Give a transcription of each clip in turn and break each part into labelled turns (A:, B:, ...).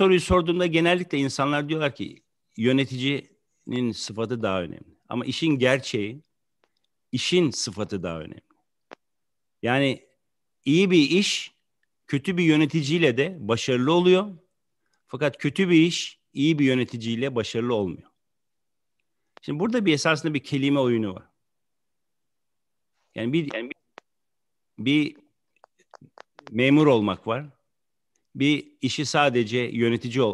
A: soruyu sorduğumda genellikle insanlar diyorlar ki yöneticinin sıfatı daha önemli. Ama işin gerçeği işin sıfatı daha önemli. Yani iyi bir iş kötü bir yöneticiyle de başarılı oluyor. Fakat kötü bir iş iyi bir yöneticiyle başarılı olmuyor. Şimdi burada bir esasında bir kelime oyunu var. Yani bir, yani bir, bir memur olmak var bir işi sadece yönetici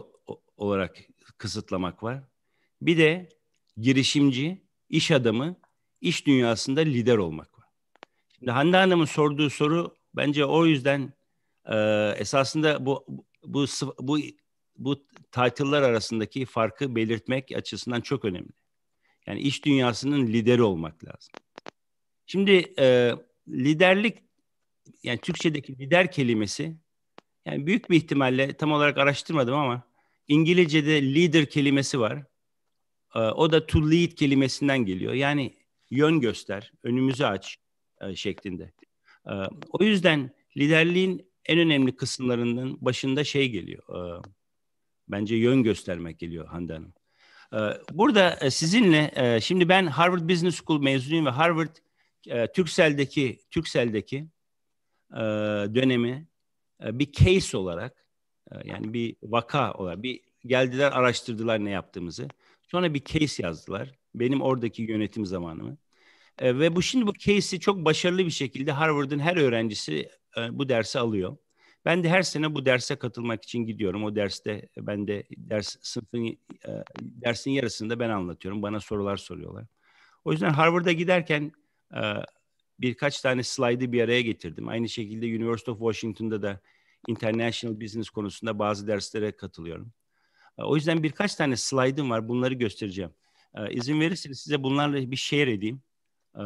A: olarak kısıtlamak var. Bir de girişimci, iş adamı, iş dünyasında lider olmak var. Şimdi Hande Hanım'ın sorduğu soru bence o yüzden e, esasında bu bu bu bu title'lar arasındaki farkı belirtmek açısından çok önemli. Yani iş dünyasının lideri olmak lazım. Şimdi e, liderlik yani Türkçedeki lider kelimesi yani büyük bir ihtimalle tam olarak araştırmadım ama İngilizce'de leader kelimesi var. Ee, o da to lead kelimesinden geliyor. Yani yön göster, önümüzü aç e, şeklinde. Ee, o yüzden liderliğin en önemli kısımlarının başında şey geliyor. E, bence yön göstermek geliyor Hande Hanım. Ee, burada e, sizinle şimdi ben Harvard Business School mezunuyum ve Harvard Türksel'deki Türksel'deki dönemi ee, bir case olarak e, yani bir vaka olarak bir geldiler araştırdılar ne yaptığımızı. Sonra bir case yazdılar. Benim oradaki yönetim zamanımı. Ee, ve bu şimdi bu case'i çok başarılı bir şekilde Harvard'ın her öğrencisi e, bu dersi alıyor. Ben de her sene bu derse katılmak için gidiyorum. O derste ben de ders sınıfın e, dersin yarısında ben anlatıyorum. Bana sorular soruyorlar. O yüzden Harvard'a giderken birkaç tane slaydı bir araya getirdim. Aynı şekilde University of Washington'da da International Business konusunda bazı derslere katılıyorum. Ee, o yüzden birkaç tane slaydım var. Bunları göstereceğim. Ee, izin verirseniz size bunlarla bir share edeyim. Ee,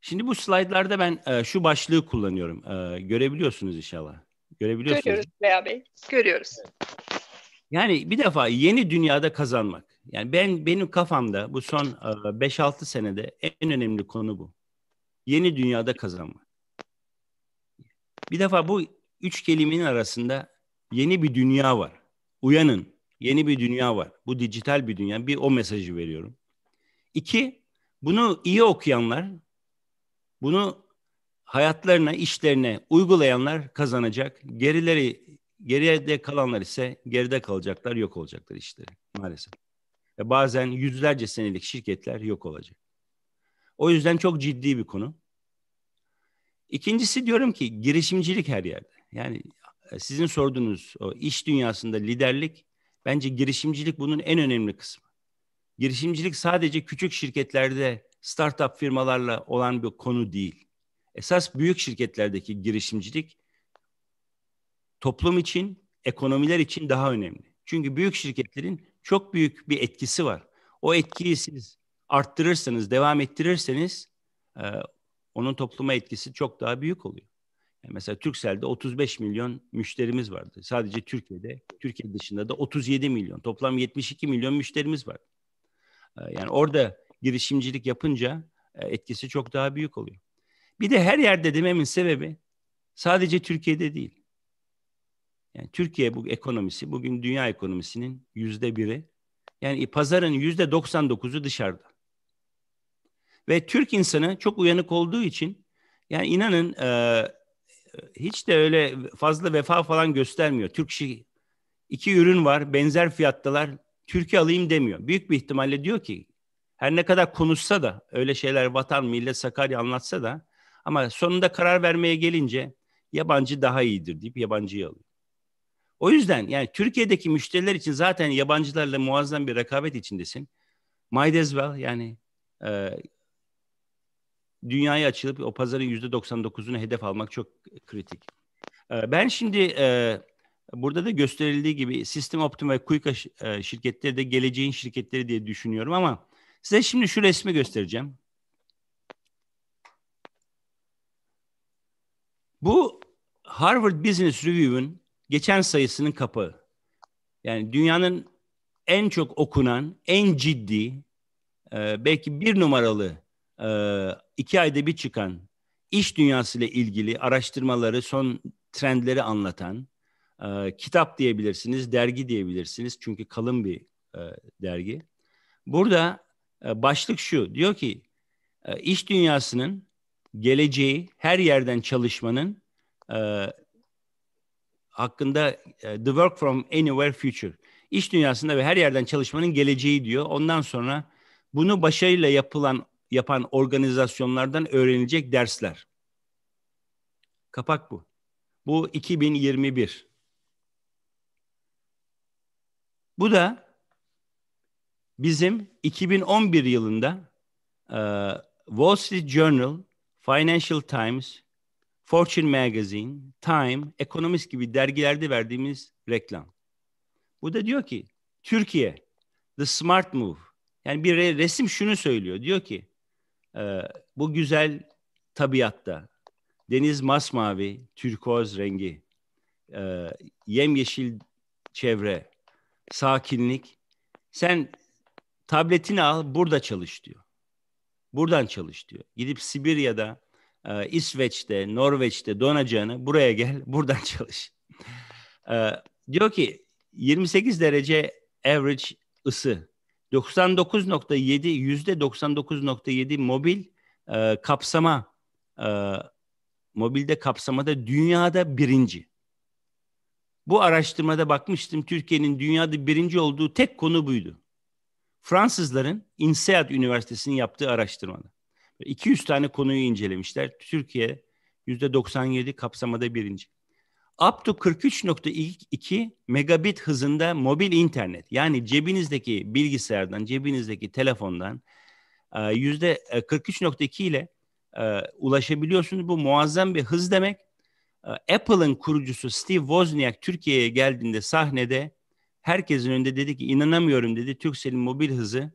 A: şimdi bu slaytlarda ben e, şu başlığı kullanıyorum. Görebiliyorsunuz inşallah. Görebiliyorsunuz. Görüyoruz
B: Veya Bey. Görüyoruz.
A: Yani bir defa yeni dünyada kazanmak. Yani ben benim kafamda bu son 5-6 e, senede en önemli konu bu. Yeni dünyada kazanma. Bir defa bu üç kelimenin arasında yeni bir dünya var. Uyanın. Yeni bir dünya var. Bu dijital bir dünya. Bir o mesajı veriyorum. İki, bunu iyi okuyanlar, bunu hayatlarına, işlerine uygulayanlar kazanacak. Gerileri, geride kalanlar ise geride kalacaklar, yok olacaklar işleri maalesef ve bazen yüzlerce senelik şirketler yok olacak. O yüzden çok ciddi bir konu. İkincisi diyorum ki girişimcilik her yerde. Yani e, sizin sorduğunuz o iş dünyasında liderlik bence girişimcilik bunun en önemli kısmı. Girişimcilik sadece küçük şirketlerde startup firmalarla olan bir konu değil. Esas büyük şirketlerdeki girişimcilik toplum için, ekonomiler için daha önemli. Çünkü büyük şirketlerin çok büyük bir etkisi var. O etkiyi siz arttırırsanız, devam ettirirseniz e, onun topluma etkisi çok daha büyük oluyor. Yani mesela Turkcell'de 35 milyon müşterimiz vardı. Sadece Türkiye'de, Türkiye dışında da 37 milyon. Toplam 72 milyon müşterimiz var. E, yani orada girişimcilik yapınca e, etkisi çok daha büyük oluyor. Bir de her yerde dememin sebebi sadece Türkiye'de değil. Yani Türkiye bu ekonomisi bugün dünya ekonomisinin yüzde biri. Yani pazarın yüzde 99'u dışarıda. Ve Türk insanı çok uyanık olduğu için yani inanın e, e, hiç de öyle fazla vefa falan göstermiyor. Türk şi iki ürün var benzer fiyattalar Türkiye alayım demiyor. Büyük bir ihtimalle diyor ki her ne kadar konuşsa da öyle şeyler vatan, millet, Sakarya anlatsa da ama sonunda karar vermeye gelince yabancı daha iyidir deyip yabancıyı alıyor. O yüzden yani Türkiye'deki müşteriler için zaten yabancılarla muazzam bir rekabet içindesin. Might as well yani e, dünyaya açılıp o pazarın yüzde 99'unu hedef almak çok kritik. E, ben şimdi e, burada da gösterildiği gibi System Optima ve Kuika e, şirketleri de geleceğin şirketleri diye düşünüyorum ama size şimdi şu resmi göstereceğim. Bu Harvard Business Review'un geçen sayısının kapağı. Yani dünyanın en çok okunan, en ciddi, e, belki bir numaralı e, iki ayda bir çıkan iş dünyasıyla ilgili araştırmaları, son trendleri anlatan e, kitap diyebilirsiniz, dergi diyebilirsiniz. Çünkü kalın bir dergi. Burada başlık şu, diyor ki iş dünyasının geleceği her yerden çalışmanın hakkında e, The Work From Anywhere Future. İş dünyasında ve her yerden çalışmanın geleceği diyor. Ondan sonra bunu başarıyla yapılan yapan organizasyonlardan öğrenilecek dersler. Kapak bu. Bu 2021. Bu da bizim 2011 yılında e, Wall Street Journal, Financial Times, Fortune Magazine, Time, Economist gibi dergilerde verdiğimiz reklam. Bu da diyor ki Türkiye, the smart move. Yani bir resim şunu söylüyor. Diyor ki e, bu güzel tabiatta deniz masmavi, türkoz rengi, e, yemyeşil çevre, sakinlik. Sen tabletini al burada çalış diyor. Buradan çalış diyor. Gidip Sibirya'da e, İsveç'te, Norveç'te donacağını buraya gel, buradan çalış. E, diyor ki 28 derece average ısı, 99.7 yüzde 99.7 mobil e, kapsama e, mobilde kapsamada dünyada birinci. Bu araştırmada bakmıştım Türkiye'nin dünyada birinci olduğu tek konu buydu. Fransızların INSEAD Üniversitesi'nin yaptığı araştırmada. 200 tane konuyu incelemişler. Türkiye %97 kapsamada birinci. Up to 43.2 megabit hızında mobil internet. Yani cebinizdeki bilgisayardan, cebinizdeki telefondan %43.2 e, e, ile e, ulaşabiliyorsunuz. Bu muazzam bir hız demek. Apple'ın kurucusu Steve Wozniak Türkiye'ye geldiğinde sahnede herkesin önünde dedi ki inanamıyorum dedi Türkcell'in mobil hızı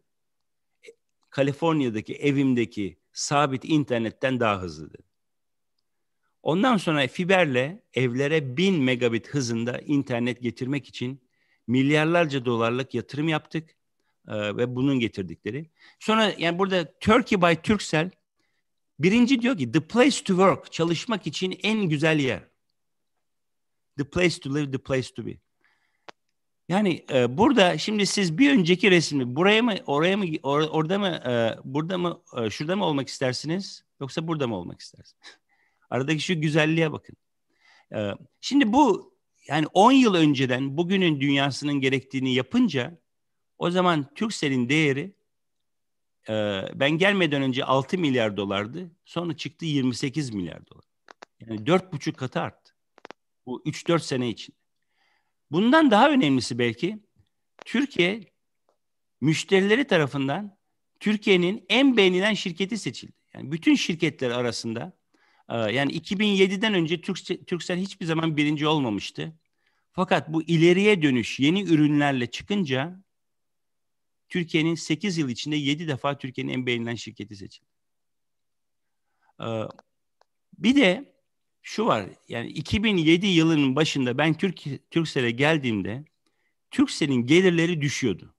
A: Kaliforniya'daki evimdeki sabit internetten daha hızlıdır. Ondan sonra fiberle evlere 1000 megabit hızında internet getirmek için milyarlarca dolarlık yatırım yaptık e, ve bunun getirdikleri. Sonra yani burada Turkey by Turkcell birinci diyor ki the place to work çalışmak için en güzel yer. The place to live, the place to be. Yani e, burada şimdi siz bir önceki resmi buraya mı oraya mı or, orada mı e, burada mı e, şurada mı olmak istersiniz yoksa burada mı olmak istersiniz? Aradaki şu güzelliğe bakın. E, şimdi bu yani 10 yıl önceden bugünün dünyasının gerektiğini yapınca o zaman Türksel'in değeri e, ben gelmeden önce 6 milyar dolardı. Sonra çıktı 28 milyar dolar. Yani 4,5 katı arttı. Bu 3-4 sene için. Bundan daha önemlisi belki Türkiye müşterileri tarafından Türkiye'nin en beğenilen şirketi seçildi. Yani bütün şirketler arasında e, yani 2007'den önce Türksel, Türksel hiçbir zaman birinci olmamıştı. Fakat bu ileriye dönüş yeni ürünlerle çıkınca Türkiye'nin 8 yıl içinde 7 defa Türkiye'nin en beğenilen şirketi seçildi. E, bir de şu var. Yani 2007 yılının başında ben Türk Türksel'e geldiğimde Türksel'in gelirleri düşüyordu.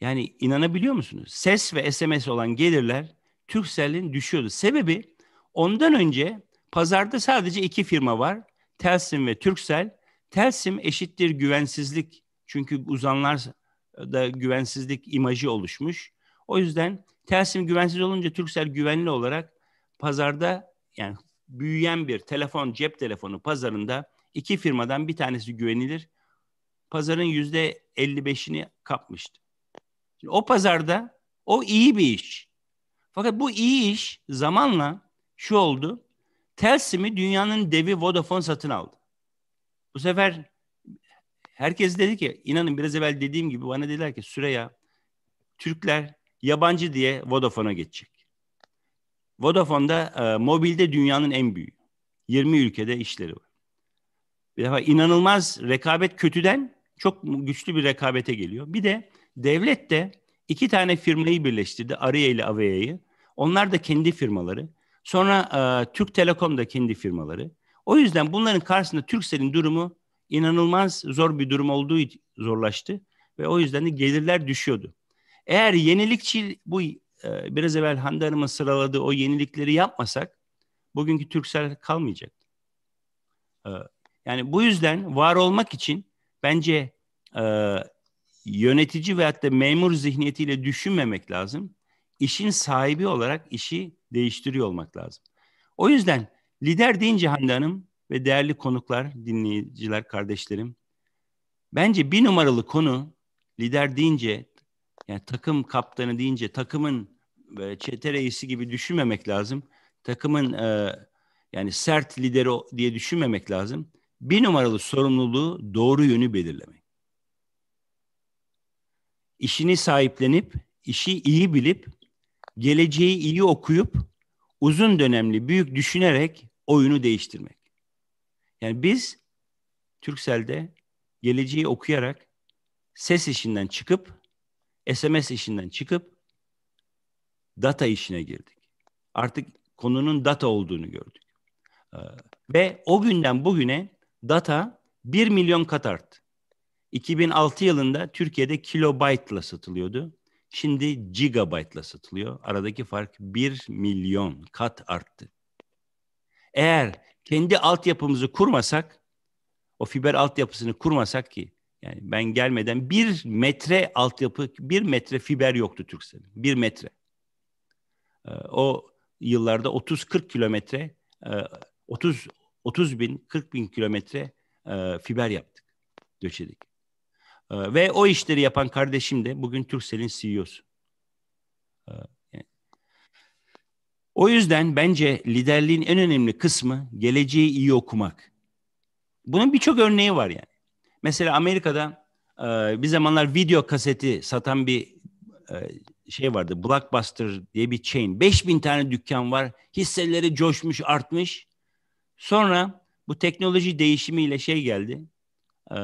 A: Yani inanabiliyor musunuz? Ses ve SMS olan gelirler Türksel'in düşüyordu. Sebebi ondan önce pazarda sadece iki firma var. Telsim ve Türksel. Telsim eşittir güvensizlik. Çünkü uzanlar da güvensizlik imajı oluşmuş. O yüzden Telsim güvensiz olunca Türksel güvenli olarak pazarda yani büyüyen bir telefon, cep telefonu pazarında iki firmadan bir tanesi güvenilir. Pazarın yüzde 55'ini kapmıştı. Şimdi o pazarda o iyi bir iş. Fakat bu iyi iş zamanla şu oldu. Telsim'i dünyanın devi Vodafone satın aldı. Bu sefer herkes dedi ki inanın biraz evvel dediğim gibi bana dediler ki Süreya Türkler yabancı diye Vodafone'a geçecek. Vodafone'da e, mobilde dünyanın en büyüğü. 20 ülkede işleri var. Bir defa inanılmaz rekabet kötüden çok güçlü bir rekabete geliyor. Bir de devlet de iki tane firmayı birleştirdi. Arya ile Avea'yı. Onlar da kendi firmaları. Sonra e, Türk Telekom da kendi firmaları. O yüzden bunların karşısında Türkcell'in durumu inanılmaz zor bir durum olduğu zorlaştı ve o yüzden de gelirler düşüyordu. Eğer yenilikçi bu e, biraz evvel Hande Hanım'ın sıraladığı o yenilikleri yapmasak bugünkü Türksel kalmayacak. E, yani bu yüzden var olmak için bence e, yönetici veyahut da memur zihniyetiyle düşünmemek lazım. İşin sahibi olarak işi değiştiriyor olmak lazım. O yüzden lider deyince Hande Hanım ve değerli konuklar, dinleyiciler, kardeşlerim. Bence bir numaralı konu lider deyince yani takım kaptanı deyince takımın böyle çete reisi gibi düşünmemek lazım. Takımın e, yani sert lideri diye düşünmemek lazım. Bir numaralı sorumluluğu doğru yönü belirlemek. İşini sahiplenip, işi iyi bilip, geleceği iyi okuyup, uzun dönemli büyük düşünerek oyunu değiştirmek. Yani biz Türksel'de geleceği okuyarak ses işinden çıkıp, SMS işinden çıkıp data işine girdik. Artık konunun data olduğunu gördük. Ee, ve o günden bugüne data 1 milyon kat arttı. 2006 yılında Türkiye'de kilobaytla satılıyordu. Şimdi gigabaytla satılıyor. Aradaki fark 1 milyon kat arttı. Eğer kendi altyapımızı kurmasak, o fiber altyapısını kurmasak ki, yani ben gelmeden bir metre altyapı, bir metre fiber yoktu Türkcell'in. Bir metre. Ee, o yıllarda 30-40 kilometre 30 e, 30 bin 40 bin kilometre e, fiber yaptık döşedik ee, ve o işleri yapan kardeşim de bugün Turkcell'in CEO'su. Ee, o yüzden bence liderliğin en önemli kısmı geleceği iyi okumak. Bunun birçok örneği var yani. Mesela Amerika'da e, bir zamanlar video kaseti satan bir şey vardı. Blockbuster diye bir chain. 5000 tane dükkan var. Hisseleri coşmuş, artmış. Sonra bu teknoloji değişimiyle şey geldi. E,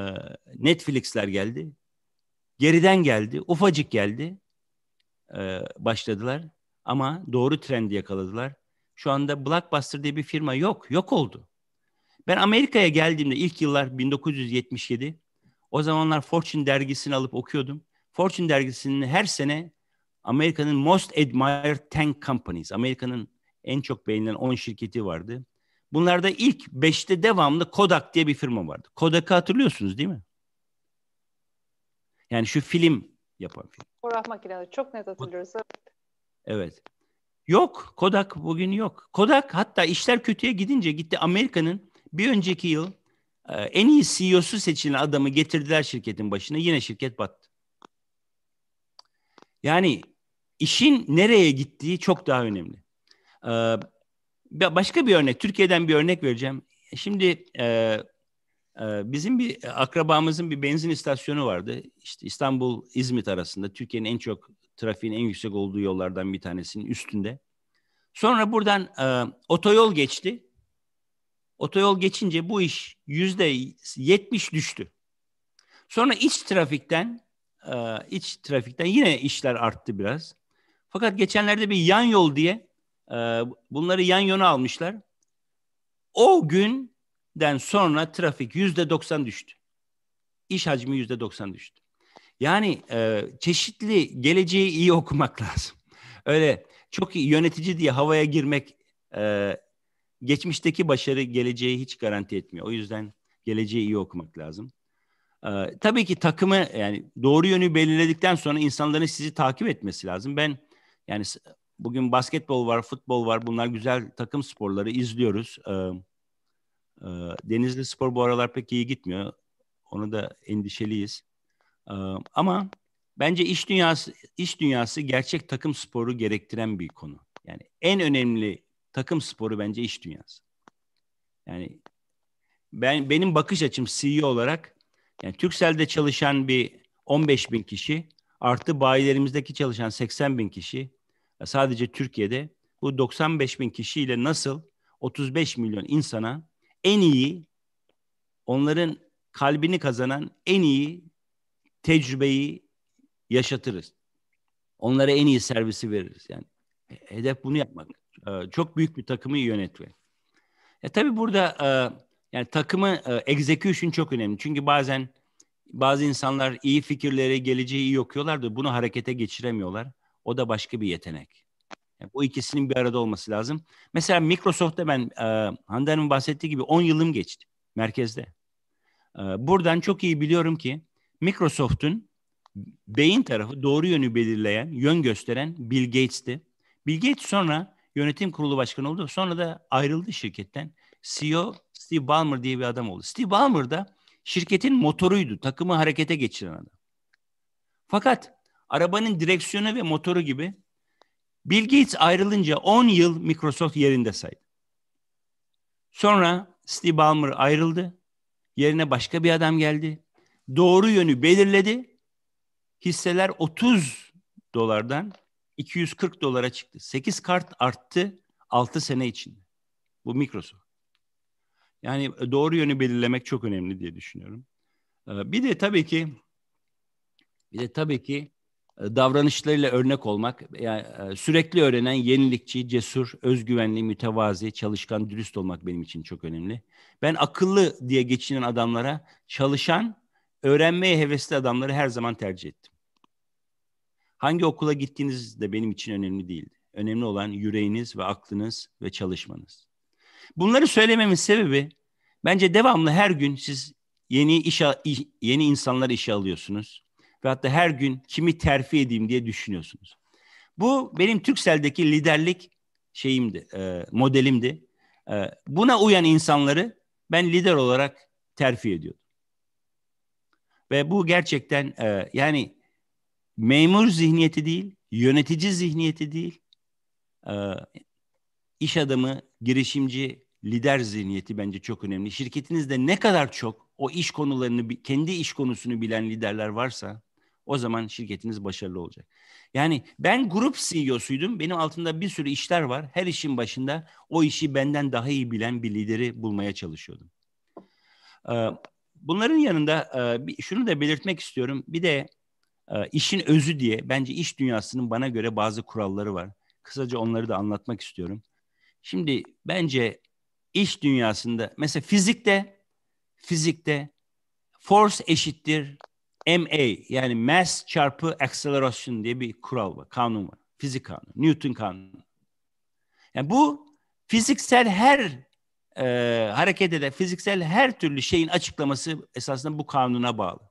A: Netflix'ler geldi. Geriden geldi. Ufacık geldi. E, başladılar. Ama doğru trendi yakaladılar. Şu anda Blockbuster diye bir firma yok. Yok oldu. Ben Amerika'ya geldiğimde ilk yıllar 1977. O zamanlar Fortune dergisini alıp okuyordum. Fortune dergisinin her sene Amerika'nın Most Admired Tank Companies, Amerika'nın en çok beğenilen 10 şirketi vardı. Bunlarda ilk 5'te devamlı Kodak diye bir firma vardı. Kodak'ı hatırlıyorsunuz değil mi? Yani şu film yapan film.
B: Fotoğraf makineleri çok net hatırlıyoruz.
A: Evet. Yok. Kodak bugün yok. Kodak hatta işler kötüye gidince gitti Amerika'nın bir önceki yıl e, en iyi CEO'su seçilen adamı getirdiler şirketin başına. Yine şirket battı. Yani işin nereye gittiği çok daha önemli. Ee, başka bir örnek, Türkiye'den bir örnek vereceğim. Şimdi e, e, bizim bir e, akrabamızın bir benzin istasyonu vardı. İşte İstanbul, İzmit arasında Türkiye'nin en çok trafiğin en yüksek olduğu yollardan bir tanesinin üstünde. Sonra buradan e, otoyol geçti. Otoyol geçince bu iş yüzde yetmiş düştü. Sonra iç trafikten e, iç trafikten yine işler arttı biraz. Fakat geçenlerde bir yan yol diye e, bunları yan yöne almışlar. O günden sonra trafik yüzde doksan düştü. İş hacmi yüzde doksan düştü. Yani e, çeşitli geleceği iyi okumak lazım. Öyle çok iyi yönetici diye havaya girmek e, geçmişteki başarı geleceği hiç garanti etmiyor. O yüzden geleceği iyi okumak lazım. Ee, tabii ki takımı yani doğru yönü belirledikten sonra insanların sizi takip etmesi lazım. Ben yani bugün basketbol var, futbol var. Bunlar güzel takım sporları izliyoruz. Ee, e, Denizli spor bu aralar pek iyi gitmiyor. Onu da endişeliyiz. Ee, ama bence iş dünyası iş dünyası gerçek takım sporu gerektiren bir konu. Yani en önemli takım sporu bence iş dünyası. Yani ben benim bakış açım CEO olarak yani Türksel'de çalışan bir 15 bin kişi artı bayilerimizdeki çalışan 80 bin kişi e, sadece Türkiye'de bu 95 bin kişiyle nasıl 35 milyon insana en iyi onların kalbini kazanan en iyi tecrübeyi yaşatırız. Onlara en iyi servisi veririz. Yani hedef bunu yapmak. E, çok büyük bir takımı yönetmek. E tabii burada e, yani takımı e, execution çok önemli. Çünkü bazen bazı insanlar iyi fikirleri, geleceği iyi okuyorlar da bunu harekete geçiremiyorlar. O da başka bir yetenek. Yani bu ikisinin bir arada olması lazım. Mesela Microsoft'ta ben e, Hande Hanım bahsettiği gibi 10 yılım geçti merkezde. E, buradan çok iyi biliyorum ki Microsoft'un beyin tarafı doğru yönü belirleyen, yön gösteren Bill Gates'ti. Bill Gates sonra yönetim kurulu başkanı oldu. Sonra da ayrıldı şirketten. CEO Steve Ballmer diye bir adam oldu. Steve Ballmer da şirketin motoruydu. Takımı harekete geçiren adam. Fakat arabanın direksiyonu ve motoru gibi Bill Gates ayrılınca 10 yıl Microsoft yerinde saydı. Sonra Steve Ballmer ayrıldı. Yerine başka bir adam geldi. Doğru yönü belirledi. Hisseler 30 dolardan 240 dolara çıktı. 8 kart arttı 6 sene içinde. Bu Microsoft. Yani e, doğru yönü belirlemek çok önemli diye düşünüyorum. E, bir de tabii ki bir de tabii ki e, davranışlarıyla örnek olmak, yani sürekli öğrenen, yenilikçi, cesur, özgüvenli, mütevazi, çalışkan, dürüst olmak benim için çok önemli. Ben akıllı diye geçinen adamlara çalışan, öğrenmeye hevesli adamları her zaman tercih ettim. Hangi okula gittiğiniz de benim için önemli değildi. Önemli olan yüreğiniz ve aklınız ve çalışmanız. Bunları söylememin sebebi bence devamlı her gün siz yeni iş yeni insanlar işe alıyorsunuz ve hatta her gün kimi terfi edeyim diye düşünüyorsunuz. Bu benim Türksel'deki liderlik şeyimdi, e, modelimdi. E, buna uyan insanları ben lider olarak terfi ediyordum. Ve bu gerçekten e, yani memur zihniyeti değil, yönetici zihniyeti değil, e, iş adamı girişimci lider zihniyeti bence çok önemli. Şirketinizde ne kadar çok o iş konularını, kendi iş konusunu bilen liderler varsa o zaman şirketiniz başarılı olacak. Yani ben grup CEO'suydum. Benim altında bir sürü işler var. Her işin başında o işi benden daha iyi bilen bir lideri bulmaya çalışıyordum. Ee, bunların yanında e, şunu da belirtmek istiyorum. Bir de e, işin özü diye bence iş dünyasının bana göre bazı kuralları var. Kısaca onları da anlatmak istiyorum. Şimdi bence iş dünyasında mesela fizikte fizikte force eşittir MA yani mass çarpı acceleration diye bir kural var, kanun var. Fizik kanunu, Newton kanunu. Yani bu fiziksel her e, hareket eden, fiziksel her türlü şeyin açıklaması esasında bu kanuna bağlı.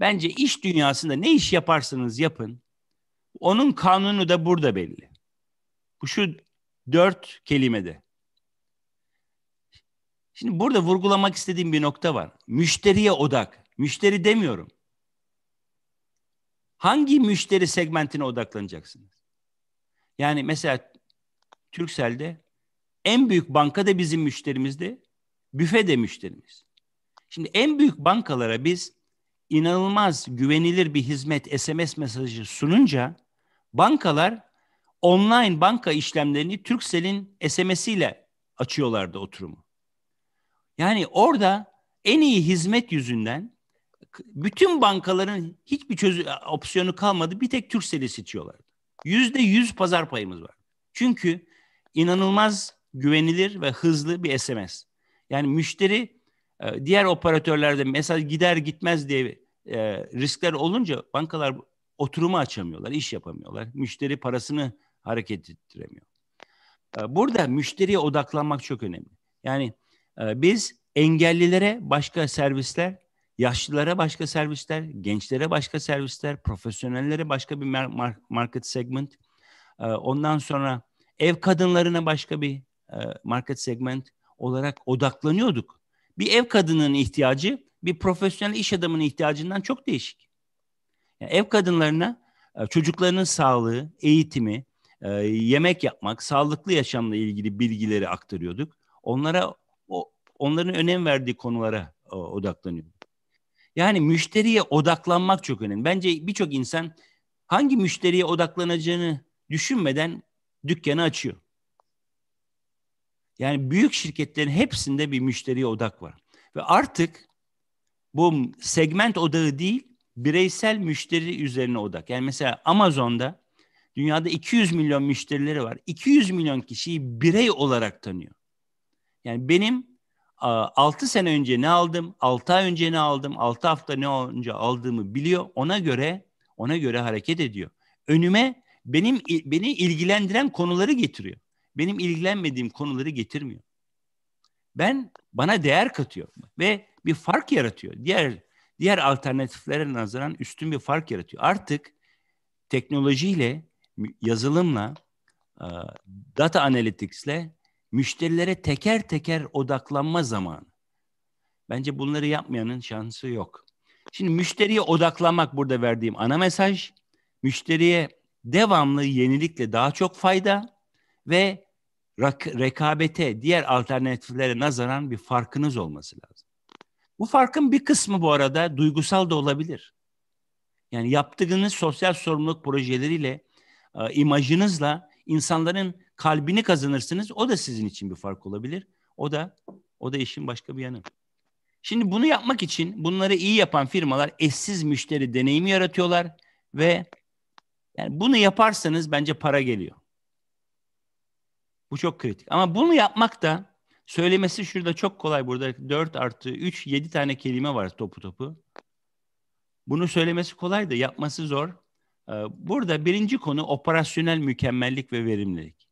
A: Bence iş dünyasında ne iş yaparsanız yapın, onun kanunu da burada belli. Bu şu dört kelimede. Şimdi burada vurgulamak istediğim bir nokta var. Müşteriye odak. Müşteri demiyorum. Hangi müşteri segmentine odaklanacaksınız? Yani mesela Türksel'de en büyük banka da bizim müşterimizdi. Büfe de müşterimiz. Şimdi en büyük bankalara biz inanılmaz güvenilir bir hizmet SMS mesajı sununca bankalar online banka işlemlerini Türksel'in SMS'iyle açıyorlardı oturumu. Yani orada en iyi hizmet yüzünden bütün bankaların hiçbir çözü opsiyonu kalmadı. Bir tek Türksel'i seçiyorlardı. Yüzde yüz pazar payımız var. Çünkü inanılmaz güvenilir ve hızlı bir SMS. Yani müşteri e, diğer operatörlerde mesela gider gitmez diye e, riskler olunca bankalar oturumu açamıyorlar, iş yapamıyorlar. Müşteri parasını hareket ettiremiyor. Ee, burada müşteriye odaklanmak çok önemli. Yani e, biz engellilere başka servisler, yaşlılara başka servisler, gençlere başka servisler, profesyonellere başka bir market segment, e, ondan sonra ev kadınlarına başka bir e, market segment olarak odaklanıyorduk. Bir ev kadının ihtiyacı bir profesyonel iş adamının ihtiyacından çok değişik. Yani ev kadınlarına çocuklarının sağlığı, eğitimi, ee, yemek yapmak, sağlıklı yaşamla ilgili bilgileri aktarıyorduk. Onlara o, onların önem verdiği konulara e, odaklanıyorduk. Yani müşteriye odaklanmak çok önemli. Bence birçok insan hangi müşteriye odaklanacağını düşünmeden dükkanı açıyor. Yani büyük şirketlerin hepsinde bir müşteriye odak var. Ve artık bu segment odağı değil, bireysel müşteri üzerine odak. Yani mesela Amazon'da Dünyada 200 milyon müşterileri var. 200 milyon kişiyi birey olarak tanıyor. Yani benim 6 sene önce ne aldım, 6 ay önce ne aldım, 6 hafta ne önce aldığımı biliyor. Ona göre ona göre hareket ediyor. Önüme benim beni ilgilendiren konuları getiriyor. Benim ilgilenmediğim konuları getirmiyor. Ben bana değer katıyor ve bir fark yaratıyor. Diğer diğer alternatiflere nazaran üstün bir fark yaratıyor. Artık teknolojiyle yazılımla, e, data analytics'le müşterilere teker teker odaklanma zamanı. Bence bunları yapmayanın şansı yok. Şimdi müşteriye odaklanmak burada verdiğim ana mesaj. Müşteriye devamlı yenilikle daha çok fayda ve rekabete, diğer alternatiflere nazaran bir farkınız olması lazım. Bu farkın bir kısmı bu arada duygusal da olabilir. Yani yaptığınız sosyal sorumluluk projeleriyle e, imajınızla insanların kalbini kazanırsınız. O da sizin için bir fark olabilir. O da o da işin başka bir yanı. Şimdi bunu yapmak için bunları iyi yapan firmalar eşsiz müşteri deneyimi yaratıyorlar ve yani bunu yaparsanız bence para geliyor. Bu çok kritik. Ama bunu yapmak da söylemesi şurada çok kolay burada 4 artı 3 7 tane kelime var topu topu. Bunu söylemesi kolay da yapması zor. Ee, burada birinci konu operasyonel mükemmellik ve verimlilik.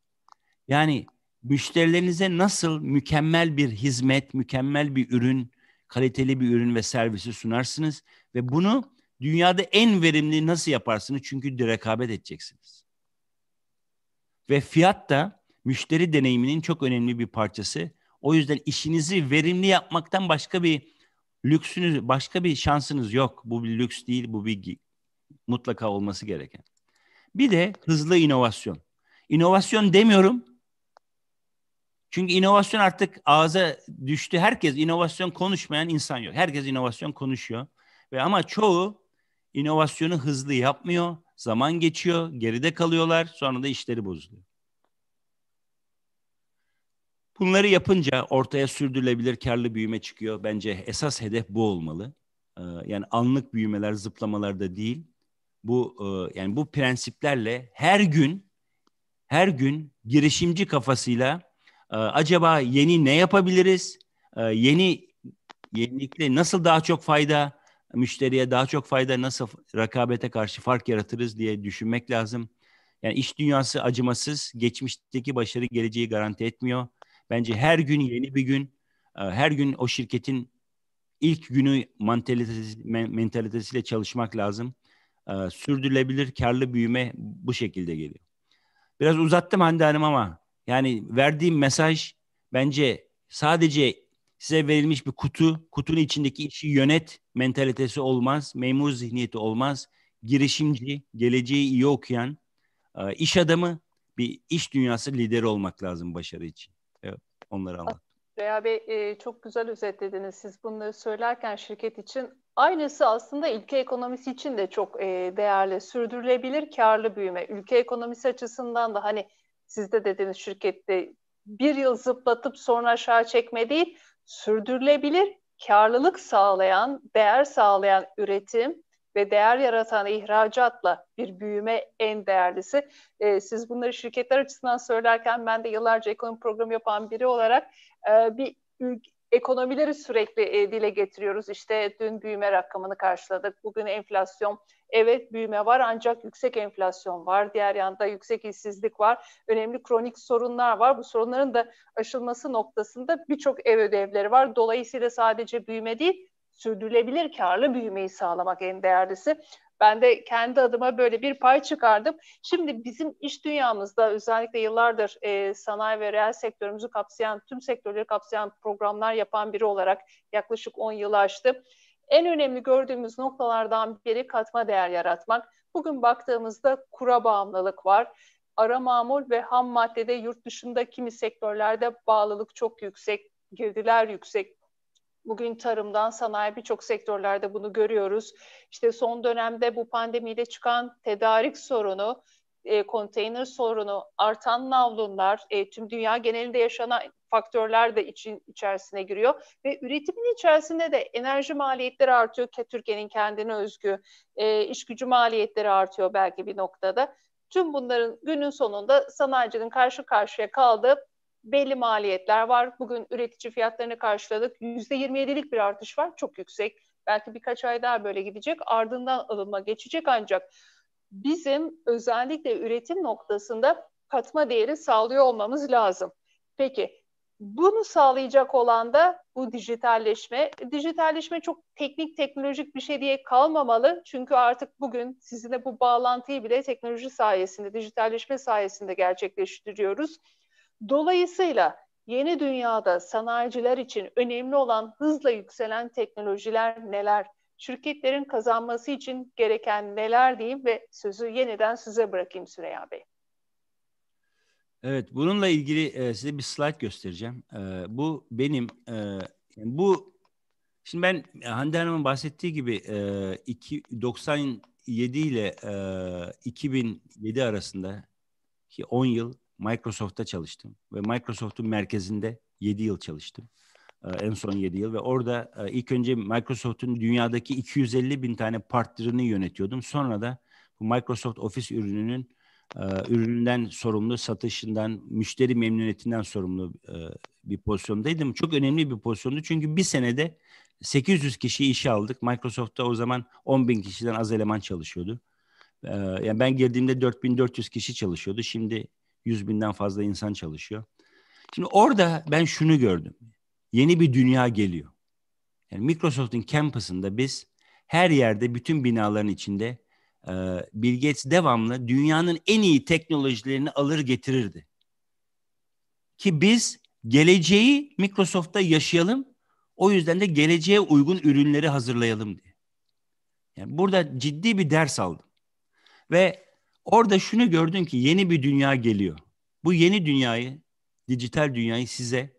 A: Yani müşterilerinize nasıl mükemmel bir hizmet, mükemmel bir ürün, kaliteli bir ürün ve servisi sunarsınız ve bunu dünyada en verimli nasıl yaparsınız? Çünkü de rekabet edeceksiniz. Ve fiyat da müşteri deneyiminin çok önemli bir parçası. O yüzden işinizi verimli yapmaktan başka bir lüksünüz, başka bir şansınız yok. Bu bir lüks değil, bu bir mutlaka olması gereken. Bir de hızlı inovasyon. İnovasyon demiyorum. Çünkü inovasyon artık ağza düştü. Herkes inovasyon konuşmayan insan yok. Herkes inovasyon konuşuyor. Ve ama çoğu inovasyonu hızlı yapmıyor. Zaman geçiyor, geride kalıyorlar. Sonra da işleri bozuluyor. Bunları yapınca ortaya sürdürülebilir karlı büyüme çıkıyor. Bence esas hedef bu olmalı. Ee, yani anlık büyümeler, zıplamalar da değil, bu e, yani bu prensiplerle her gün her gün girişimci kafasıyla e, acaba yeni ne yapabiliriz? E, yeni yenilikle nasıl daha çok fayda müşteriye daha çok fayda nasıl rakabete karşı fark yaratırız diye düşünmek lazım. Yani iş dünyası acımasız, geçmişteki başarı geleceği garanti etmiyor. Bence her gün yeni bir gün, e, her gün o şirketin ilk günü mentalitesiyle çalışmak lazım e, sürdürülebilir karlı büyüme bu şekilde geliyor. Biraz uzattım Hande Hanım ama yani verdiğim mesaj bence sadece size verilmiş bir kutu, kutunun içindeki işi yönet mentalitesi olmaz, memur zihniyeti olmaz. Girişimci, geleceği iyi okuyan, e, iş adamı, bir iş dünyası lideri olmak lazım başarı için. Evet, onları anlat.
B: Veya Bey e, çok güzel özetlediniz. Siz bunları söylerken şirket için Aynısı aslında ülke ekonomisi için de çok e, değerli, sürdürülebilir karlı büyüme. Ülke ekonomisi açısından da hani siz de dediğiniz şirkette bir yıl zıplatıp sonra aşağı çekme değil, sürdürülebilir karlılık sağlayan, değer sağlayan üretim ve değer yaratan ihracatla bir büyüme en değerlisi. E, siz bunları şirketler açısından söylerken ben de yıllarca ekonomi programı yapan biri olarak e, bir ekonomileri sürekli e, dile getiriyoruz. İşte dün büyüme rakamını karşıladık. Bugün enflasyon evet büyüme var ancak yüksek enflasyon var. Diğer yanda yüksek işsizlik var. Önemli kronik sorunlar var. Bu sorunların da aşılması noktasında birçok ev ödevleri var. Dolayısıyla sadece büyüme değil sürdürülebilir karlı büyümeyi sağlamak en değerlisi. Ben de kendi adıma böyle bir pay çıkardım. Şimdi bizim iş dünyamızda özellikle yıllardır e, sanayi ve reel sektörümüzü kapsayan, tüm sektörleri kapsayan programlar yapan biri olarak yaklaşık 10 yıl aştı. En önemli gördüğümüz noktalardan biri katma değer yaratmak. Bugün baktığımızda kura bağımlılık var ara mamul ve ham maddede yurt dışında kimi sektörlerde bağlılık çok yüksek, girdiler yüksek, Bugün tarımdan sanayi birçok sektörlerde bunu görüyoruz. İşte son dönemde bu pandemiyle çıkan tedarik sorunu, e, konteyner sorunu, artan navlunlar, e, tüm dünya genelinde yaşanan faktörler de için içerisine giriyor ve üretimin içerisinde de enerji maliyetleri artıyor. Türkiye'nin kendine özgü e, iş gücü maliyetleri artıyor belki bir noktada. Tüm bunların günün sonunda sanayicinin karşı karşıya kaldığı belli maliyetler var. Bugün üretici fiyatlarını karşıladık. %27'lik bir artış var. Çok yüksek. Belki birkaç ay daha böyle gidecek. Ardından alıma geçecek ancak bizim özellikle üretim noktasında katma değeri sağlıyor olmamız lazım. Peki bunu sağlayacak olan da bu dijitalleşme. Dijitalleşme çok teknik, teknolojik bir şey diye kalmamalı. Çünkü artık bugün sizinle bu bağlantıyı bile teknoloji sayesinde, dijitalleşme sayesinde gerçekleştiriyoruz. Dolayısıyla yeni dünyada sanayiciler için önemli olan hızla yükselen teknolojiler neler? Şirketlerin kazanması için gereken neler diyeyim ve sözü yeniden size bırakayım Süreyya Bey.
A: Evet, bununla ilgili e, size bir slide göstereceğim. E, bu benim, e, bu şimdi ben Hande Hanım'ın bahsettiği gibi 97 ile 2007 arasında ki 10 yıl Microsoft'ta çalıştım ve Microsoft'un merkezinde 7 yıl çalıştım. Ee, en son 7 yıl ve orada e, ilk önce Microsoft'un dünyadaki 250 bin tane partnerini yönetiyordum. Sonra da bu Microsoft Office ürününün e, ürününden sorumlu, satışından, müşteri memnuniyetinden sorumlu e, bir pozisyondaydım. Çok önemli bir pozisyondu çünkü bir senede 800 kişi işe aldık. Microsoft'ta o zaman 10 bin kişiden az eleman çalışıyordu. Yani ben girdiğimde 4400 kişi çalışıyordu. Şimdi Yüz binden fazla insan çalışıyor. Şimdi orada ben şunu gördüm. Yeni bir dünya geliyor. Yani Microsoft'un kampüsünde biz her yerde bütün binaların içinde e, Bill Gates devamlı dünyanın en iyi teknolojilerini alır getirirdi. Ki biz geleceği Microsoft'ta yaşayalım. O yüzden de geleceğe uygun ürünleri hazırlayalım diye. Yani burada ciddi bir ders aldım. Ve Orada şunu gördün ki yeni bir dünya geliyor. Bu yeni dünyayı, dijital dünyayı size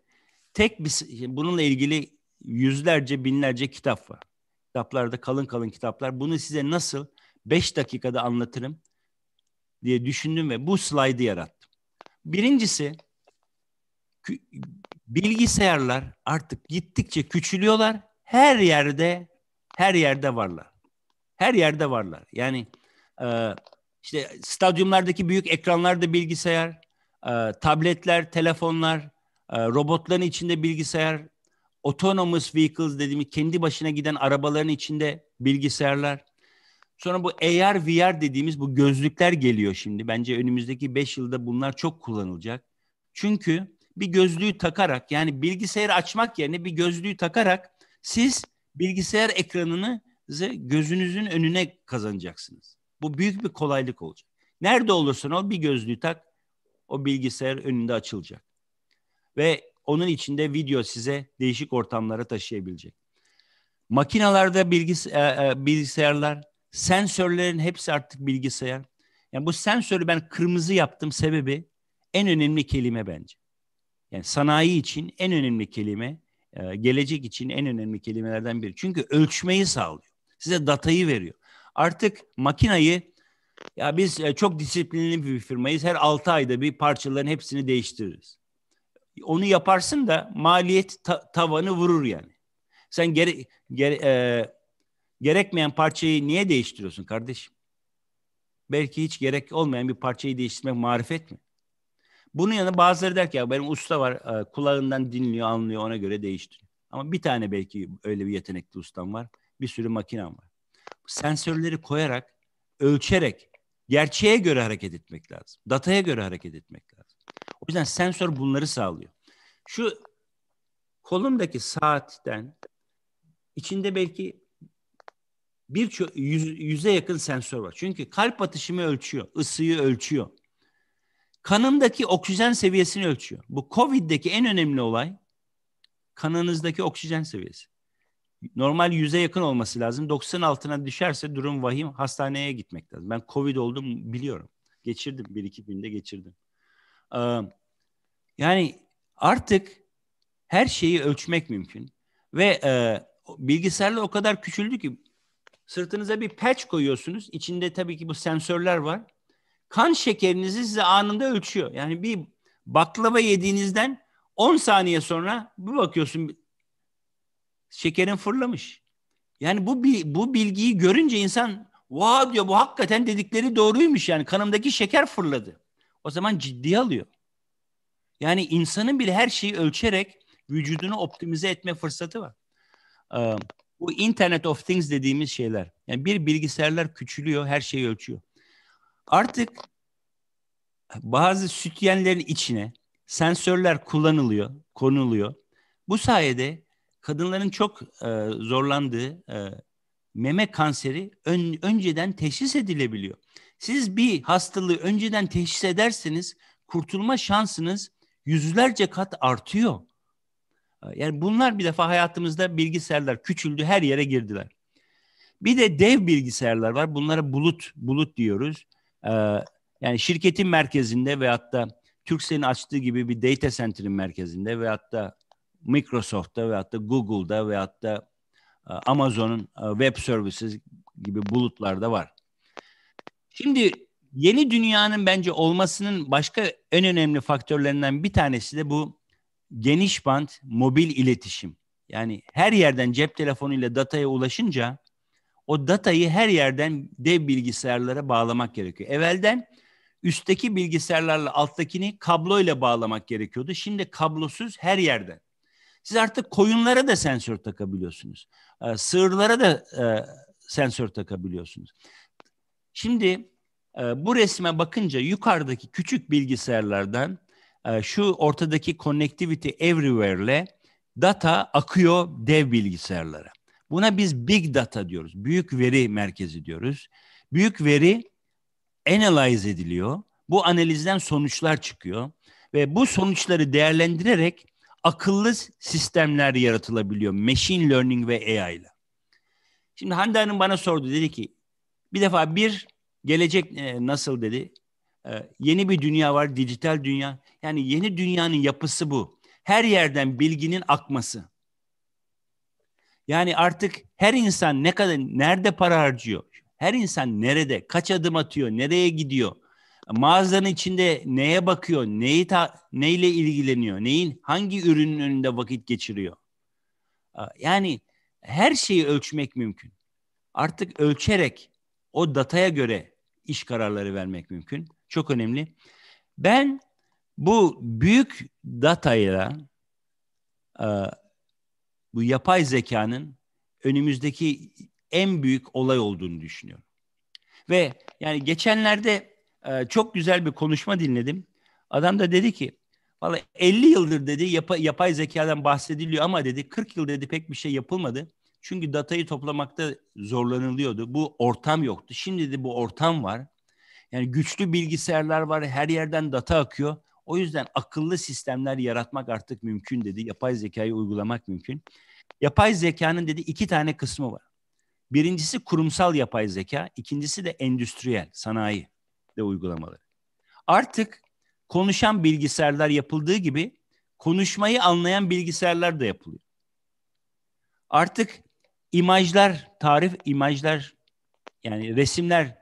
A: tek bir bununla ilgili yüzlerce, binlerce kitap var. Kitaplarda kalın kalın kitaplar. Bunu size nasıl beş dakikada anlatırım diye düşündüm ve bu slaydı yarattım. Birincisi bilgisayarlar artık gittikçe küçülüyorlar. Her yerde her yerde varlar. Her yerde varlar. Yani e, işte stadyumlardaki büyük ekranlarda bilgisayar, e, tabletler, telefonlar, e, robotların içinde bilgisayar, autonomous vehicles dediğimiz kendi başına giden arabaların içinde bilgisayarlar. Sonra bu AR VR dediğimiz bu gözlükler geliyor şimdi. Bence önümüzdeki 5 yılda bunlar çok kullanılacak. Çünkü bir gözlüğü takarak yani bilgisayarı açmak yerine bir gözlüğü takarak siz bilgisayar ekranını gözünüzün önüne kazanacaksınız. Bu büyük bir kolaylık olacak. Nerede olursan ol bir gözlüğü tak, o bilgisayar önünde açılacak. Ve onun içinde video size değişik ortamlara taşıyabilecek. Makinalarda bilgis e, e, bilgisayarlar, sensörlerin hepsi artık bilgisayar. Yani bu sensörü ben kırmızı yaptım sebebi en önemli kelime bence. Yani sanayi için en önemli kelime, e, gelecek için en önemli kelimelerden biri. Çünkü ölçmeyi sağlıyor. Size datayı veriyor. Artık makinayı ya biz e, çok disiplinli bir firmayız. Her 6 ayda bir parçaların hepsini değiştiririz. Onu yaparsın da maliyet ta- tavanı vurur yani. Sen gere- gere- e- gerekmeyen parçayı niye değiştiriyorsun kardeşim? Belki hiç gerek olmayan bir parçayı değiştirmek marifet mi? Bunun yanında bazıları der ki ya benim usta var e, kulağından dinliyor anlıyor ona göre değiştiriyor. Ama bir tane belki öyle bir yetenekli ustam var. Bir sürü makinem var sensörleri koyarak, ölçerek, gerçeğe göre hareket etmek lazım. Dataya göre hareket etmek lazım. O yüzden sensör bunları sağlıyor. Şu kolumdaki saatten içinde belki bir yüz, yüze yakın sensör var. Çünkü kalp atışımı ölçüyor, ısıyı ölçüyor. Kanımdaki oksijen seviyesini ölçüyor. Bu COVID'deki en önemli olay kanınızdaki oksijen seviyesi normal yüze yakın olması lazım. 90 altına düşerse durum vahim hastaneye gitmek lazım. Ben Covid oldum biliyorum. Geçirdim. Bir iki günde geçirdim. Ee, yani artık her şeyi ölçmek mümkün. Ve e, bilgisayarla o kadar küçüldü ki sırtınıza bir patch koyuyorsunuz. İçinde tabii ki bu sensörler var. Kan şekerinizi size anında ölçüyor. Yani bir baklava yediğinizden 10 saniye sonra bir bakıyorsun şekerin fırlamış. Yani bu bu bilgiyi görünce insan vaa diyor bu hakikaten dedikleri doğruymuş yani kanımdaki şeker fırladı. O zaman ciddiye alıyor. Yani insanın bile her şeyi ölçerek vücudunu optimize etme fırsatı var. Ee, bu Internet of Things dediğimiz şeyler. Yani bir bilgisayarlar küçülüyor, her şeyi ölçüyor. Artık bazı sütyenlerin içine sensörler kullanılıyor, konuluyor. Bu sayede kadınların çok e, zorlandığı e, meme kanseri ön, önceden teşhis edilebiliyor. Siz bir hastalığı önceden teşhis ederseniz kurtulma şansınız yüzlerce kat artıyor. E, yani bunlar bir defa hayatımızda bilgisayarlar küçüldü, her yere girdiler. Bir de dev bilgisayarlar var. Bunlara bulut, bulut diyoruz. Ee, yani şirketin merkezinde veyahut da Türkcell'in açtığı gibi bir data center'in merkezinde veyahut da Microsoft'ta veyahut da Google'da veyahut da e, Amazon'un e, web services gibi bulutlarda var. Şimdi yeni dünyanın bence olmasının başka en önemli faktörlerinden bir tanesi de bu geniş band mobil iletişim. Yani her yerden cep telefonuyla dataya ulaşınca o datayı her yerden dev bilgisayarlara bağlamak gerekiyor. Evvelden üstteki bilgisayarlarla alttakini kabloyla bağlamak gerekiyordu. Şimdi kablosuz her yerden. Siz artık koyunlara da sensör takabiliyorsunuz. Ee, sığırlara da e, sensör takabiliyorsunuz. Şimdi e, bu resme bakınca yukarıdaki küçük bilgisayarlardan e, şu ortadaki Connectivity Everywhere'le data akıyor dev bilgisayarlara. Buna biz big data diyoruz. Büyük veri merkezi diyoruz. Büyük veri analyze ediliyor. Bu analizden sonuçlar çıkıyor ve bu sonuçları değerlendirerek akıllı sistemler yaratılabiliyor machine learning ve AI ile. Şimdi Hande Hanım bana sordu dedi ki bir defa bir gelecek e, nasıl dedi. E, yeni bir dünya var dijital dünya. Yani yeni dünyanın yapısı bu. Her yerden bilginin akması. Yani artık her insan ne kadar nerede para harcıyor? Her insan nerede, kaç adım atıyor, nereye gidiyor? mağazanın içinde neye bakıyor, neyi ta, neyle ilgileniyor, neyin hangi ürünün önünde vakit geçiriyor. Yani her şeyi ölçmek mümkün. Artık ölçerek o dataya göre iş kararları vermek mümkün. Çok önemli. Ben bu büyük datayla bu yapay zekanın önümüzdeki en büyük olay olduğunu düşünüyorum. Ve yani geçenlerde e, çok güzel bir konuşma dinledim. Adam da dedi ki valla 50 yıldır dedi yapa, yapay zekadan bahsediliyor ama dedi 40 yıl dedi pek bir şey yapılmadı. Çünkü datayı toplamakta zorlanılıyordu. Bu ortam yoktu. Şimdi de bu ortam var. Yani güçlü bilgisayarlar var. Her yerden data akıyor. O yüzden akıllı sistemler yaratmak artık mümkün dedi. Yapay zekayı uygulamak mümkün. Yapay zekanın dedi iki tane kısmı var. Birincisi kurumsal yapay zeka, ikincisi de endüstriyel, sanayi ve uygulamaları. Artık konuşan bilgisayarlar yapıldığı gibi konuşmayı anlayan bilgisayarlar da yapılıyor. Artık imajlar, tarif imajlar yani resimler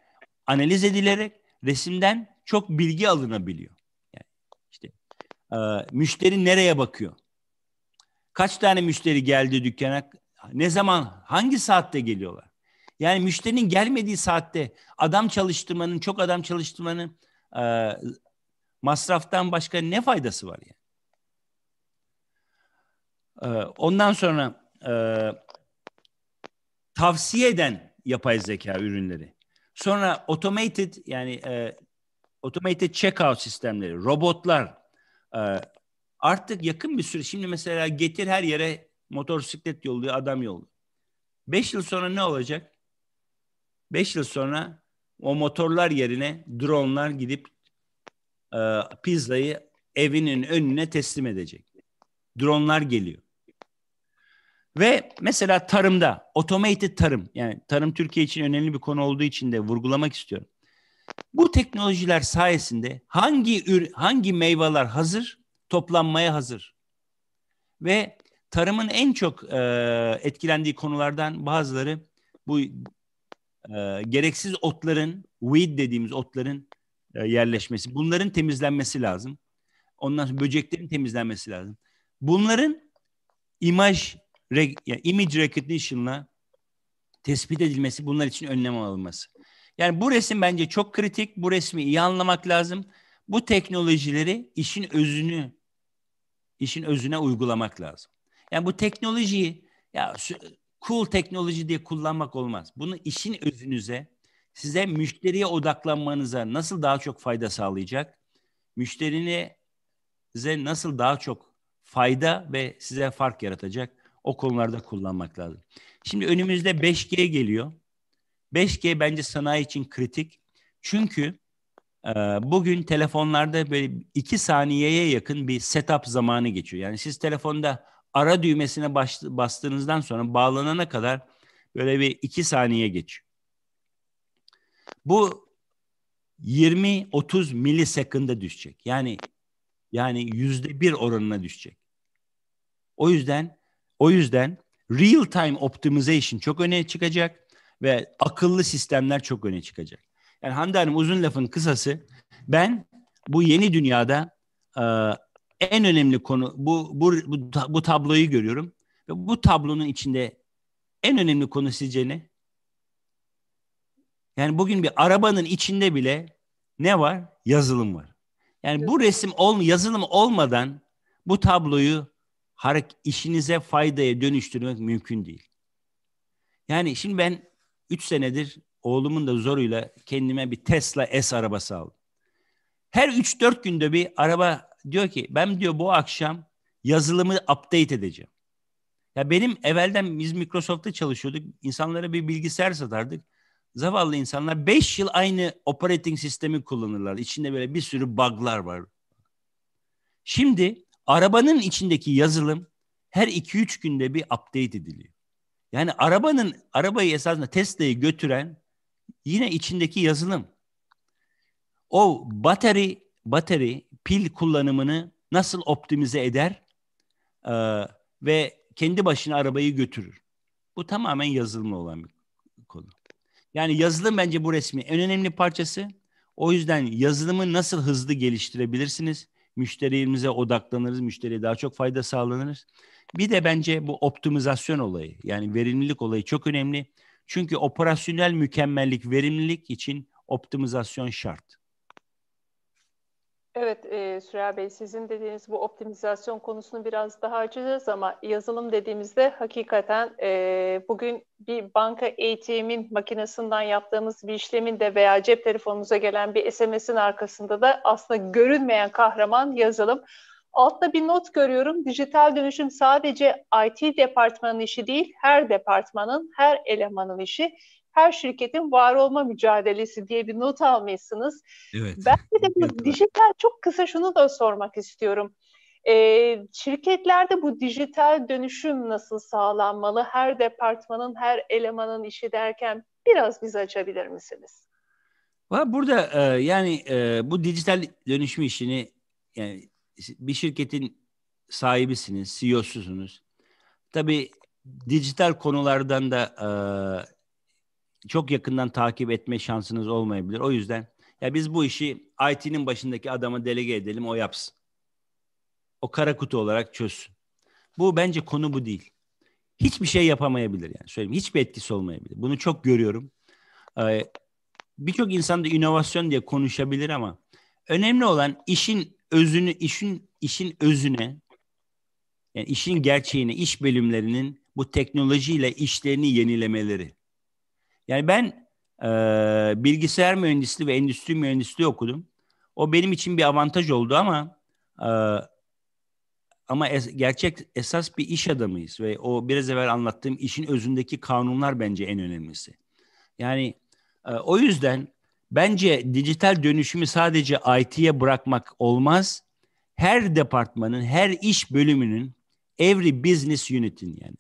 A: analiz edilerek resimden çok bilgi alınabiliyor. Yani işte e, müşteri nereye bakıyor? Kaç tane müşteri geldi dükkana? Ne zaman, hangi saatte geliyorlar? Yani müşterinin gelmediği saatte adam çalıştırmanın, çok adam çalıştırmanın e, masraftan başka ne faydası var yani? E, ondan sonra e, tavsiye eden yapay zeka ürünleri. Sonra automated yani e, automated checkout sistemleri, robotlar. E, artık yakın bir süre şimdi mesela getir her yere motosiklet yolluyor, adam yolluyor. Beş yıl sonra ne olacak? 5 yıl sonra o motorlar yerine dronelar gidip e, pizzayı evinin önüne teslim edecek. Dronelar geliyor. Ve mesela tarımda, automated tarım, yani tarım Türkiye için önemli bir konu olduğu için de vurgulamak istiyorum. Bu teknolojiler sayesinde hangi ür, hangi meyveler hazır, toplanmaya hazır. Ve tarımın en çok e, etkilendiği konulardan bazıları bu e, gereksiz otların, weed dediğimiz otların e, yerleşmesi. Bunların temizlenmesi lazım. Ondan sonra böceklerin temizlenmesi lazım. Bunların imaj, re, yani image recognition'la tespit edilmesi, bunlar için önlem alınması. Yani bu resim bence çok kritik. Bu resmi iyi anlamak lazım. Bu teknolojileri işin özünü, işin özüne uygulamak lazım. Yani bu teknolojiyi ya cool teknoloji diye kullanmak olmaz. Bunu işin özünüze, size müşteriye odaklanmanıza nasıl daha çok fayda sağlayacak? Müşterinize nasıl daha çok fayda ve size fark yaratacak? O konularda kullanmak lazım. Şimdi önümüzde 5G geliyor. 5G bence sanayi için kritik. Çünkü e, bugün telefonlarda böyle 2 saniyeye yakın bir setup zamanı geçiyor. Yani siz telefonda ara düğmesine bastığınızdan sonra bağlanana kadar böyle bir iki saniye geçiyor. Bu 20-30 milisekunda düşecek. Yani yani yüzde bir oranına düşecek. O yüzden o yüzden real time optimization çok öne çıkacak ve akıllı sistemler çok öne çıkacak. Yani Hande Hanım uzun lafın kısası ben bu yeni dünyada en önemli konu bu bu bu, bu tabloyu görüyorum ve bu tablonun içinde en önemli konu sizce ne? Yani bugün bir arabanın içinde bile ne var? Yazılım var. Yani bu resim ol yazılım olmadan bu tabloyu işinize faydaya dönüştürmek mümkün değil. Yani şimdi ben 3 senedir oğlumun da zoruyla kendime bir Tesla S arabası aldım. Her 3-4 günde bir araba diyor ki ben diyor bu akşam yazılımı update edeceğim. Ya benim evvelden biz Microsoft'ta çalışıyorduk. İnsanlara bir bilgisayar satardık. Zavallı insanlar 5 yıl aynı operating sistemi kullanırlar. İçinde böyle bir sürü bug'lar var. Şimdi arabanın içindeki yazılım her 2-3 günde bir update ediliyor. Yani arabanın arabayı esasında Tesla'yı götüren yine içindeki yazılım. O battery battery pil kullanımını nasıl optimize eder e, ve kendi başına arabayı götürür. Bu tamamen yazılımla olan bir konu. Yani yazılım bence bu resmin en önemli parçası. O yüzden yazılımı nasıl hızlı geliştirebilirsiniz? Müşterimize odaklanırız, müşteriye daha çok fayda sağlanırız. Bir de bence bu optimizasyon olayı yani verimlilik olayı çok önemli. Çünkü operasyonel mükemmellik, verimlilik için optimizasyon şart.
B: Evet e, Süreya Bey sizin dediğiniz bu optimizasyon konusunu biraz daha açacağız ama yazılım dediğimizde hakikaten e, bugün bir banka ATM'in makinesinden yaptığımız bir işlemin de veya cep telefonumuza gelen bir SMS'in arkasında da aslında görünmeyen kahraman yazılım. Altta bir not görüyorum. Dijital dönüşüm sadece IT departmanın işi değil, her departmanın, her elemanın işi her şirketin var olma mücadelesi diye bir not almışsınız. Evet. Ben de bu dijital çok kısa şunu da sormak istiyorum. E, şirketlerde bu dijital dönüşüm nasıl sağlanmalı? Her departmanın, her elemanın işi derken biraz biz açabilir misiniz?
A: Burada e, yani e, bu dijital dönüşüm işini yani bir şirketin sahibisiniz, CEO'susunuz. Tabii dijital konulardan da e, çok yakından takip etme şansınız olmayabilir. O yüzden ya biz bu işi IT'nin başındaki adama delege edelim o yapsın. O kara kutu olarak çözsün. Bu bence konu bu değil. Hiçbir şey yapamayabilir yani söyleyeyim. Hiçbir etkisi olmayabilir. Bunu çok görüyorum. Ee, Birçok insan da inovasyon diye konuşabilir ama önemli olan işin özünü, işin işin özüne yani işin gerçeğine, iş bölümlerinin bu teknolojiyle işlerini yenilemeleri. Yani ben e, bilgisayar mühendisliği ve endüstri mühendisliği okudum. O benim için bir avantaj oldu ama e, ama es, gerçek esas bir iş adamıyız ve o biraz evvel anlattığım işin özündeki kanunlar bence en önemlisi. Yani e, o yüzden bence dijital dönüşümü sadece IT'ye bırakmak olmaz. Her departmanın, her iş bölümünün, every business unit'in yani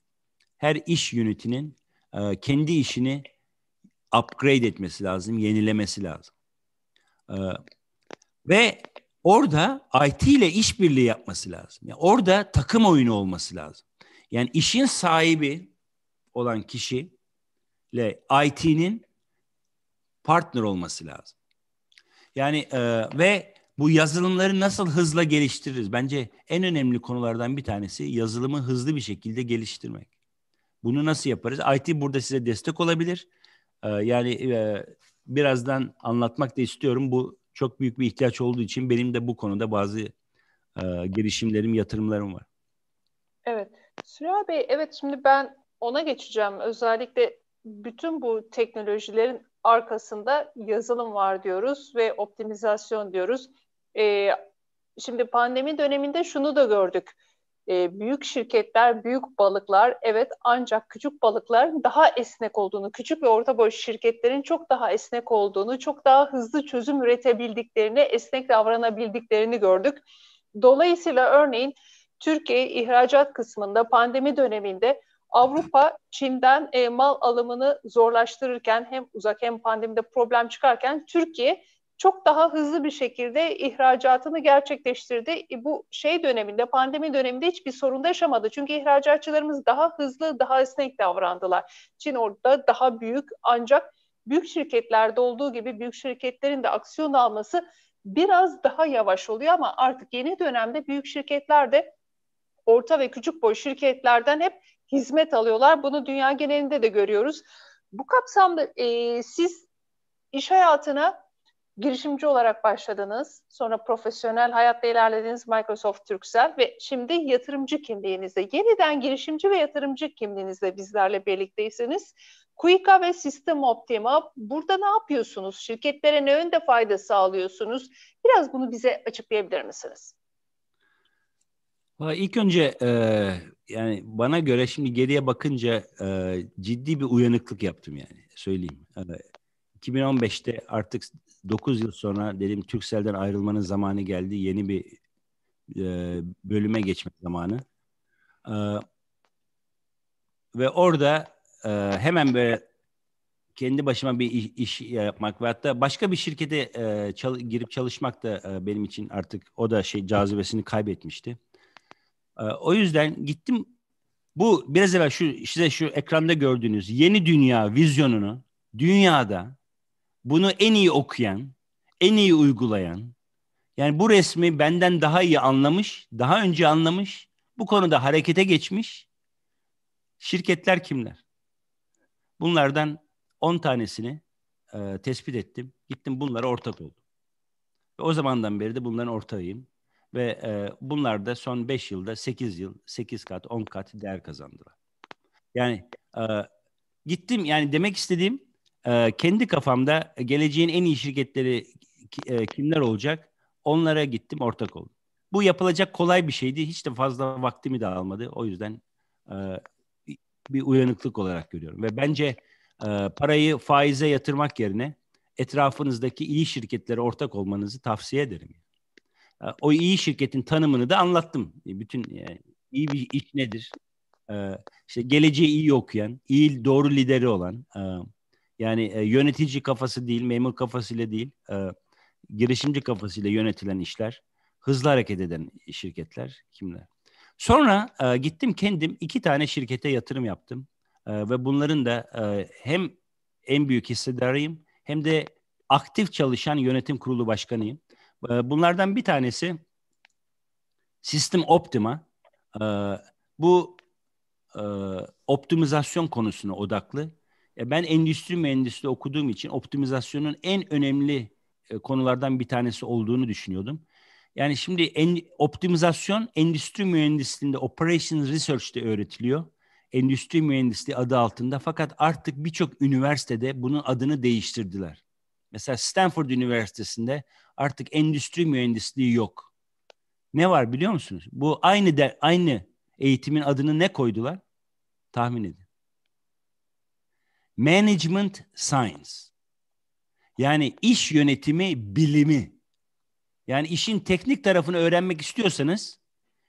A: her iş yönetinin e, kendi işini upgrade etmesi lazım, yenilemesi lazım. Ee, ve orada IT ile işbirliği yapması lazım. Yani orada takım oyunu olması lazım. Yani işin sahibi olan kişi ile IT'nin partner olması lazım. Yani e, ve bu yazılımları nasıl hızla geliştiririz? Bence en önemli konulardan bir tanesi yazılımı hızlı bir şekilde geliştirmek. Bunu nasıl yaparız? IT burada size destek olabilir ee, yani e, birazdan anlatmak da istiyorum. Bu çok büyük bir ihtiyaç olduğu için benim de bu konuda bazı e, girişimlerim, yatırımlarım var.
B: Evet. Süra Bey, evet şimdi ben ona geçeceğim. Özellikle bütün bu teknolojilerin arkasında yazılım var diyoruz ve optimizasyon diyoruz. E, şimdi pandemi döneminde şunu da gördük e, büyük şirketler, büyük balıklar evet ancak küçük balıklar daha esnek olduğunu, küçük ve orta boy şirketlerin çok daha esnek olduğunu, çok daha hızlı çözüm üretebildiklerini, esnek davranabildiklerini gördük. Dolayısıyla örneğin Türkiye ihracat kısmında pandemi döneminde Avrupa Çin'den e, mal alımını zorlaştırırken hem uzak hem pandemide problem çıkarken Türkiye çok daha hızlı bir şekilde ihracatını gerçekleştirdi. E, bu şey döneminde, pandemi döneminde hiçbir sorun da yaşamadı. Çünkü ihracatçılarımız daha hızlı, daha esnek davrandılar. Çin orada daha büyük ancak büyük şirketlerde olduğu gibi büyük şirketlerin de aksiyon alması biraz daha yavaş oluyor ama artık yeni dönemde büyük şirketler de orta ve küçük boy şirketlerden hep hizmet alıyorlar. Bunu dünya genelinde de görüyoruz. Bu kapsamda e, siz iş hayatına girişimci olarak başladınız. Sonra profesyonel hayatta ilerlediniz Microsoft Türksel ve şimdi yatırımcı kimliğinizde. Yeniden girişimci ve yatırımcı kimliğinizde bizlerle birlikteyseniz Kuika ve Sistem Optima burada ne yapıyorsunuz? Şirketlere ne önde fayda sağlıyorsunuz? Biraz bunu bize açıklayabilir misiniz?
A: İlk önce e, yani bana göre şimdi geriye bakınca e, ciddi bir uyanıklık yaptım yani söyleyeyim. E, 2015'te artık 9 yıl sonra dedim Türksel'den ayrılmanın zamanı geldi. Yeni bir e, bölüme geçmek zamanı. E, ve orada e, hemen böyle kendi başıma bir iş, iş yapmak ve hatta başka bir şirkete e, çal, girip çalışmak da e, benim için artık o da şey cazibesini kaybetmişti. E, o yüzden gittim bu biraz evvel şu size şu ekranda gördüğünüz yeni dünya vizyonunu dünyada bunu en iyi okuyan, en iyi uygulayan, yani bu resmi benden daha iyi anlamış, daha önce anlamış, bu konuda harekete geçmiş şirketler kimler? Bunlardan 10 tanesini e, tespit ettim. Gittim bunlara ortak oldum. Ve o zamandan beri de bunların ortağıyım. Ve e, bunlar da son 5 yılda 8 yıl, 8 kat, 10 kat değer kazandılar. Yani e, gittim yani demek istediğim e, kendi kafamda geleceğin en iyi şirketleri e, kimler olacak? Onlara gittim, ortak oldum. Bu yapılacak kolay bir şeydi. Hiç de fazla vaktimi de almadı. O yüzden e, bir uyanıklık olarak görüyorum. Ve bence e, parayı faize yatırmak yerine etrafınızdaki iyi şirketlere ortak olmanızı tavsiye ederim. E, o iyi şirketin tanımını da anlattım. E, bütün e, iyi bir iş nedir? E, işte geleceği iyi okuyan, iyi doğru lideri olan, e, yani e, yönetici kafası değil, memur kafasıyla değil, e, girişimci kafasıyla yönetilen işler, hızlı hareket eden şirketler kimler? Sonra e, gittim kendim iki tane şirkete yatırım yaptım e, ve bunların da e, hem en büyük hissedarıyım hem de aktif çalışan yönetim kurulu başkanıyım. E, bunlardan bir tanesi Sistem Optima. E, bu e, optimizasyon konusuna odaklı e, ben endüstri mühendisliği okuduğum için optimizasyonun en önemli e, konulardan bir tanesi olduğunu düşünüyordum. Yani şimdi en, optimizasyon endüstri mühendisliğinde Operations Research'te öğretiliyor. Endüstri mühendisliği adı altında fakat artık birçok üniversitede bunun adını değiştirdiler. Mesela Stanford Üniversitesi'nde artık endüstri mühendisliği yok. Ne var biliyor musunuz? Bu aynı de, aynı eğitimin adını ne koydular? Tahmin edin. Management Science. Yani iş yönetimi bilimi. Yani işin teknik tarafını öğrenmek istiyorsanız,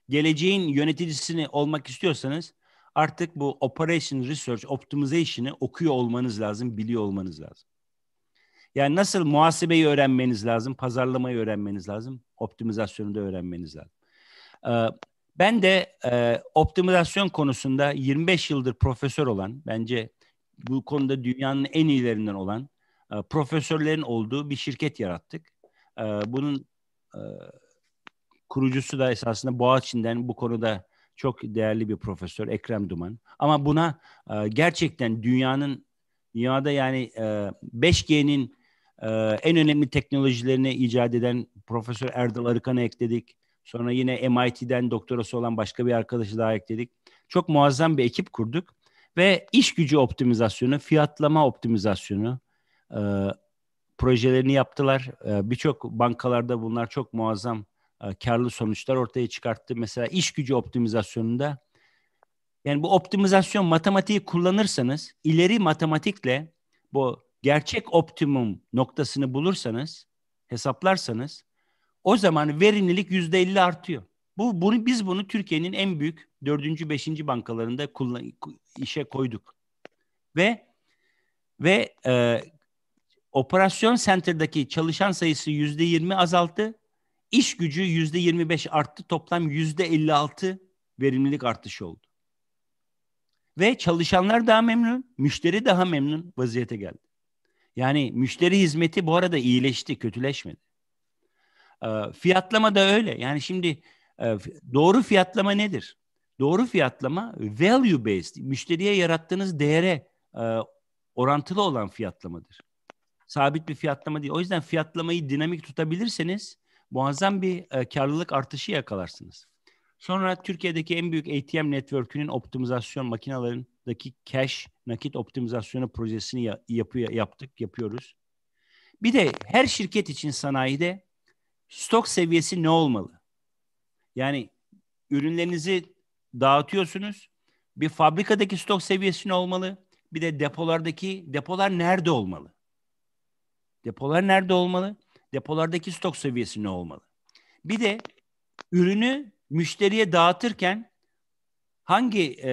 A: geleceğin yöneticisini olmak istiyorsanız artık bu Operation Research Optimization'ı okuyor olmanız lazım, biliyor olmanız lazım. Yani nasıl muhasebeyi öğrenmeniz lazım, pazarlamayı öğrenmeniz lazım, optimizasyonu da öğrenmeniz lazım. Ee, ben de e, optimizasyon konusunda 25 yıldır profesör olan, bence bu konuda dünyanın en iyilerinden olan e, profesörlerin olduğu bir şirket yarattık. E, bunun e, kurucusu da esasında Boğaziçi'nden bu konuda çok değerli bir profesör Ekrem Duman. Ama buna e, gerçekten dünyanın dünyada yani e, 5G'nin e, en önemli teknolojilerini icat eden Profesör Erdal Arıkan'ı ekledik. Sonra yine MIT'den doktorası olan başka bir arkadaşı daha ekledik. Çok muazzam bir ekip kurduk ve iş gücü optimizasyonu, fiyatlama optimizasyonu e, projelerini yaptılar. E, Birçok bankalarda bunlar çok muazzam e, karlı sonuçlar ortaya çıkarttı. Mesela iş gücü optimizasyonunda yani bu optimizasyon matematiği kullanırsanız ileri matematikle bu gerçek optimum noktasını bulursanız hesaplarsanız o zaman verimlilik yüzde elli artıyor. Bu bunu biz bunu Türkiye'nin en büyük dördüncü beşinci bankalarında kullan, işe koyduk. Ve ve e, operasyon center'daki çalışan sayısı yüzde yirmi azalttı. İş gücü yüzde yirmi beş arttı. Toplam yüzde elli altı verimlilik artışı oldu. Ve çalışanlar daha memnun, müşteri daha memnun vaziyete geldi. Yani müşteri hizmeti bu arada iyileşti, kötüleşmedi. E, fiyatlama da öyle. Yani şimdi e, doğru fiyatlama nedir? Doğru fiyatlama value based, müşteriye yarattığınız değere e, orantılı olan fiyatlamadır. Sabit bir fiyatlama değil. O yüzden fiyatlamayı dinamik tutabilirseniz muazzam bir e, karlılık artışı yakalarsınız. Sonra Türkiye'deki en büyük ATM network'ünün optimizasyon makinalarındaki cash nakit optimizasyonu projesini ya, yapı, yaptık, yapıyoruz. Bir de her şirket için sanayide stok seviyesi ne olmalı? Yani ürünlerinizi dağıtıyorsunuz. Bir fabrikadaki stok seviyesi ne olmalı. Bir de depolardaki depolar nerede olmalı? Depolar nerede olmalı? Depolardaki stok seviyesi ne olmalı? Bir de ürünü müşteriye dağıtırken hangi e,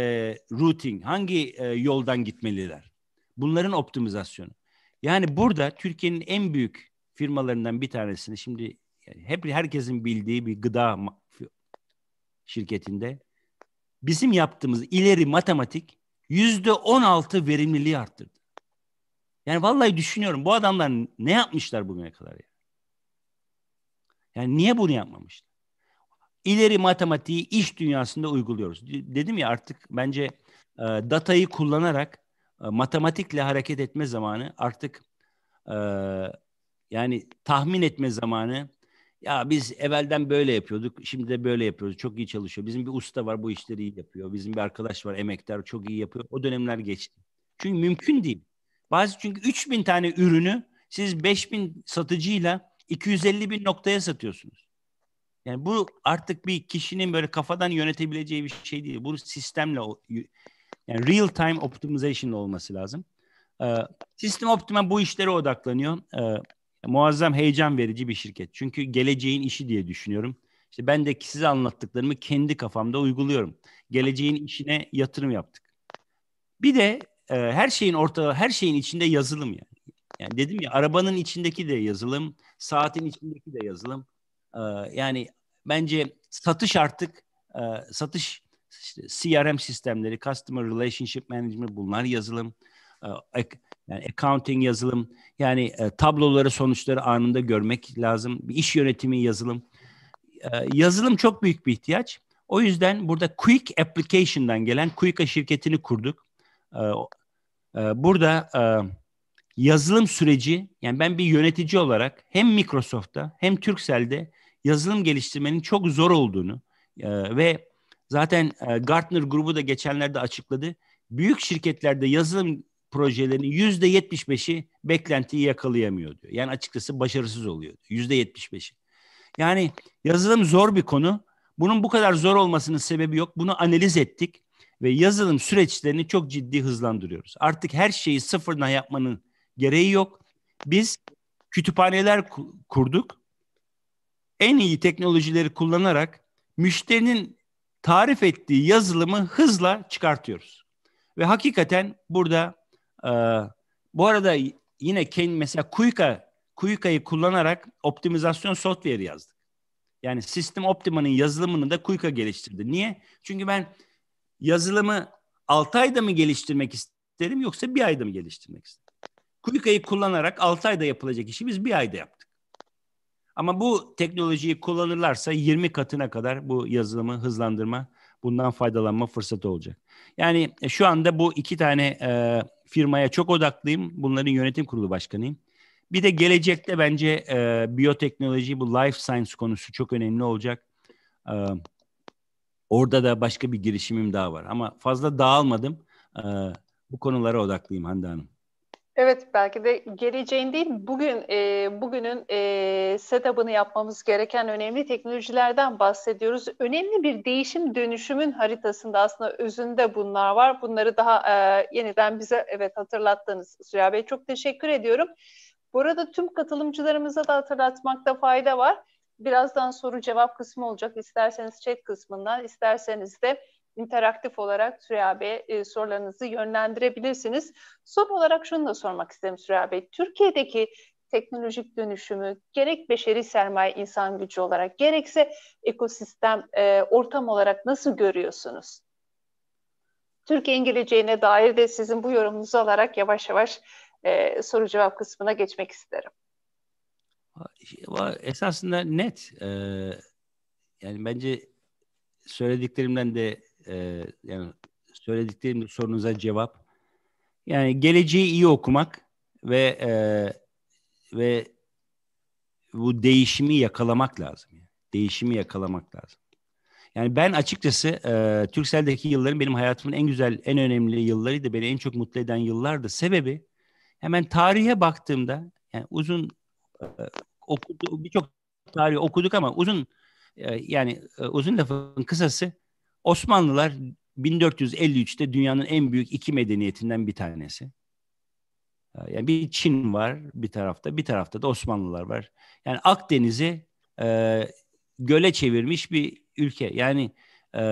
A: routing, hangi e, yoldan gitmeliler? Bunların optimizasyonu. Yani burada Türkiye'nin en büyük firmalarından bir tanesini şimdi hep herkesin bildiği bir gıda şirketinde bizim yaptığımız ileri matematik yüzde on altı verimliliği arttırdı. Yani vallahi düşünüyorum bu adamlar ne yapmışlar bugüne kadar ya? Yani niye bunu yapmamışlar? İleri matematiği iş dünyasında uyguluyoruz. Dedim ya artık bence e, datayı kullanarak e, matematikle hareket etme zamanı artık e, yani tahmin etme zamanı ya biz evvelden böyle yapıyorduk, şimdi de böyle yapıyoruz. Çok iyi çalışıyor. Bizim bir usta var, bu işleri iyi yapıyor. Bizim bir arkadaş var, emektar, çok iyi yapıyor. O dönemler geçti. Çünkü mümkün değil. Bazı çünkü 3000 tane ürünü siz 5000 satıcıyla 250 bin noktaya satıyorsunuz. Yani bu artık bir kişinin böyle kafadan yönetebileceği bir şey değil. Bu sistemle yani real time optimization olması lazım. Ee, sistem optima bu işlere odaklanıyor. Ee, muazzam heyecan verici bir şirket. Çünkü geleceğin işi diye düşünüyorum. İşte ben de size anlattıklarımı kendi kafamda uyguluyorum. Geleceğin işine yatırım yaptık. Bir de e, her şeyin ortağı, her şeyin içinde yazılım yani. Yani dedim ya arabanın içindeki de yazılım, saatin içindeki de yazılım. E, yani bence satış artık e, satış işte CRM sistemleri, Customer Relationship Management bunlar yazılım. E, yani accounting, yazılım, yani e, tabloları, sonuçları anında görmek lazım. Bir iş yönetimi, yazılım. E, yazılım çok büyük bir ihtiyaç. O yüzden burada Quick Application'dan gelen Quick'a şirketini kurduk. E, e, burada e, yazılım süreci, yani ben bir yönetici olarak hem Microsoft'ta hem Turkcell'de yazılım geliştirmenin çok zor olduğunu e, ve zaten e, Gartner grubu da geçenlerde açıkladı. Büyük şirketlerde yazılım projelerin yüzde yetmiş beşi beklentiyi yakalayamıyor diyor. Yani açıkçası başarısız oluyor. Yüzde yetmiş beşi. Yani yazılım zor bir konu. Bunun bu kadar zor olmasının sebebi yok. Bunu analiz ettik ve yazılım süreçlerini çok ciddi hızlandırıyoruz. Artık her şeyi sıfırdan yapmanın gereği yok. Biz kütüphaneler kurduk. En iyi teknolojileri kullanarak müşterinin tarif ettiği yazılımı hızla çıkartıyoruz. Ve hakikaten burada ee, bu arada yine kendi mesela Kuika Kuika'yı kullanarak optimizasyon software yazdık. Yani sistem Optima'nın yazılımını da Kuika geliştirdi. Niye? Çünkü ben yazılımı 6 ayda mı geliştirmek isterim yoksa bir ayda mı geliştirmek isterim? Kuika'yı kullanarak 6 ayda yapılacak işi biz bir ayda yaptık. Ama bu teknolojiyi kullanırlarsa 20 katına kadar bu yazılımı hızlandırma, bundan faydalanma fırsatı olacak. Yani e, şu anda bu iki tane e, firmaya çok odaklıyım. Bunların yönetim kurulu başkanıyım. Bir de gelecekte bence e, biyoteknoloji, bu life science konusu çok önemli olacak. E, orada da başka bir girişimim daha var. Ama fazla dağılmadım. E, bu konulara odaklıyım Hande Hanım.
B: Evet belki de geleceğin değil bugün e, bugünün e, setup'ını yapmamız gereken önemli teknolojilerden bahsediyoruz. Önemli bir değişim dönüşümün haritasında aslında özünde bunlar var. Bunları daha e, yeniden bize evet hatırlattınız Süreya Bey. Çok teşekkür ediyorum. Burada tüm katılımcılarımıza da hatırlatmakta fayda var. Birazdan soru cevap kısmı olacak. İsterseniz chat kısmından, isterseniz de interaktif olarak Süreyya Bey e, sorularınızı yönlendirebilirsiniz. Son olarak şunu da sormak istedim Süreyya Bey. Türkiye'deki teknolojik dönüşümü gerek beşeri sermaye insan gücü olarak gerekse ekosistem e, ortam olarak nasıl görüyorsunuz? Türkiye'nin geleceğine dair de sizin bu yorumunuzu alarak yavaş yavaş e, soru cevap kısmına geçmek isterim.
A: Şey, esasında net. Ee, yani bence söylediklerimden de e, yani söylediklerim sorunuza cevap. Yani geleceği iyi okumak ve e, ve bu değişimi yakalamak lazım. Değişimi yakalamak lazım. Yani ben açıkçası e, Türkcell'deki yıllarım benim hayatımın en güzel, en önemli yıllarıydı. Beni en çok mutlu eden yıllardı. Sebebi hemen tarihe baktığımda yani uzun e, okudu birçok tarih okuduk ama uzun e, yani e, uzun lafın kısası Osmanlılar 1453'te dünyanın en büyük iki medeniyetinden bir tanesi. Ee, yani bir Çin var bir tarafta, bir tarafta da Osmanlılar var. Yani Akdeniz'i e, göle çevirmiş bir ülke. Yani e,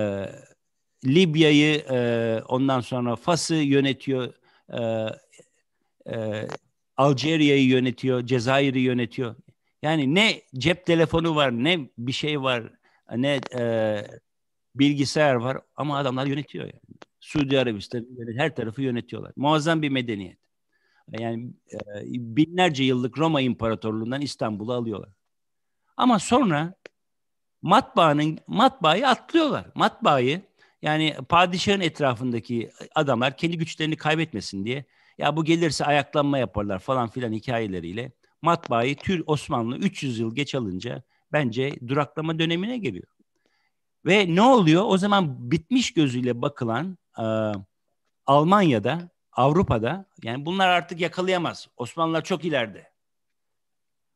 A: Libya'yı e, ondan sonra Fas'ı yönetiyor, e, e, Alcerya'yı yönetiyor, Cezayir'i yönetiyor. Yani ne cep telefonu var, ne bir şey var, ne e, bilgisayar var ama adamlar yönetiyor yani. Suudi Arabistan her tarafı yönetiyorlar. Muazzam bir medeniyet. Yani e, binlerce yıllık Roma İmparatorluğundan İstanbul'u alıyorlar. Ama sonra matbaanın matbaayı atlıyorlar. Matbaayı yani padişahın etrafındaki adamlar kendi güçlerini kaybetmesin diye ya bu gelirse ayaklanma yaparlar falan filan hikayeleriyle matbaayı Tür Osmanlı 300 yıl geç alınca bence duraklama dönemine geliyor. Ve ne oluyor? O zaman bitmiş gözüyle bakılan e, Almanya'da, Avrupa'da yani bunlar artık yakalayamaz. Osmanlılar çok ileride.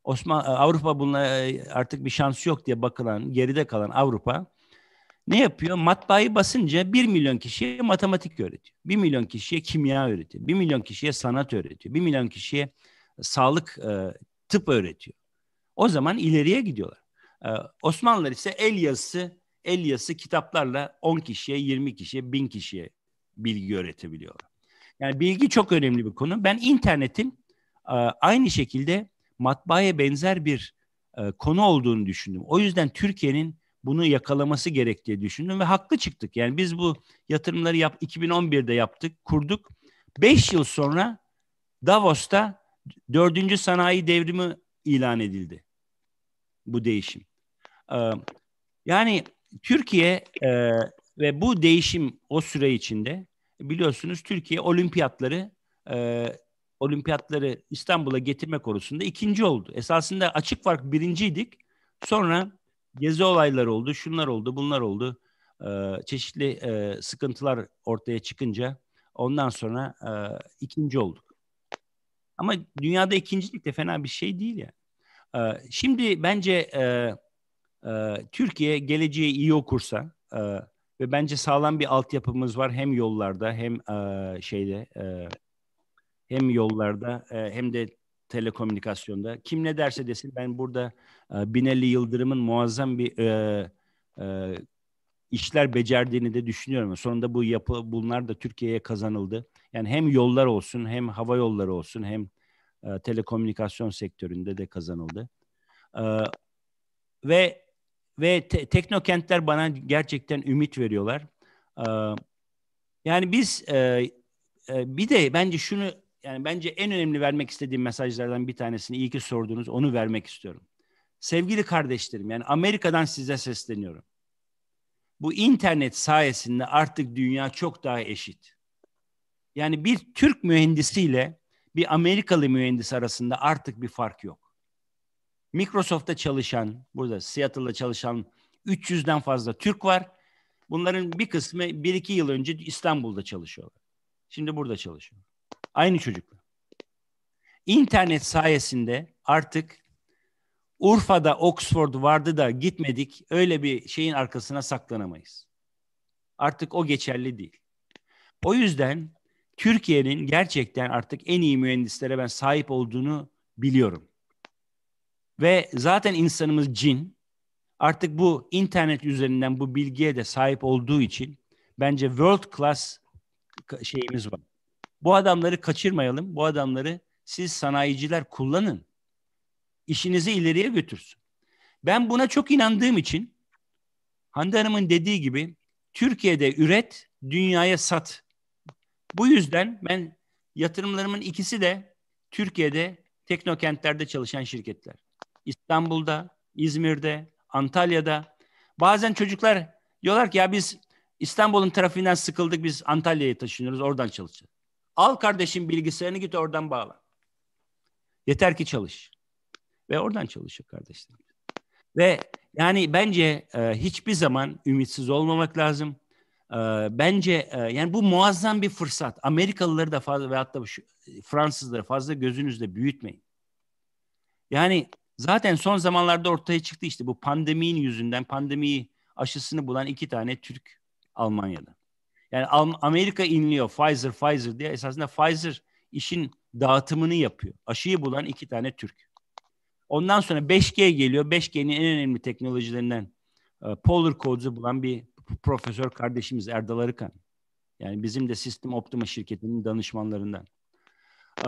A: Osman e, Avrupa bunlara e, artık bir şansı yok diye bakılan, geride kalan Avrupa ne yapıyor? Matbaayı basınca 1 milyon kişiye matematik öğretiyor. 1 milyon kişiye kimya öğretiyor. 1 milyon kişiye sanat öğretiyor. 1 milyon kişiye sağlık, e, tıp öğretiyor. O zaman ileriye gidiyorlar. Osmanlılar ise el yazısı Elyas'ı kitaplarla 10 kişiye, 20 kişiye, 1000 kişiye bilgi öğretebiliyor. Yani bilgi çok önemli bir konu. Ben internetin e, aynı şekilde matbaaya benzer bir e, konu olduğunu düşündüm. O yüzden Türkiye'nin bunu yakalaması gerek düşündüm ve haklı çıktık. Yani biz bu yatırımları yap 2011'de yaptık, kurduk. 5 yıl sonra Davos'ta dördüncü sanayi devrimi ilan edildi. Bu değişim. E, yani Türkiye e, ve bu değişim o süre içinde biliyorsunuz Türkiye olimpiyatları e, olimpiyatları İstanbul'a getirme konusunda ikinci oldu. Esasında açık fark birinciydik. Sonra gezi olayları oldu, şunlar oldu, bunlar oldu. E, çeşitli e, sıkıntılar ortaya çıkınca ondan sonra e, ikinci olduk. Ama dünyada ikincilik de fena bir şey değil ya. Yani. E, şimdi bence e, e, Türkiye geleceği iyi okursa e, ve bence sağlam bir altyapımız var hem yollarda hem e, şeyde e, hem yollarda e, hem de telekomünikasyonda. Kim ne derse desin ben burada e, Binali Yıldırım'ın muazzam bir e, e, işler becerdiğini de düşünüyorum. Sonunda bu yapı bunlar da Türkiye'ye kazanıldı. Yani hem yollar olsun hem hava yolları olsun hem e, telekomünikasyon sektöründe de kazanıldı. E, ve ve te- teknokentler bana gerçekten ümit veriyorlar. Ee, yani biz e, e, bir de bence şunu yani bence en önemli vermek istediğim mesajlardan bir tanesini iyi ki sordunuz onu vermek istiyorum. Sevgili kardeşlerim yani Amerika'dan size sesleniyorum. Bu internet sayesinde artık dünya çok daha eşit. Yani bir Türk mühendisiyle bir Amerikalı mühendis arasında artık bir fark yok. Microsoft'ta çalışan, burada Seattle'da çalışan 300'den fazla Türk var. Bunların bir kısmı 1-2 yıl önce İstanbul'da çalışıyorlar. Şimdi burada çalışıyor. Aynı çocuklar. İnternet sayesinde artık Urfa'da Oxford vardı da gitmedik. Öyle bir şeyin arkasına saklanamayız. Artık o geçerli değil. O yüzden Türkiye'nin gerçekten artık en iyi mühendislere ben sahip olduğunu biliyorum. Ve zaten insanımız cin. Artık bu internet üzerinden bu bilgiye de sahip olduğu için bence world class şeyimiz var. Bu adamları kaçırmayalım. Bu adamları siz sanayiciler kullanın. İşinizi ileriye götürsün. Ben buna çok inandığım için Hande Hanım'ın dediği gibi Türkiye'de üret, dünyaya sat. Bu yüzden ben yatırımlarımın ikisi de Türkiye'de teknokentlerde çalışan şirketler. İstanbul'da, İzmir'de, Antalya'da. Bazen çocuklar diyorlar ki ya biz İstanbul'un trafiğinden sıkıldık biz Antalya'ya taşınıyoruz oradan çalışacağız. Al kardeşim bilgisayarını git oradan bağla. Yeter ki çalış. Ve oradan çalışıyor kardeşlerim. Ve yani bence e, hiçbir zaman ümitsiz olmamak lazım. E, bence e, yani bu muazzam bir fırsat. Amerikalıları da fazla veyahut da şu, Fransızları fazla gözünüzde büyütmeyin. Yani Zaten son zamanlarda ortaya çıktı işte bu pandeminin yüzünden pandemi aşısını bulan iki tane Türk Almanya'da. Yani Amerika inliyor Pfizer Pfizer diye esasında Pfizer işin dağıtımını yapıyor. Aşıyı bulan iki tane Türk. Ondan sonra 5G geliyor. 5G'nin en önemli teknolojilerinden e, Polar Codes'u bulan bir profesör kardeşimiz Erdal Arıkan. Yani bizim de System Optima şirketinin danışmanlarından. E,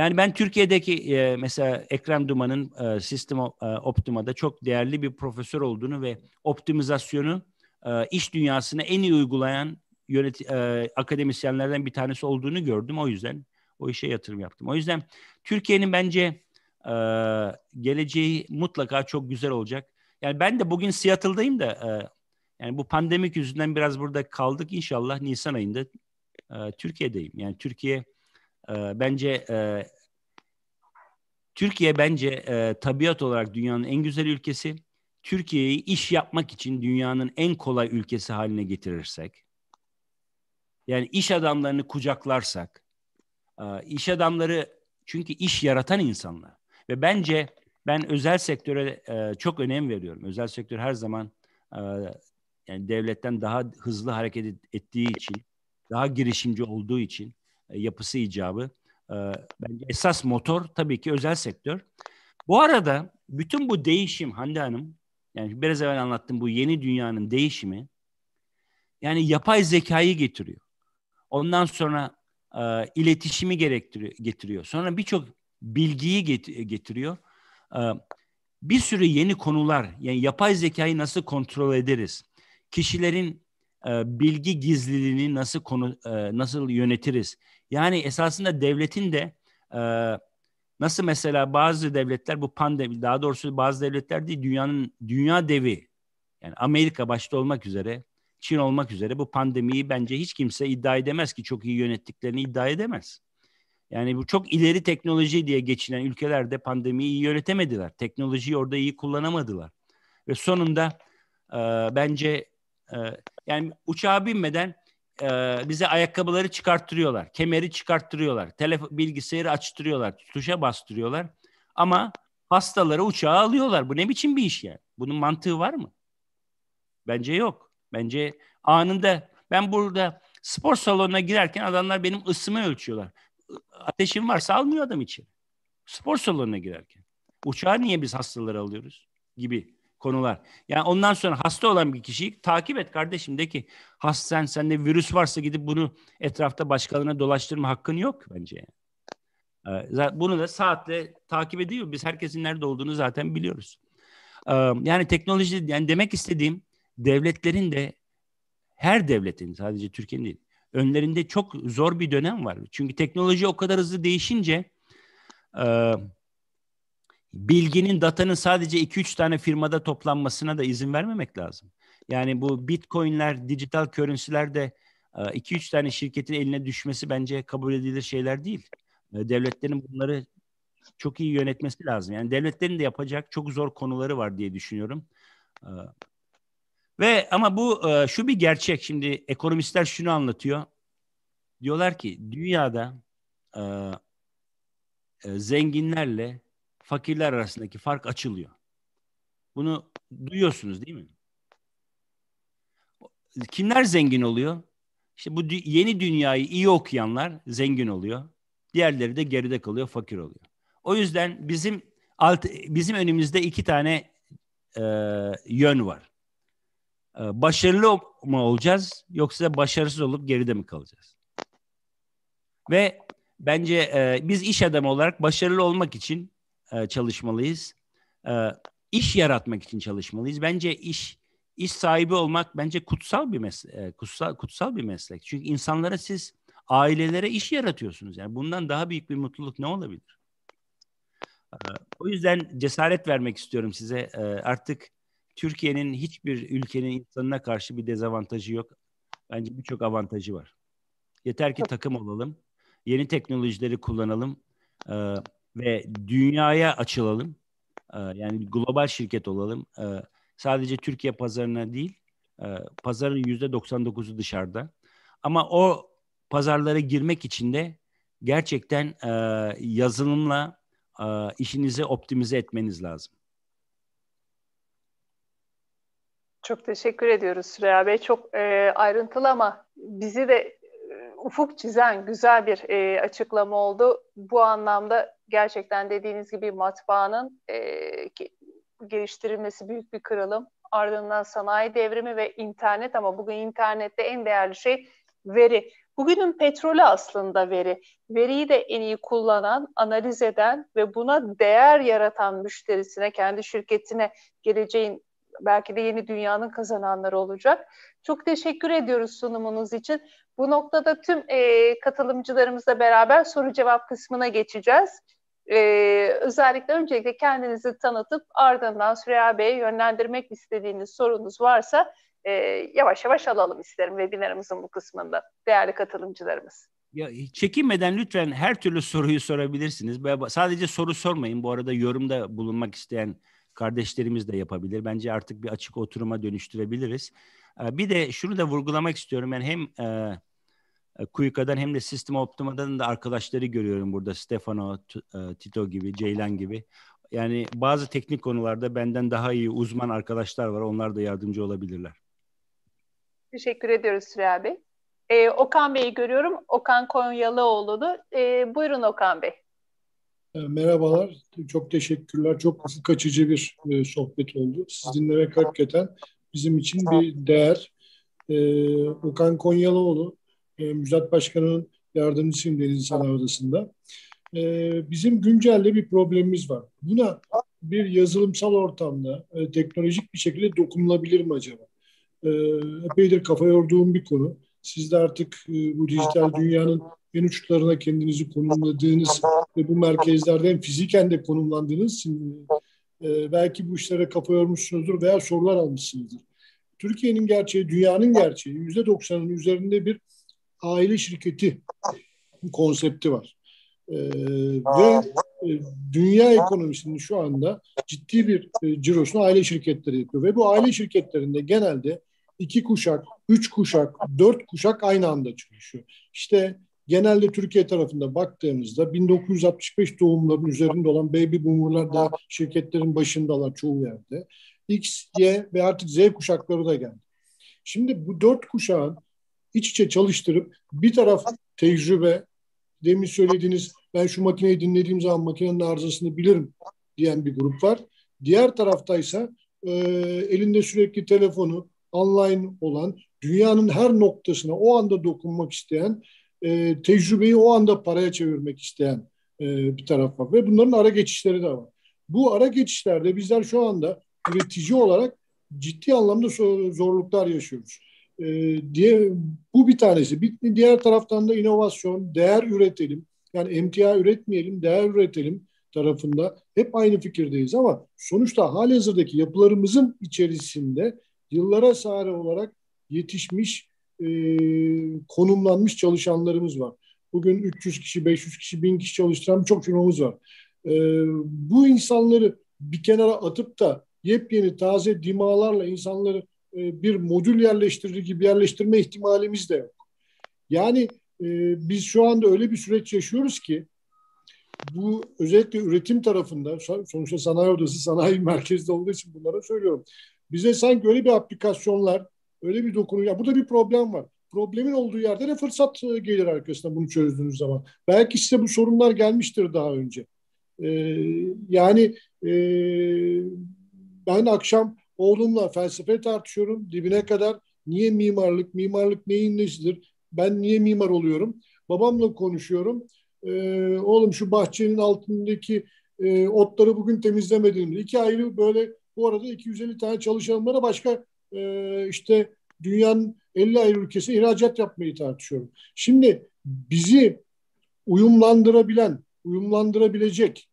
A: yani ben Türkiye'deki e, mesela Ekrem Duman'ın e, System e, Optima'da çok değerli bir profesör olduğunu ve optimizasyonu e, iş dünyasına en iyi uygulayan yönet e, akademisyenlerden bir tanesi olduğunu gördüm. O yüzden o işe yatırım yaptım. O yüzden Türkiye'nin bence e, geleceği mutlaka çok güzel olacak. Yani ben de bugün Seattle'dayım da e, yani bu pandemik yüzünden biraz burada kaldık. İnşallah Nisan ayında e, Türkiye'deyim. Yani Türkiye ee, bence e, Türkiye bence e, tabiat olarak dünyanın en güzel ülkesi. Türkiye'yi iş yapmak için dünyanın en kolay ülkesi haline getirirsek, yani iş adamlarını kucaklarsak, e, iş adamları çünkü iş yaratan insanlar ve bence ben özel sektöre e, çok önem veriyorum. Özel sektör her zaman e, yani devletten daha hızlı hareket ettiği için, daha girişimci olduğu için e, yapısı icabı. E, bence esas motor tabii ki özel sektör. Bu arada bütün bu değişim Hande Hanım, yani biraz evvel anlattım bu yeni dünyanın değişimi, yani yapay zekayı getiriyor. Ondan sonra e, iletişimi gerektiriyor, getiriyor. Sonra birçok bilgiyi get- e, getiriyor. E, bir sürü yeni konular, yani yapay zekayı nasıl kontrol ederiz? Kişilerin e, bilgi gizliliğini nasıl konu e, nasıl yönetiriz? Yani esasında devletin de e, nasıl mesela bazı devletler bu pandemi daha doğrusu bazı devletler değil dünyanın dünya devi yani Amerika başta olmak üzere Çin olmak üzere bu pandemiyi bence hiç kimse iddia edemez ki çok iyi yönettiklerini iddia edemez. Yani bu çok ileri teknoloji diye geçinen ülkelerde pandemiyi iyi yönetemediler. Teknolojiyi orada iyi kullanamadılar. Ve sonunda e, bence e, yani uçağa binmeden e, bize ayakkabıları çıkarttırıyorlar, kemeri çıkarttırıyorlar, telefon bilgisayarı açtırıyorlar, tuşa bastırıyorlar. Ama hastaları uçağa alıyorlar. Bu ne biçim bir iş yani? Bunun mantığı var mı? Bence yok. Bence anında ben burada spor salonuna girerken adamlar benim ısımı ölçüyorlar. Ateşim varsa almıyor adam için. Spor salonuna girerken. Uçağa niye biz hastaları alıyoruz? Gibi konular. Yani ondan sonra hasta olan bir kişiyi takip et kardeşim de ki hasta sen sende virüs varsa gidip bunu etrafta başkalarına dolaştırma hakkın yok bence. Ee, bunu da saatle takip ediyor. Biz herkesin nerede olduğunu zaten biliyoruz. Ee, yani teknoloji yani demek istediğim devletlerin de her devletin sadece Türkiye'nin değil önlerinde çok zor bir dönem var. Çünkü teknoloji o kadar hızlı değişince e, bilginin, datanın sadece 2-3 tane firmada toplanmasına da izin vermemek lazım. Yani bu bitcoinler, dijital körünsüler de 2-3 e, tane şirketin eline düşmesi bence kabul edilir şeyler değil. E, devletlerin bunları çok iyi yönetmesi lazım. Yani devletlerin de yapacak çok zor konuları var diye düşünüyorum. E, ve ama bu şu bir gerçek. Şimdi ekonomistler şunu anlatıyor. Diyorlar ki dünyada zenginlerle fakirler arasındaki fark açılıyor. Bunu duyuyorsunuz değil mi? Kimler zengin oluyor? İşte bu yeni dünyayı iyi okuyanlar zengin oluyor. Diğerleri de geride kalıyor, fakir oluyor. O yüzden bizim alt, bizim önümüzde iki tane e, yön var. E, başarılı mı olacağız yoksa başarısız olup geride mi kalacağız? Ve bence e, biz iş adamı olarak başarılı olmak için e, çalışmalıyız. E, iş yaratmak için çalışmalıyız. Bence iş iş sahibi olmak bence kutsal bir meslek, kutsal kutsal bir meslek. Çünkü insanlara siz ailelere iş yaratıyorsunuz. Yani bundan daha büyük bir mutluluk ne olabilir? E, o yüzden cesaret vermek istiyorum size. E, artık Türkiye'nin hiçbir ülkenin insanına karşı bir dezavantajı yok. Bence birçok avantajı var. Yeter ki takım olalım, yeni teknolojileri kullanalım. E, ve dünyaya açılalım. Ee, yani global şirket olalım. Ee, sadece Türkiye pazarına değil, e, pazarın yüzde 99'u dışarıda. Ama o pazarlara girmek için de gerçekten e, yazılımla e, işinizi optimize etmeniz lazım.
B: Çok teşekkür ediyoruz Süreyya Bey. Çok ayrıntılı ama bizi de ufuk çizen güzel bir açıklama oldu. Bu anlamda gerçekten dediğiniz gibi matbaanın e, geliştirilmesi büyük bir kırılım. Ardından sanayi devrimi ve internet ama bugün internette en değerli şey veri. Bugünün petrolü aslında veri. Veriyi de en iyi kullanan, analiz eden ve buna değer yaratan müşterisine, kendi şirketine geleceğin belki de yeni dünyanın kazananları olacak. Çok teşekkür ediyoruz sunumunuz için. Bu noktada tüm e, katılımcılarımızla beraber soru cevap kısmına geçeceğiz. Ee, özellikle öncelikle kendinizi tanıtıp ardından Süreyya Bey'e yönlendirmek istediğiniz sorunuz varsa e, yavaş yavaş alalım isterim webinarımızın bu kısmında değerli katılımcılarımız.
A: Ya, e, çekinmeden lütfen her türlü soruyu sorabilirsiniz. sadece soru sormayın. Bu arada yorumda bulunmak isteyen kardeşlerimiz de yapabilir. Bence artık bir açık oturuma dönüştürebiliriz. E, bir de şunu da vurgulamak istiyorum. Yani hem e, e, Kuyka'dan hem de System Optima'dan da arkadaşları görüyorum burada. Stefano, e, Tito gibi, Ceylan gibi. Yani bazı teknik konularda benden daha iyi uzman arkadaşlar var. Onlar da yardımcı olabilirler.
B: Teşekkür ediyoruz Süreya Bey. Ee, Okan Bey'i görüyorum. Okan Konyalıoğlu'nu. Ee, buyurun Okan Bey.
C: E, merhabalar, çok teşekkürler. Çok kaçıcı bir e, sohbet oldu. Sizinle ve hakikaten bizim için bir değer. E, Okan Konyalıoğlu e, Müjdat Başkan'ın yardımcısıyım Deniz İnsan Havzası'nda. E, bizim güncelde bir problemimiz var. Buna bir yazılımsal ortamda e, teknolojik bir şekilde dokunulabilir mi acaba? E, epeydir kafa yorduğum bir konu. Siz de artık bu dijital dünyanın en uçlarına kendinizi konumladığınız ve bu merkezlerden fiziken de konumlandığınız için belki bu işlere kafa yormuşsunuzdur veya sorular almışsınızdır. Türkiye'nin gerçeği, dünyanın gerçeği yüzde doksanın üzerinde bir aile şirketi konsepti var. Ee, ve e, dünya ekonomisinin şu anda ciddi bir e, cirosunu aile şirketleri yapıyor. Ve bu aile şirketlerinde genelde iki kuşak, üç kuşak, dört kuşak aynı anda çalışıyor. İşte genelde Türkiye tarafında baktığımızda 1965 doğumların üzerinde olan baby boomerlar da şirketlerin başındalar çoğu yerde. X, Y ve artık Z kuşakları da geldi. Şimdi bu dört kuşağın iç içe çalıştırıp bir taraf tecrübe, demin söylediğiniz ben şu makineyi dinlediğim zaman makinenin arızasını bilirim diyen bir grup var. Diğer taraftaysa e, elinde sürekli telefonu online olan, dünyanın her noktasına o anda dokunmak isteyen, e, tecrübeyi o anda paraya çevirmek isteyen e, bir taraf var. Ve bunların ara geçişleri de var. Bu ara geçişlerde bizler şu anda üretici olarak ciddi anlamda zorluklar yaşıyoruz. E, diye bu bir tanesi. Bir, diğer taraftan da inovasyon, değer üretelim. Yani emtia üretmeyelim, değer üretelim tarafında hep aynı fikirdeyiz ama sonuçta halihazırdaki yapılarımızın içerisinde yıllara sare olarak yetişmiş, e, konumlanmış çalışanlarımız var. Bugün 300 kişi, 500 kişi, 1000 kişi çalıştıran birçok firmamız var. E, bu insanları bir kenara atıp da yepyeni taze dimalarla insanları e, bir modül yerleştirir gibi yerleştirme ihtimalimiz de yok. Yani e, biz şu anda öyle bir süreç yaşıyoruz ki bu özellikle üretim tarafında sonuçta sanayi odası sanayi merkezde olduğu için bunlara söylüyorum. Bize sanki öyle bir aplikasyonlar öyle bir dokunuyor. ya burada bir problem var. Problemin olduğu yerde de fırsat e, gelir arkasında bunu çözdüğünüz zaman. Belki size bu sorunlar gelmiştir daha önce. Ee, yani e, ben akşam Oğlumla felsefe tartışıyorum dibine kadar. Niye mimarlık? Mimarlık neyin nesidir? Ben niye mimar oluyorum? Babamla konuşuyorum. Ee, oğlum şu bahçenin altındaki e, otları bugün temizlemedin mi? İki ayrı böyle bu arada 250 tane çalışanlara başka e, işte dünyanın 50 ayrı ülkesi ihracat yapmayı tartışıyorum. Şimdi bizi uyumlandırabilen, uyumlandırabilecek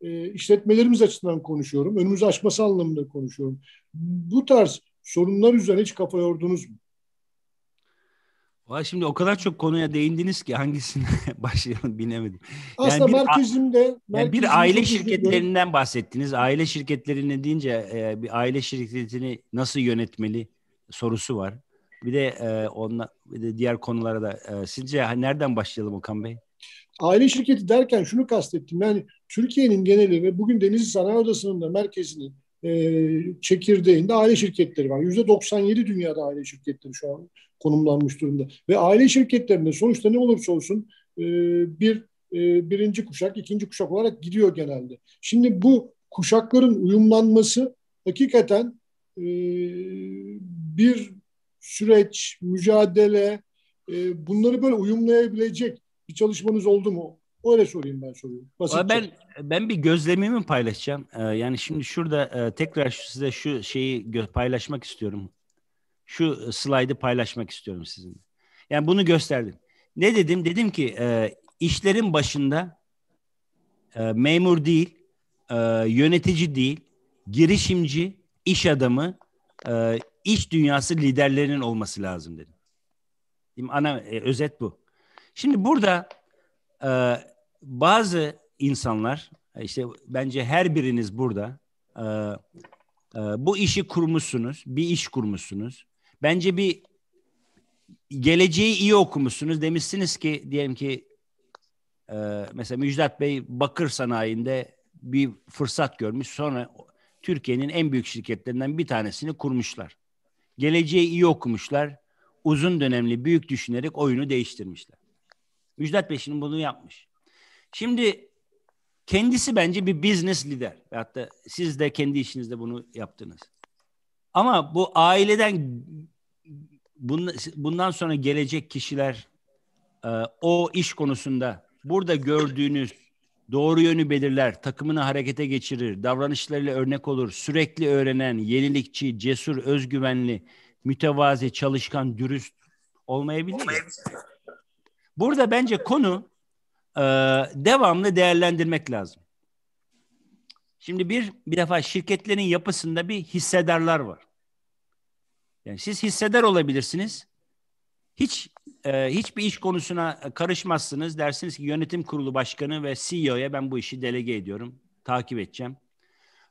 C: e, işletmelerimiz açısından konuşuyorum. Önümüzü açması anlamında konuşuyorum. Bu tarz sorunlar üzerine hiç kafa yordunuz mu?
A: Vay şimdi o kadar çok konuya değindiniz ki hangisine başlayalım bilemedim. Aslında yani bir, merkezimde,
D: merkezimde
C: yani bir aile
A: şirketlerinden bahsettiniz. Aile şirketlerini deyince e, bir aile şirketini nasıl yönetmeli sorusu var. Bir de e, onunla bir de diğer konulara da e, sizce nereden başlayalım Okan Bey?
C: aile şirketi derken şunu kastettim. Yani Türkiye'nin geneli ve bugün Denizli Sanayi Odası'nın da merkezinin e, çekirdeğinde aile şirketleri var. Yüzde 97 dünyada aile şirketleri şu an konumlanmış durumda. Ve aile şirketlerinde sonuçta ne olursa olsun e, bir e, birinci kuşak, ikinci kuşak olarak gidiyor genelde. Şimdi bu kuşakların uyumlanması hakikaten e, bir süreç, mücadele, e, bunları böyle uyumlayabilecek bir çalışmanız oldu mu? Öyle sorayım ben soruyorum. Basitçe. Ben
A: ben bir gözlemimi paylaşacağım. Ee, yani şimdi şurada e, tekrar size şu şeyi paylaşmak istiyorum. Şu e, slaydı paylaşmak istiyorum sizinle. Yani bunu gösterdim. Ne dedim? Dedim ki e, işlerin başında memur değil, yönetici değil, girişimci, iş adamı, iş dünyası liderlerinin olması lazım dedim. Ana özet bu. Şimdi burada e, bazı insanlar e, işte bence her biriniz burada e, e, bu işi kurmuşsunuz, bir iş kurmuşsunuz. Bence bir geleceği iyi okumuşsunuz. Demişsiniz ki diyelim ki e, mesela Müjdat Bey bakır sanayinde bir fırsat görmüş. Sonra Türkiye'nin en büyük şirketlerinden bir tanesini kurmuşlar. Geleceği iyi okumuşlar. Uzun dönemli büyük düşünerek oyunu değiştirmişler. Müjdat Bey şimdi bunu yapmış. Şimdi kendisi bence bir business lider. Hatta siz de kendi işinizde bunu yaptınız. Ama bu aileden bundan sonra gelecek kişiler e, o iş konusunda burada gördüğünüz doğru yönü belirler, takımını harekete geçirir, davranışlarıyla örnek olur, sürekli öğrenen, yenilikçi, cesur, özgüvenli, mütevazi, çalışkan, dürüst olmayabilir. olmayabilir. Burada bence konu e, devamlı değerlendirmek lazım. Şimdi bir bir defa şirketlerin yapısında bir hissedarlar var. Yani siz hisseder olabilirsiniz. Hiç e, hiçbir iş konusuna karışmazsınız. Dersiniz ki yönetim kurulu başkanı ve CEO'ya ben bu işi delege ediyorum. Takip edeceğim.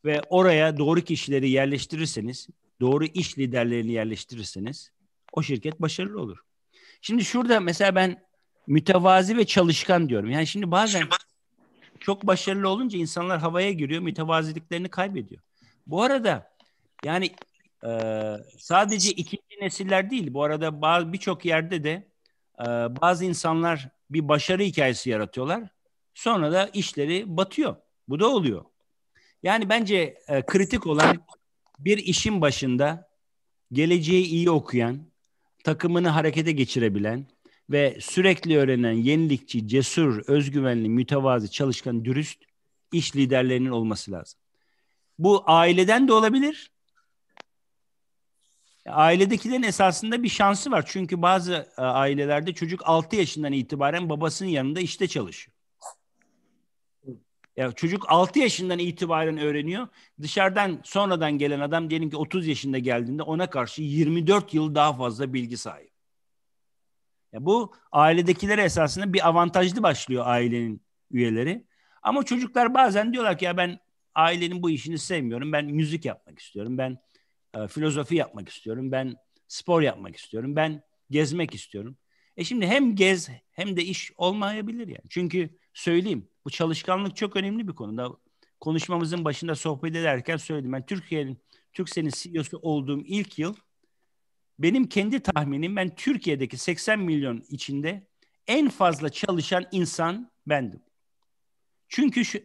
A: Ve oraya doğru kişileri yerleştirirseniz, doğru iş liderlerini yerleştirirseniz o şirket başarılı olur. Şimdi şurada mesela ben mütevazi ve çalışkan diyorum. Yani şimdi bazen çok başarılı olunca insanlar havaya giriyor, mütevaziliklerini kaybediyor. Bu arada yani e, sadece ikinci nesiller değil, bu arada bazı birçok yerde de e, bazı insanlar bir başarı hikayesi yaratıyorlar. Sonra da işleri batıyor. Bu da oluyor. Yani bence e, kritik olan bir işin başında geleceği iyi okuyan, takımını harekete geçirebilen, ve sürekli öğrenen yenilikçi, cesur, özgüvenli, mütevazi, çalışkan, dürüst iş liderlerinin olması lazım. Bu aileden de olabilir. Ailedekilerin esasında bir şansı var. Çünkü bazı e, ailelerde çocuk 6 yaşından itibaren babasının yanında işte çalışıyor. Ya çocuk 6 yaşından itibaren öğreniyor. Dışarıdan sonradan gelen adam diyelim ki 30 yaşında geldiğinde ona karşı 24 yıl daha fazla bilgi sahibi. Ya bu ailedekilere esasında bir avantajlı başlıyor ailenin üyeleri. Ama çocuklar bazen diyorlar ki ya ben ailenin bu işini sevmiyorum. Ben müzik yapmak istiyorum. Ben e, filozofi yapmak istiyorum. Ben spor yapmak istiyorum. Ben gezmek istiyorum. E şimdi hem gez hem de iş olmayabilir yani. Çünkü söyleyeyim bu çalışkanlık çok önemli bir konuda. Konuşmamızın başında sohbet ederken söyledim. Ben Türkiye'nin Türkcell'in CEO'su olduğum ilk yıl benim kendi tahminim ben Türkiye'deki 80 milyon içinde en fazla çalışan insan bendim. Çünkü şu,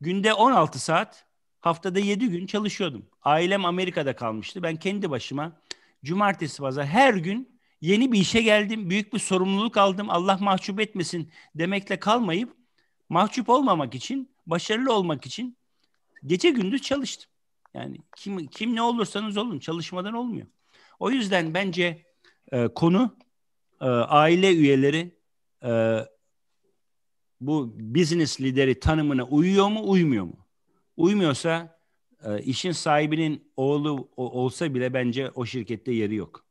A: günde 16 saat, haftada 7 gün çalışıyordum. Ailem Amerika'da kalmıştı. Ben kendi başıma cumartesi pazar her gün yeni bir işe geldim. Büyük bir sorumluluk aldım. Allah mahcup etmesin demekle kalmayıp mahcup olmamak için, başarılı olmak için gece gündüz çalıştım. Yani kim kim ne olursanız olun çalışmadan olmuyor. O yüzden bence e, konu e, aile üyeleri e, bu business lideri tanımına uyuyor mu uymuyor mu? Uymuyorsa e, işin sahibinin oğlu o, olsa bile bence o şirkette yeri yok.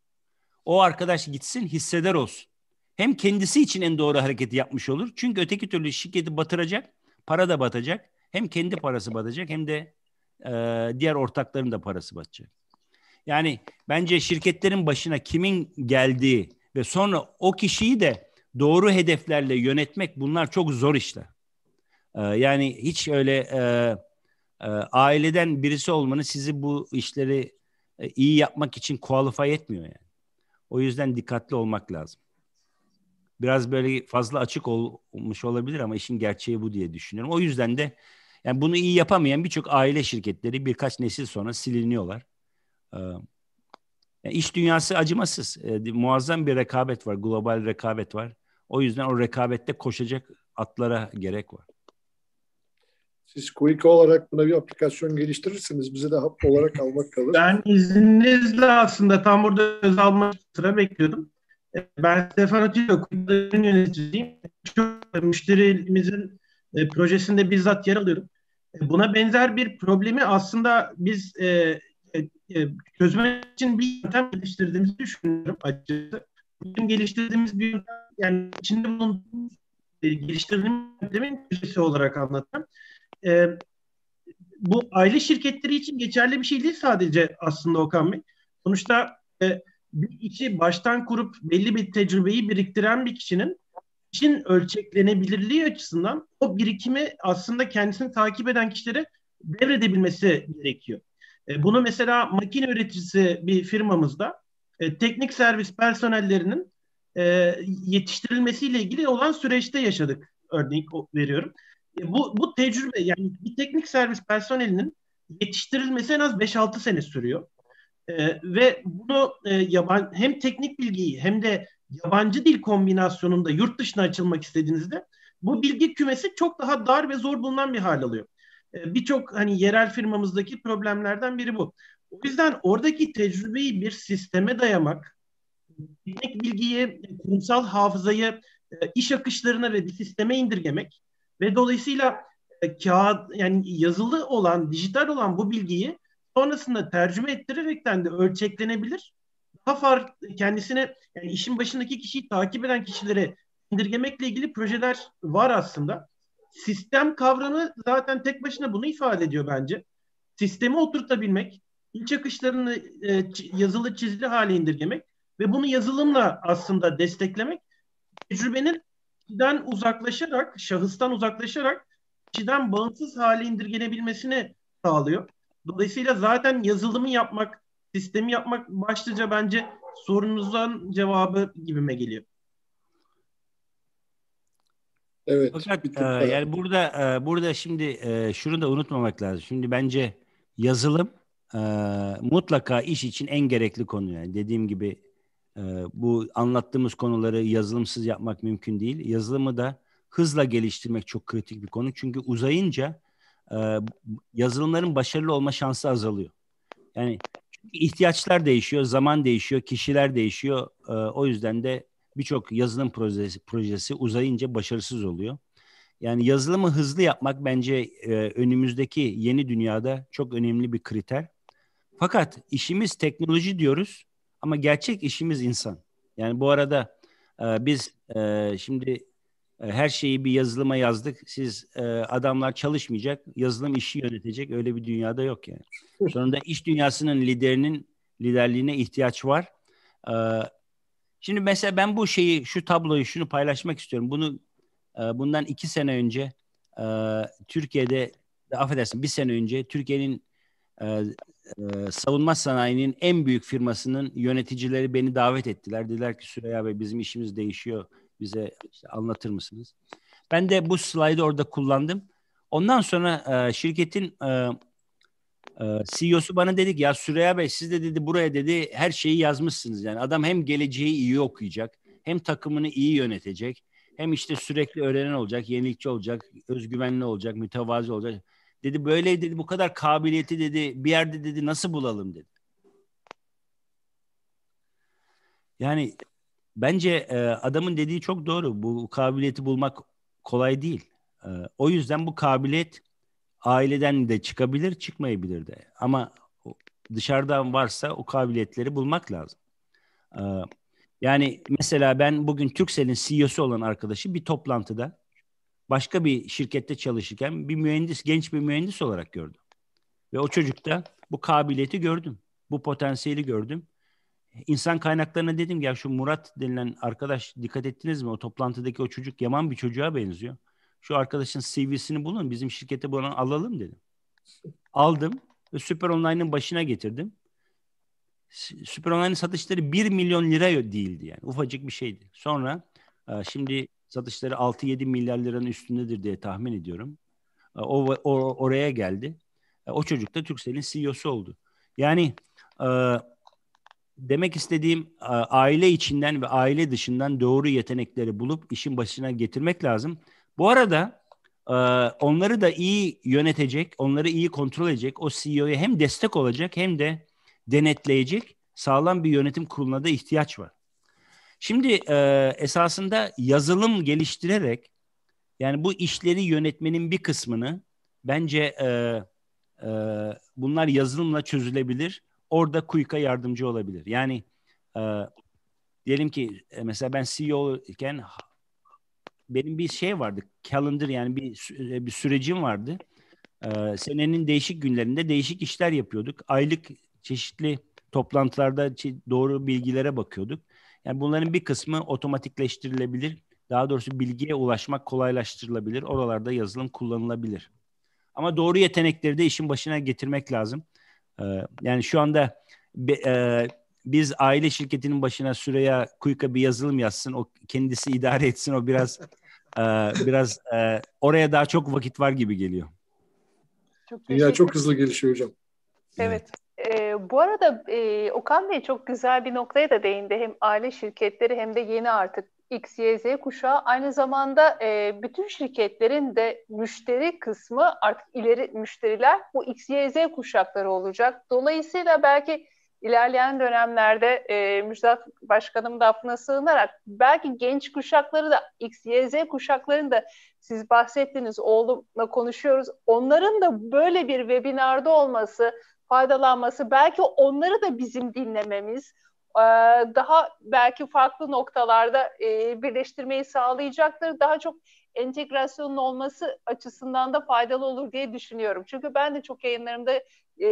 A: O arkadaş gitsin hisseder olsun. Hem kendisi için en doğru hareketi yapmış olur. Çünkü öteki türlü şirketi batıracak, para da batacak. Hem kendi parası batacak hem de e, diğer ortakların da parası batacak. Yani bence şirketlerin başına kimin geldiği ve sonra o kişiyi de doğru hedeflerle yönetmek bunlar çok zor işler. Ee, yani hiç öyle e, e, aileden birisi olmanız sizi bu işleri e, iyi yapmak için qualify etmiyor yani. O yüzden dikkatli olmak lazım. Biraz böyle fazla açık olmuş olabilir ama işin gerçeği bu diye düşünüyorum. O yüzden de yani bunu iyi yapamayan birçok aile şirketleri birkaç nesil sonra siliniyorlar. Ee, yani iş dünyası acımasız. E, muazzam bir rekabet var, global rekabet var. O yüzden o rekabette koşacak atlara gerek var.
C: Siz Quick
E: olarak buna bir
C: aplikasyon geliştirirsiniz. Bize de hap olarak almak kalır.
E: Ben izninizle aslında tam burada öz alma sıra bekliyordum. Ee, ben Stefan Atilla, Quick'ın yöneticiyim. Çok müşterimizin e, projesinde bizzat yer alıyorum. E, buna benzer bir problemi aslında biz e, e, e, çözmek için bir yöntem geliştirdiğimizi düşünüyorum açıkçası. Bizim geliştirdiğimiz bir yöntem, yani içinde bulunduğumuz e, geliştirdiğimiz yöntemin projesi olarak anlattım. E, bu aile şirketleri için geçerli bir şey değil sadece aslında Okan Bey. Sonuçta e, bir işi baştan kurup belli bir tecrübeyi biriktiren bir kişinin işin ölçeklenebilirliği açısından o birikimi aslında kendisini takip eden kişilere devredebilmesi gerekiyor. E, bunu mesela makine üreticisi bir firmamızda e, teknik servis personellerinin e, yetiştirilmesiyle ilgili olan süreçte yaşadık örnek veriyorum. bu, bu tecrübe yani bir teknik servis personelinin yetiştirilmesi en az 5-6 sene sürüyor. E, ve bunu e, yaban hem teknik bilgiyi hem de yabancı dil kombinasyonunda yurt dışına açılmak istediğinizde bu bilgi kümesi çok daha dar ve zor bulunan bir hal alıyor. Ee, birçok hani yerel firmamızdaki problemlerden biri bu. O yüzden oradaki tecrübeyi bir sisteme dayamak, teknik bilgiyi, kurumsal hafızayı e, iş akışlarına ve bir sisteme indirgemek ve dolayısıyla e, kağıt yani yazılı olan, dijital olan bu bilgiyi sonrasında tercüme ettirerekten de ölçeklenebilir. Daha farklı kendisine yani işin başındaki kişiyi takip eden kişilere indirgemekle ilgili projeler var aslında sistem kavramı zaten tek başına bunu ifade ediyor bence. Sistemi oturtabilmek, iç akışlarını e, yazılı çizili hale indirgemek ve bunu yazılımla aslında desteklemek tecrübenin kişiden uzaklaşarak, şahıstan uzaklaşarak kişiden bağımsız hale indirgenebilmesini sağlıyor. Dolayısıyla zaten yazılımı yapmak, sistemi yapmak başlıca bence sorunuzun cevabı gibime geliyor. Evet. Fakat e,
A: yani burada e, burada şimdi e, şunu da unutmamak lazım. Şimdi bence yazılım e, mutlaka iş için en gerekli konu yani dediğim gibi e, bu anlattığımız konuları yazılımsız yapmak mümkün değil. Yazılımı da hızla geliştirmek çok kritik bir konu çünkü uzayınca e, yazılımların başarılı olma şansı azalıyor. Yani ihtiyaçlar değişiyor, zaman değişiyor, kişiler değişiyor. E, o yüzden de birçok yazılım projesi, projesi uzayınca başarısız oluyor. Yani yazılımı hızlı yapmak bence e, önümüzdeki yeni dünyada çok önemli bir kriter. Fakat işimiz teknoloji diyoruz ama gerçek işimiz insan. Yani bu arada e, biz e, şimdi e, her şeyi bir yazılıma yazdık. Siz e, adamlar çalışmayacak, yazılım işi yönetecek. Öyle bir dünyada yok yani. Sonunda iş dünyasının liderinin liderliğine ihtiyaç var. E, Şimdi mesela ben bu şeyi, şu tabloyu, şunu paylaşmak istiyorum. Bunu e, bundan iki sene önce e, Türkiye'de, affedersin bir sene önce Türkiye'nin e, savunma sanayinin en büyük firmasının yöneticileri beni davet ettiler. Dediler ki Süreyya Bey bizim işimiz değişiyor. Bize işte anlatır mısınız? Ben de bu slaydı orada kullandım. Ondan sonra şirketin ee, CEO'su bana dedik ya Süreya Bey siz de dedi buraya dedi her şeyi yazmışsınız. Yani adam hem geleceği iyi okuyacak hem takımını iyi yönetecek hem işte sürekli öğrenen olacak, yenilikçi olacak, özgüvenli olacak, mütevazi olacak. Dedi böyle dedi bu kadar kabiliyeti dedi bir yerde dedi nasıl bulalım dedi. Yani bence e, adamın dediği çok doğru. Bu kabiliyeti bulmak kolay değil. E, o yüzden bu kabiliyet aileden de çıkabilir, çıkmayabilir de. Ama dışarıdan varsa o kabiliyetleri bulmak lazım. Ee, yani mesela ben bugün Türksel'in CEO'su olan arkadaşı bir toplantıda başka bir şirkette çalışırken bir mühendis, genç bir mühendis olarak gördüm. Ve o çocukta bu kabiliyeti gördüm. Bu potansiyeli gördüm. İnsan kaynaklarına dedim ya şu Murat denilen arkadaş dikkat ettiniz mi? O toplantıdaki o çocuk yaman bir çocuğa benziyor şu arkadaşın CV'sini bulun bizim şirkete bunu alalım dedim. Aldım ve Süper Online'ın başına getirdim. Süper Online'ın satışları 1 milyon lira değildi yani ufacık bir şeydi. Sonra e, şimdi satışları 6-7 milyar liranın üstündedir diye tahmin ediyorum. E, o, o oraya geldi. E, o çocuk da Türkcell'in CEO'su oldu. Yani demek istediğim aile içinden ve aile dışından doğru yetenekleri bulup işin başına getirmek lazım. Bu arada e, onları da iyi yönetecek, onları iyi kontrol edecek, o CEO'ya hem destek olacak hem de denetleyecek sağlam bir yönetim kuruluna da ihtiyaç var. Şimdi e, esasında yazılım geliştirerek yani bu işleri yönetmenin bir kısmını bence e, bunlar yazılımla çözülebilir. Orada Kuyka yardımcı olabilir. Yani diyelim ki mesela ben CEO iken benim bir şey vardı. Calendar yani bir e, bir sürecim vardı. Ee, senenin değişik günlerinde değişik işler yapıyorduk. Aylık çeşitli toplantılarda doğru bilgilere bakıyorduk. Yani bunların bir kısmı otomatikleştirilebilir. Daha doğrusu bilgiye ulaşmak kolaylaştırılabilir. Oralarda yazılım kullanılabilir. Ama doğru yetenekleri de işin başına getirmek lazım. Ee, yani şu anda be, e, biz aile şirketinin başına Süreya Kuyka bir yazılım yazsın. O kendisi idare etsin. O biraz e, biraz e, oraya daha çok vakit var gibi geliyor.
B: Çok Dünya çok hızlı gelişiyor hocam. Evet. evet. E, bu arada e, Okan Bey çok güzel bir noktaya da değindi. Hem aile şirketleri hem de yeni artık X, Y, Z kuşağı aynı zamanda e, bütün şirketlerin de müşteri kısmı artık ileri müşteriler bu X, Y, Z kuşakları olacak. Dolayısıyla belki ilerleyen dönemlerde e, Müjdat Başkanım da affına sığınarak belki genç kuşakları da X, Y, Z kuşaklarını da siz bahsettiniz oğlumla konuşuyoruz. Onların da böyle bir webinarda olması, faydalanması belki onları da bizim dinlememiz e, daha belki farklı noktalarda e, birleştirmeyi sağlayacaktır. Daha çok entegrasyonun olması açısından da faydalı olur diye düşünüyorum. Çünkü ben de çok yayınlarımda e,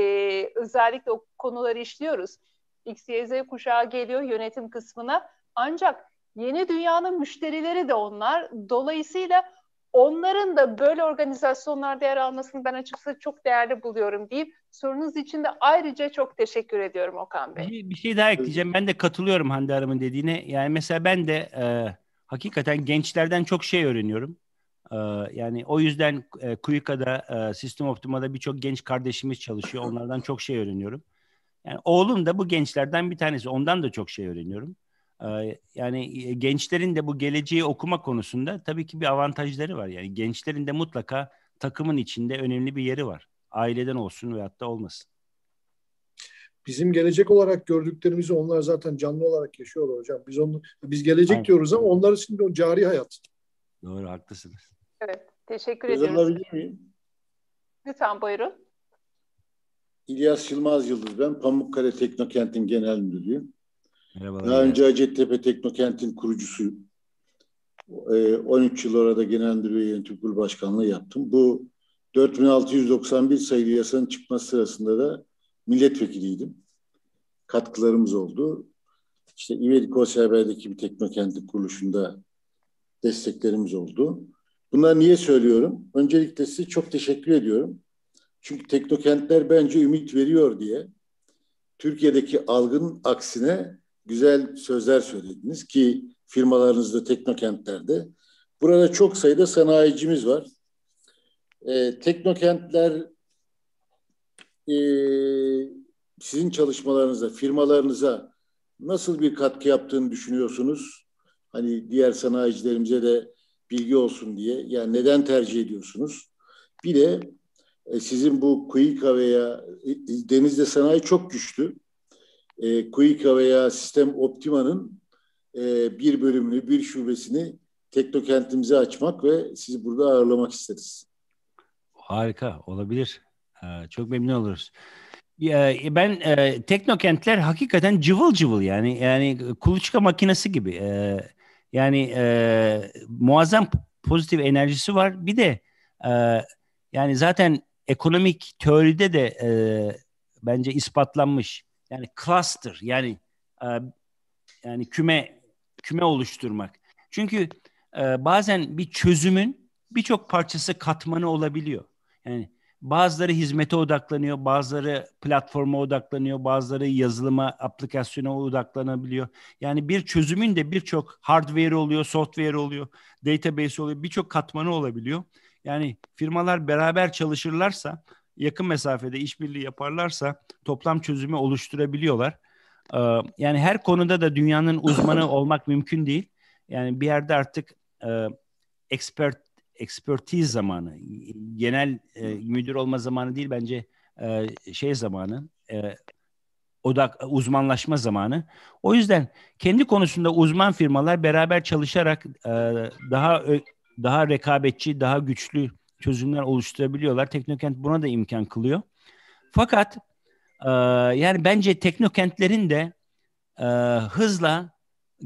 B: özellikle o konuları işliyoruz. XYZ kuşağı geliyor yönetim kısmına. Ancak yeni dünyanın müşterileri de onlar. Dolayısıyla onların da böyle organizasyonlarda yer almasını ben açıkçası çok değerli buluyorum deyip sorunuz için de ayrıca çok teşekkür ediyorum Okan
A: Bey. Bir, bir şey daha ekleyeceğim. Ben de katılıyorum Hande Hanım'ın dediğine. Yani mesela ben de e, hakikaten gençlerden çok şey öğreniyorum. Ee, yani o yüzden e, Kuyuka'da, e, Optima'da birçok genç kardeşimiz çalışıyor. Onlardan çok şey öğreniyorum. Yani oğlum da bu gençlerden bir tanesi. Ondan da çok şey öğreniyorum. Ee, yani e, gençlerin de bu geleceği okuma konusunda tabii ki bir avantajları var. Yani gençlerin de mutlaka takımın içinde önemli bir yeri var. Aileden olsun veyahut da olmasın.
C: Bizim gelecek olarak gördüklerimizi onlar zaten canlı olarak yaşıyorlar hocam. Biz onu biz gelecek Aynen. diyoruz ama onlar şimdi o cari hayat.
A: Doğru haklısınız.
B: Evet. Teşekkür ediyoruz. miyim? Lütfen buyurun.
D: İlyas Yılmaz Yıldız ben. Pamukkale Teknokent'in genel müdürüyüm.
F: Merhaba. Daha önce
D: Hacettepe Teknokent'in kurucusuyum. 13 ee, yıl orada genel müdür ve yönetim kurulu başkanlığı yaptım. Bu 4691 sayılı yasanın çıkması sırasında da milletvekiliydim. Katkılarımız oldu. İşte İvedik OSB'deki bir teknokentlik kuruluşunda desteklerimiz oldu. Bunları niye söylüyorum? Öncelikle size çok teşekkür ediyorum. Çünkü teknokentler bence ümit veriyor diye Türkiye'deki algının aksine güzel sözler söylediniz ki firmalarınızda teknokentlerde. Burada çok sayıda sanayicimiz var. E, teknokentler e, sizin çalışmalarınıza, firmalarınıza nasıl bir katkı yaptığını düşünüyorsunuz? Hani diğer sanayicilerimize de bilgi olsun diye. Yani neden tercih ediyorsunuz? Bir de e, sizin bu Kuika veya e, denizde sanayi çok güçlü. E, Kuika veya Sistem Optima'nın e, bir bölümünü, bir şubesini teknokentimize açmak ve sizi burada ağırlamak isteriz.
A: Harika olabilir. Ee, çok memnun oluruz. E, ben e, teknokentler hakikaten cıvıl cıvıl yani yani kuluçka makinesi gibi ee, yani e, muazzam pozitif enerjisi var. Bir de yani zaten ekonomik teoride de bence ispatlanmış yani cluster yani yani küme küme oluşturmak. Çünkü bazen bir çözümün birçok parçası katmanı olabiliyor. Yani Bazıları hizmete odaklanıyor, bazıları platforma odaklanıyor, bazıları yazılıma, aplikasyona odaklanabiliyor. Yani bir çözümün de birçok hardware oluyor, software oluyor, database oluyor, birçok katmanı olabiliyor. Yani firmalar beraber çalışırlarsa, yakın mesafede işbirliği yaparlarsa toplam çözümü oluşturabiliyorlar. Ee, yani her konuda da dünyanın uzmanı olmak mümkün değil. Yani bir yerde artık e, expert ekspertiz zamanı, genel e, müdür olma zamanı değil bence e, şey zamanı, e, odak uzmanlaşma zamanı. O yüzden kendi konusunda uzman firmalar beraber çalışarak e, daha daha rekabetçi, daha güçlü çözümler oluşturabiliyorlar. Teknokent buna da imkan kılıyor. Fakat e, yani bence teknokentlerin de e, hızla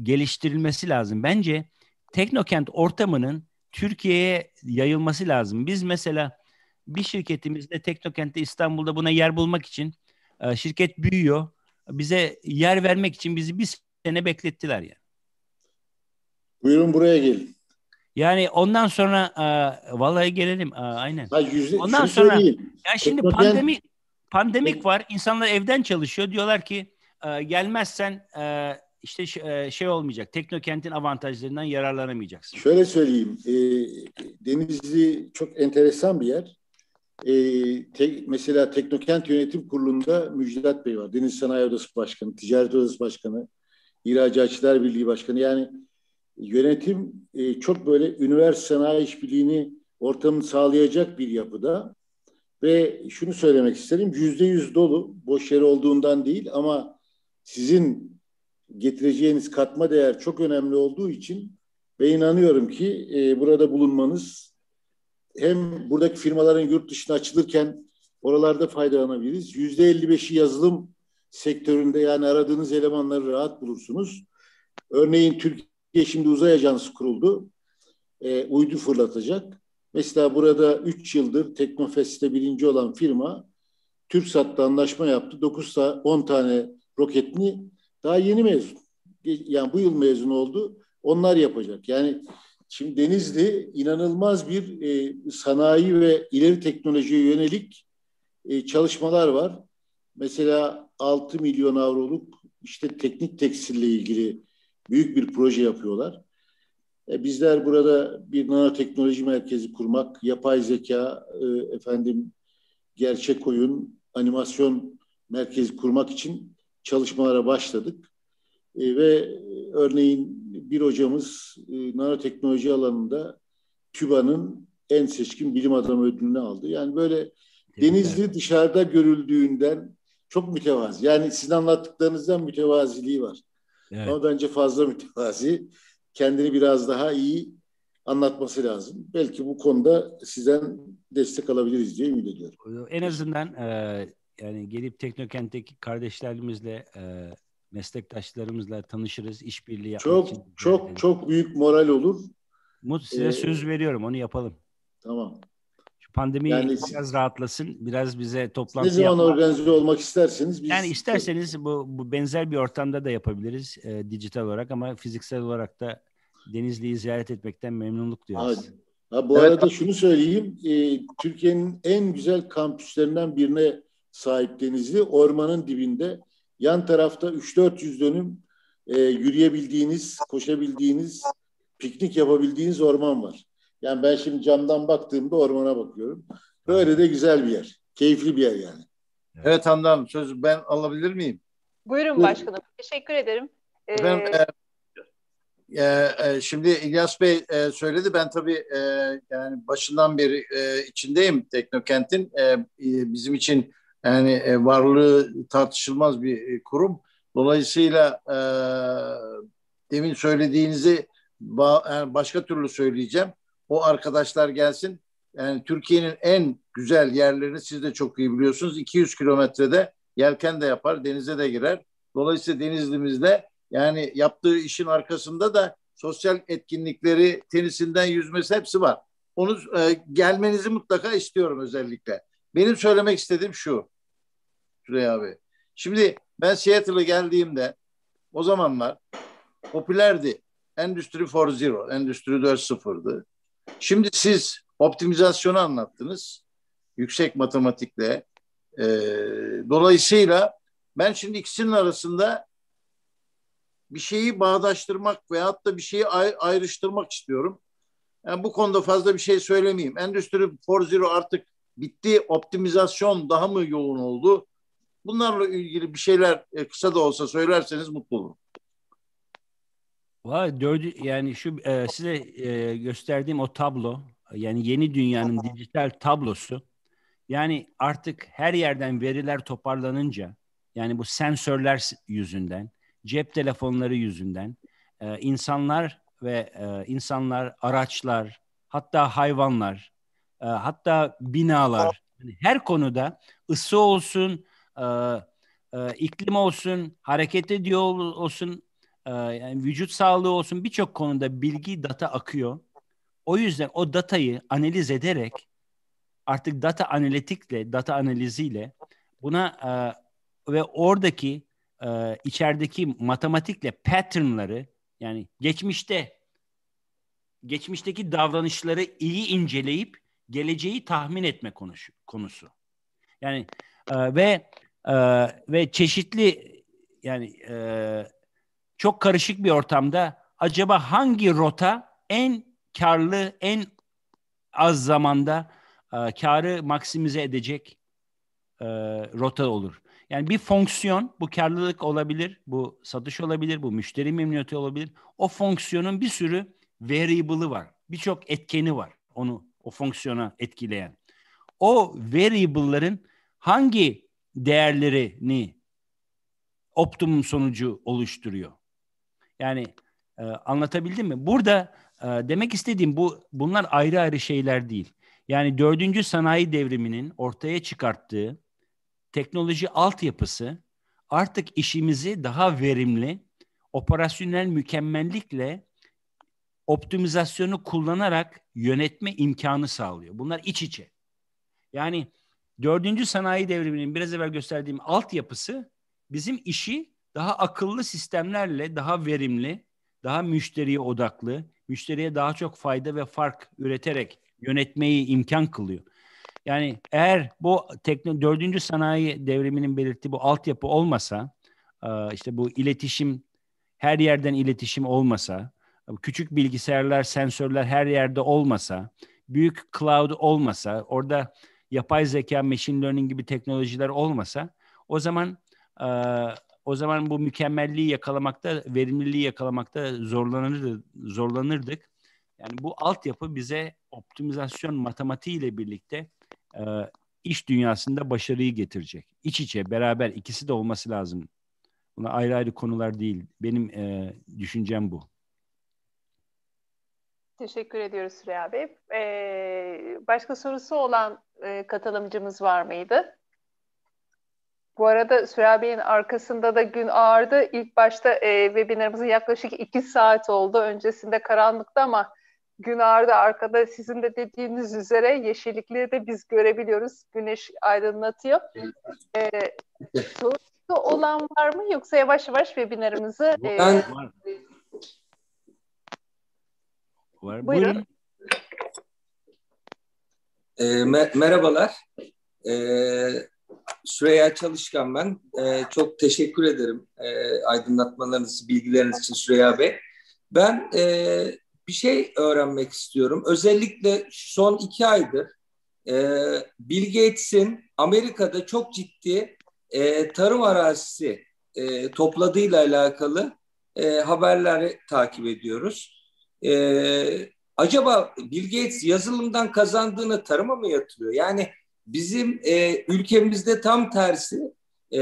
A: geliştirilmesi lazım. Bence teknokent ortamının Türkiye'ye yayılması lazım. Biz mesela bir şirketimizde Teknokent'te İstanbul'da buna yer bulmak için e, şirket büyüyor. Bize yer vermek için bizi bir sene beklettiler yani.
D: Buyurun buraya gelin.
A: Yani ondan sonra e, vallahi gelelim e, aynen. Ha, yüzde, ondan sonra söyleyeyim. ya şimdi Teknokent... pandemi pandemik var. İnsanlar evden çalışıyor. Diyorlar ki gelmezsen işte e, şey olmayacak. Teknokent'in avantajlarından yararlanamayacaksın.
D: Şöyle söyleyeyim. E, Denizli çok enteresan bir yer. E, te, mesela Teknokent Yönetim Kurulu'nda Müjdat Bey var. Deniz Sanayi Odası Başkanı, Ticaret Odası Başkanı, İhracatçılar Birliği Başkanı. Yani yönetim e, çok böyle üniversite sanayi işbirliğini ortamını sağlayacak bir yapıda. Ve şunu söylemek isterim, yüzde yüz dolu, boş yer olduğundan değil ama sizin getireceğiniz katma değer çok önemli olduğu için ve inanıyorum ki e, burada bulunmanız hem buradaki firmaların yurt dışına açılırken oralarda faydalanabiliriz. Yüzde 55'i yazılım sektöründe yani aradığınız elemanları rahat bulursunuz. Örneğin Türkiye şimdi uzay ajansı kuruldu. E, uydu fırlatacak. Mesela burada 3 yıldır Teknofest'te birinci olan firma TürkSat'la anlaşma yaptı. 9 10 tane roketini daha yeni mezun. Yani bu yıl mezun oldu. Onlar yapacak. Yani şimdi Denizli inanılmaz bir e, sanayi ve ileri teknolojiye yönelik e, çalışmalar var. Mesela 6 milyon avroluk işte teknik tekstille ilgili büyük bir proje yapıyorlar. E, bizler burada bir nanoteknoloji merkezi kurmak, yapay zeka, e, efendim gerçek oyun, animasyon merkezi kurmak için çalışmalara başladık. E, ve örneğin bir hocamız e, nanoteknoloji alanında TÜBA'nın en seçkin bilim adamı ödülünü aldı. Yani böyle Denizli dışarıda görüldüğünden çok mütevazi. Yani sizin anlattıklarınızdan mütevaziliği var. Evet. Ama bence fazla mütevazi. Kendini biraz daha iyi anlatması lazım. Belki bu konuda sizden destek alabiliriz diye ümit ediyorum.
A: Ee, en azından e, yani gelip Teknokent'teki kardeşlerimizle e, meslektaşlarımızla tanışırız, işbirliği yaparız. çok, için. Çok yani. çok büyük moral olur. Mut size ee, söz veriyorum onu yapalım. Tamam. Şu pandemi yani, biraz rahatlasın. Biraz bize toplantı Ne zaman yapmak. organize olmak isterseniz biz Yani isterseniz bu, bu benzer bir ortamda da yapabiliriz e, dijital olarak ama fiziksel olarak da Denizli'yi ziyaret etmekten memnunluk duyuyoruz. Hadi. Ha, bu evet. arada şunu
D: söyleyeyim. E, Türkiye'nin en güzel kampüslerinden birine sahip denizli. Ormanın dibinde yan tarafta 3-400 dönüm e, yürüyebildiğiniz, koşabildiğiniz, piknik yapabildiğiniz orman var. Yani ben şimdi camdan baktığımda ormana bakıyorum. Böyle de güzel bir yer.
F: Keyifli bir yer yani. Evet Handan söz ben alabilir miyim?
B: Buyurun, Buyurun. başkanım. Teşekkür ederim. Ee... Efendim,
F: e, e, e, şimdi İlyas Bey e, söyledi. Ben tabii e, yani başından beri e, içindeyim Teknokent'in. E, e, bizim için yani e, varlığı tartışılmaz bir e, kurum. Dolayısıyla e, demin söylediğinizi ba, yani başka türlü söyleyeceğim. O arkadaşlar gelsin. Yani Türkiye'nin en güzel yerlerini siz de çok iyi biliyorsunuz. 200 kilometrede yelken de yapar, denize de girer. Dolayısıyla Denizli'mizde yani yaptığı işin arkasında da sosyal etkinlikleri, tenisinden yüzmesi hepsi var. Onu e, gelmenizi mutlaka istiyorum özellikle. Benim söylemek istediğim şu. Süreyya abi. Şimdi ben Seattle'a geldiğimde o zamanlar popülerdi. Endüstri 4.0, Endüstri 4.0'dı. Şimdi siz optimizasyonu anlattınız. Yüksek matematikle. E, dolayısıyla ben şimdi ikisinin arasında bir şeyi bağdaştırmak veyahut da bir şeyi ayrıştırmak istiyorum. Yani bu konuda fazla bir şey söylemeyeyim. Endüstri 4.0 artık bitti, optimizasyon daha mı yoğun oldu? Bunlarla ilgili bir şeyler e, kısa da olsa söylerseniz mutlu
A: olurum. Vay gördü yani şu e, size e, gösterdiğim o tablo yani yeni dünyanın dijital tablosu yani artık her yerden veriler toparlanınca yani bu sensörler yüzünden cep telefonları yüzünden e, insanlar ve e, insanlar araçlar hatta hayvanlar ee, hatta binalar. Yani her konuda ısı olsun, e, e, iklim olsun, hareket ediyor olsun, e, yani vücut sağlığı olsun birçok konuda bilgi, data akıyor. O yüzden o datayı analiz ederek artık data analitikle, data analiziyle buna e, ve oradaki e, içerideki matematikle patternları yani geçmişte geçmişteki davranışları iyi inceleyip geleceği tahmin etme konusu. konusu. Yani e, ve e, ve çeşitli yani e, çok karışık bir ortamda acaba hangi rota en karlı, en az zamanda e, karı maksimize edecek e, rota olur. Yani bir fonksiyon, bu karlılık olabilir, bu satış olabilir, bu müşteri memnuniyeti olabilir. O fonksiyonun bir sürü variable'ı var. Birçok etkeni var onu o fonksiyona etkileyen. O variable'ların hangi değerlerini optimum sonucu oluşturuyor? Yani e, anlatabildim mi? Burada e, demek istediğim bu bunlar ayrı ayrı şeyler değil. Yani dördüncü sanayi devriminin ortaya çıkarttığı teknoloji altyapısı artık işimizi daha verimli, operasyonel mükemmellikle optimizasyonu kullanarak yönetme imkanı sağlıyor. Bunlar iç içe. Yani dördüncü sanayi devriminin biraz evvel gösterdiğim altyapısı bizim işi daha akıllı sistemlerle daha verimli, daha müşteriye odaklı, müşteriye daha çok fayda ve fark üreterek yönetmeyi imkan kılıyor. Yani eğer bu tekno, dördüncü sanayi devriminin belirttiği bu altyapı olmasa, işte bu iletişim, her yerden iletişim olmasa, küçük bilgisayarlar, sensörler her yerde olmasa, büyük cloud olmasa, orada yapay zeka, machine learning gibi teknolojiler olmasa, o zaman e, o zaman bu mükemmelliği yakalamakta, verimliliği yakalamakta zorlanırdı, zorlanırdık. Yani bu altyapı bize optimizasyon matematiği ile birlikte e, iş dünyasında başarıyı getirecek. İç içe, beraber ikisi de olması lazım. Buna ayrı ayrı konular değil. Benim e, düşüncem bu.
B: Teşekkür ediyoruz Süreyya Bey. Ee, başka sorusu olan e, katılımcımız var mıydı? Bu arada Süreyya Bey'in arkasında da gün ağardı. İlk başta e, webinarımızın yaklaşık iki saat oldu. Öncesinde karanlıktı ama gün ağardı. Arkada sizin de dediğiniz üzere yeşillikleri de biz görebiliyoruz. Güneş aydınlatıyor. Ee, sorusu olan var mı? Yoksa yavaş yavaş webinarımızı... Ben... E,
G: var. Buyurun. E, ee, mer- merhabalar. E, Süreyya Çalışkan ben. E, çok teşekkür ederim e, aydınlatmalarınız, bilgileriniz için Süreyya Bey. Ben e, bir şey öğrenmek istiyorum. Özellikle son iki aydır e, Bill Gates'in Amerika'da çok ciddi e, tarım arazisi e, topladığıyla alakalı e, haberleri takip ediyoruz. Ee, acaba Bill Gates yazılımdan kazandığını tarıma mı yatırıyor? Yani bizim e, ülkemizde tam tersi e,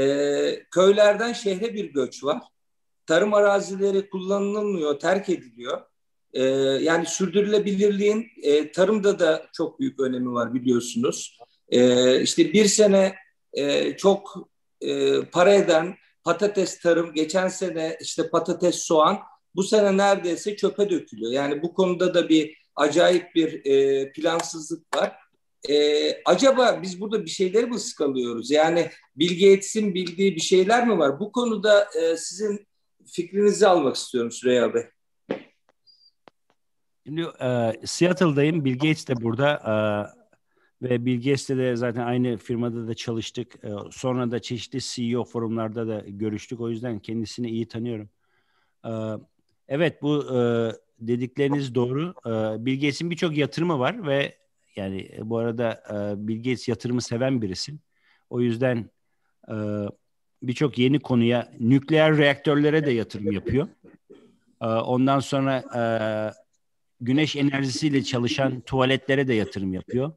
G: köylerden şehre bir göç var. Tarım arazileri kullanılmıyor, terk ediliyor. E, yani sürdürülebilirliğin e, tarımda da çok büyük önemi var biliyorsunuz. E, işte bir sene e, çok e, para eden patates tarım, geçen sene işte patates soğan bu sene neredeyse çöpe dökülüyor. Yani bu konuda da bir acayip bir e, plansızlık var. E, acaba biz burada bir şeyleri mi sıkalıyoruz? Yani Bilge Gates'in bildiği bir şeyler mi var? Bu konuda e, sizin fikrinizi almak istiyorum Süreyya Bey.
A: Şimdi e, Seattle'dayım. Bill Gates de burada. E, ve Bill Gates'le de zaten aynı firmada da çalıştık. E, sonra da çeşitli CEO forumlarda da görüştük. O yüzden kendisini iyi tanıyorum. E, Evet bu e, dedikleriniz doğru. E, Bilges'in birçok yatırımı var ve yani e, bu arada e, Bilges yatırımı seven birisi. O yüzden e, birçok yeni konuya nükleer reaktörlere de yatırım yapıyor. E, ondan sonra e, güneş enerjisiyle çalışan tuvaletlere de yatırım yapıyor.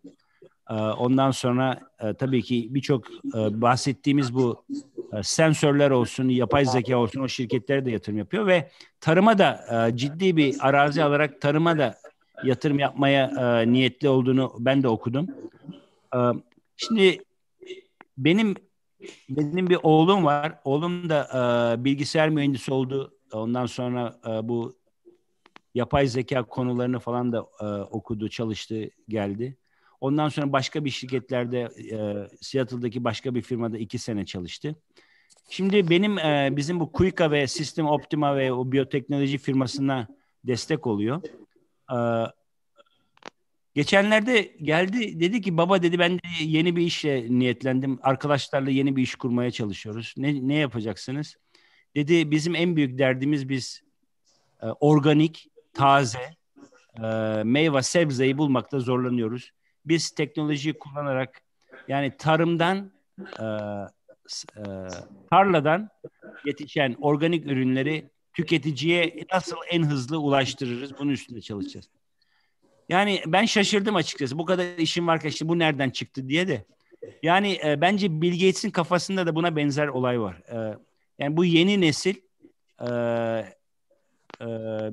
A: Ondan sonra tabii ki birçok bahsettiğimiz bu e, sensörler olsun, yapay zeka olsun o şirketlere de yatırım yapıyor ve tarıma da e, ciddi bir arazi alarak tarıma da yatırım yapmaya e, niyetli olduğunu ben de okudum. Şimdi benim benim bir oğlum var. Oğlum da bilgisayar mühendisi oldu. Ondan sonra bu yapay zeka konularını falan da okudu, çalıştı, geldi. Ondan sonra başka bir şirketlerde e, Seattle'daki başka bir firmada iki sene çalıştı. Şimdi benim e, bizim bu Kuika ve System Optima ve o biyoteknoloji firmasına destek oluyor. E, geçenlerde geldi dedi ki baba dedi ben de yeni bir işle niyetlendim. Arkadaşlarla yeni bir iş kurmaya çalışıyoruz. Ne, ne yapacaksınız? Dedi bizim en büyük derdimiz biz e, organik, taze, e, meyve sebzeyi bulmakta zorlanıyoruz biz teknolojiyi kullanarak yani tarımdan e, e, tarladan yetişen organik ürünleri tüketiciye nasıl en hızlı ulaştırırız bunun üstünde çalışacağız. Yani ben şaşırdım açıkçası. Bu kadar işim var işte bu nereden çıktı diye de. Yani e, bence Bill Gates'in kafasında da buna benzer olay var. E, yani bu yeni nesil e, e,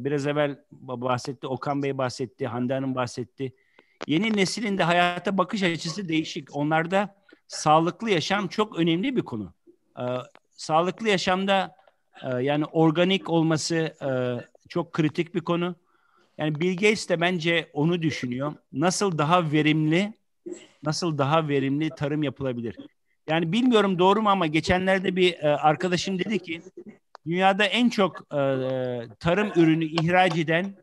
A: biraz evvel bahsetti, Okan Bey bahsetti, Hande Hanım bahsetti. Yeni neslin de hayata bakış açısı değişik. Onlarda sağlıklı yaşam çok önemli bir konu. Ee, sağlıklı yaşamda e, yani organik olması e, çok kritik bir konu. Yani Bill Gates de bence onu düşünüyor. Nasıl daha verimli, nasıl daha verimli tarım yapılabilir? Yani bilmiyorum doğru mu ama geçenlerde bir e, arkadaşım dedi ki dünyada en çok e, e tarım ürünü ihraç eden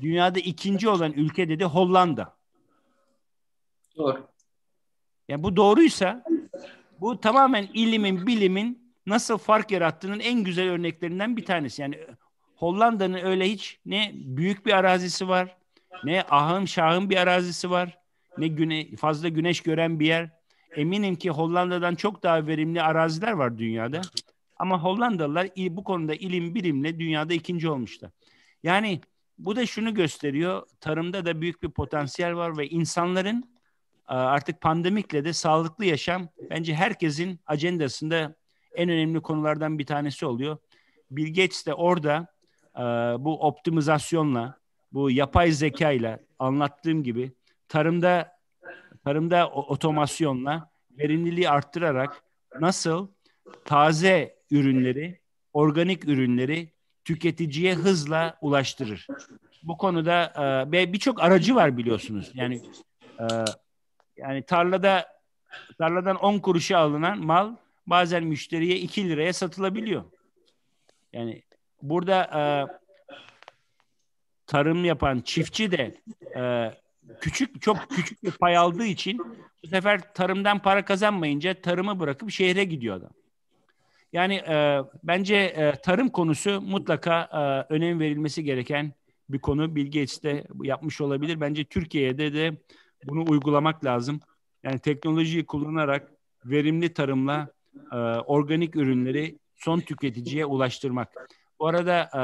A: dünyada ikinci olan ülke dedi Hollanda. Doğru. Yani bu doğruysa bu tamamen ilimin, bilimin nasıl fark yarattığının en güzel örneklerinden bir tanesi. Yani Hollanda'nın öyle hiç ne büyük bir arazisi var, ne ahım şahım bir arazisi var, ne güne, fazla güneş gören bir yer. Eminim ki Hollanda'dan çok daha verimli araziler var dünyada. Ama Hollandalılar bu konuda ilim bilimle dünyada ikinci olmuşlar. Yani bu da şunu gösteriyor. Tarımda da büyük bir potansiyel var ve insanların ee, artık pandemikle de sağlıklı yaşam bence herkesin ajandasında en önemli konulardan bir tanesi oluyor. Bill Gates de orada e, bu optimizasyonla, bu yapay zeka ile anlattığım gibi tarımda tarımda otomasyonla verimliliği arttırarak nasıl taze ürünleri, organik ürünleri tüketiciye hızla ulaştırır. Bu konuda e, ve birçok aracı var biliyorsunuz. Yani e, yani tarlada tarladan 10 kuruşa alınan mal bazen müşteriye 2 liraya satılabiliyor. Yani burada e, tarım yapan çiftçi de e, küçük çok küçük bir pay aldığı için bu sefer tarımdan para kazanmayınca tarımı bırakıp şehre gidiyor adam. Yani e, bence e, tarım konusu mutlaka e, önem verilmesi gereken bir konu. Bill Gates de yapmış olabilir. Bence Türkiye'de de bunu uygulamak lazım. Yani teknolojiyi kullanarak verimli tarımla e, organik ürünleri son tüketiciye ulaştırmak. Bu arada e,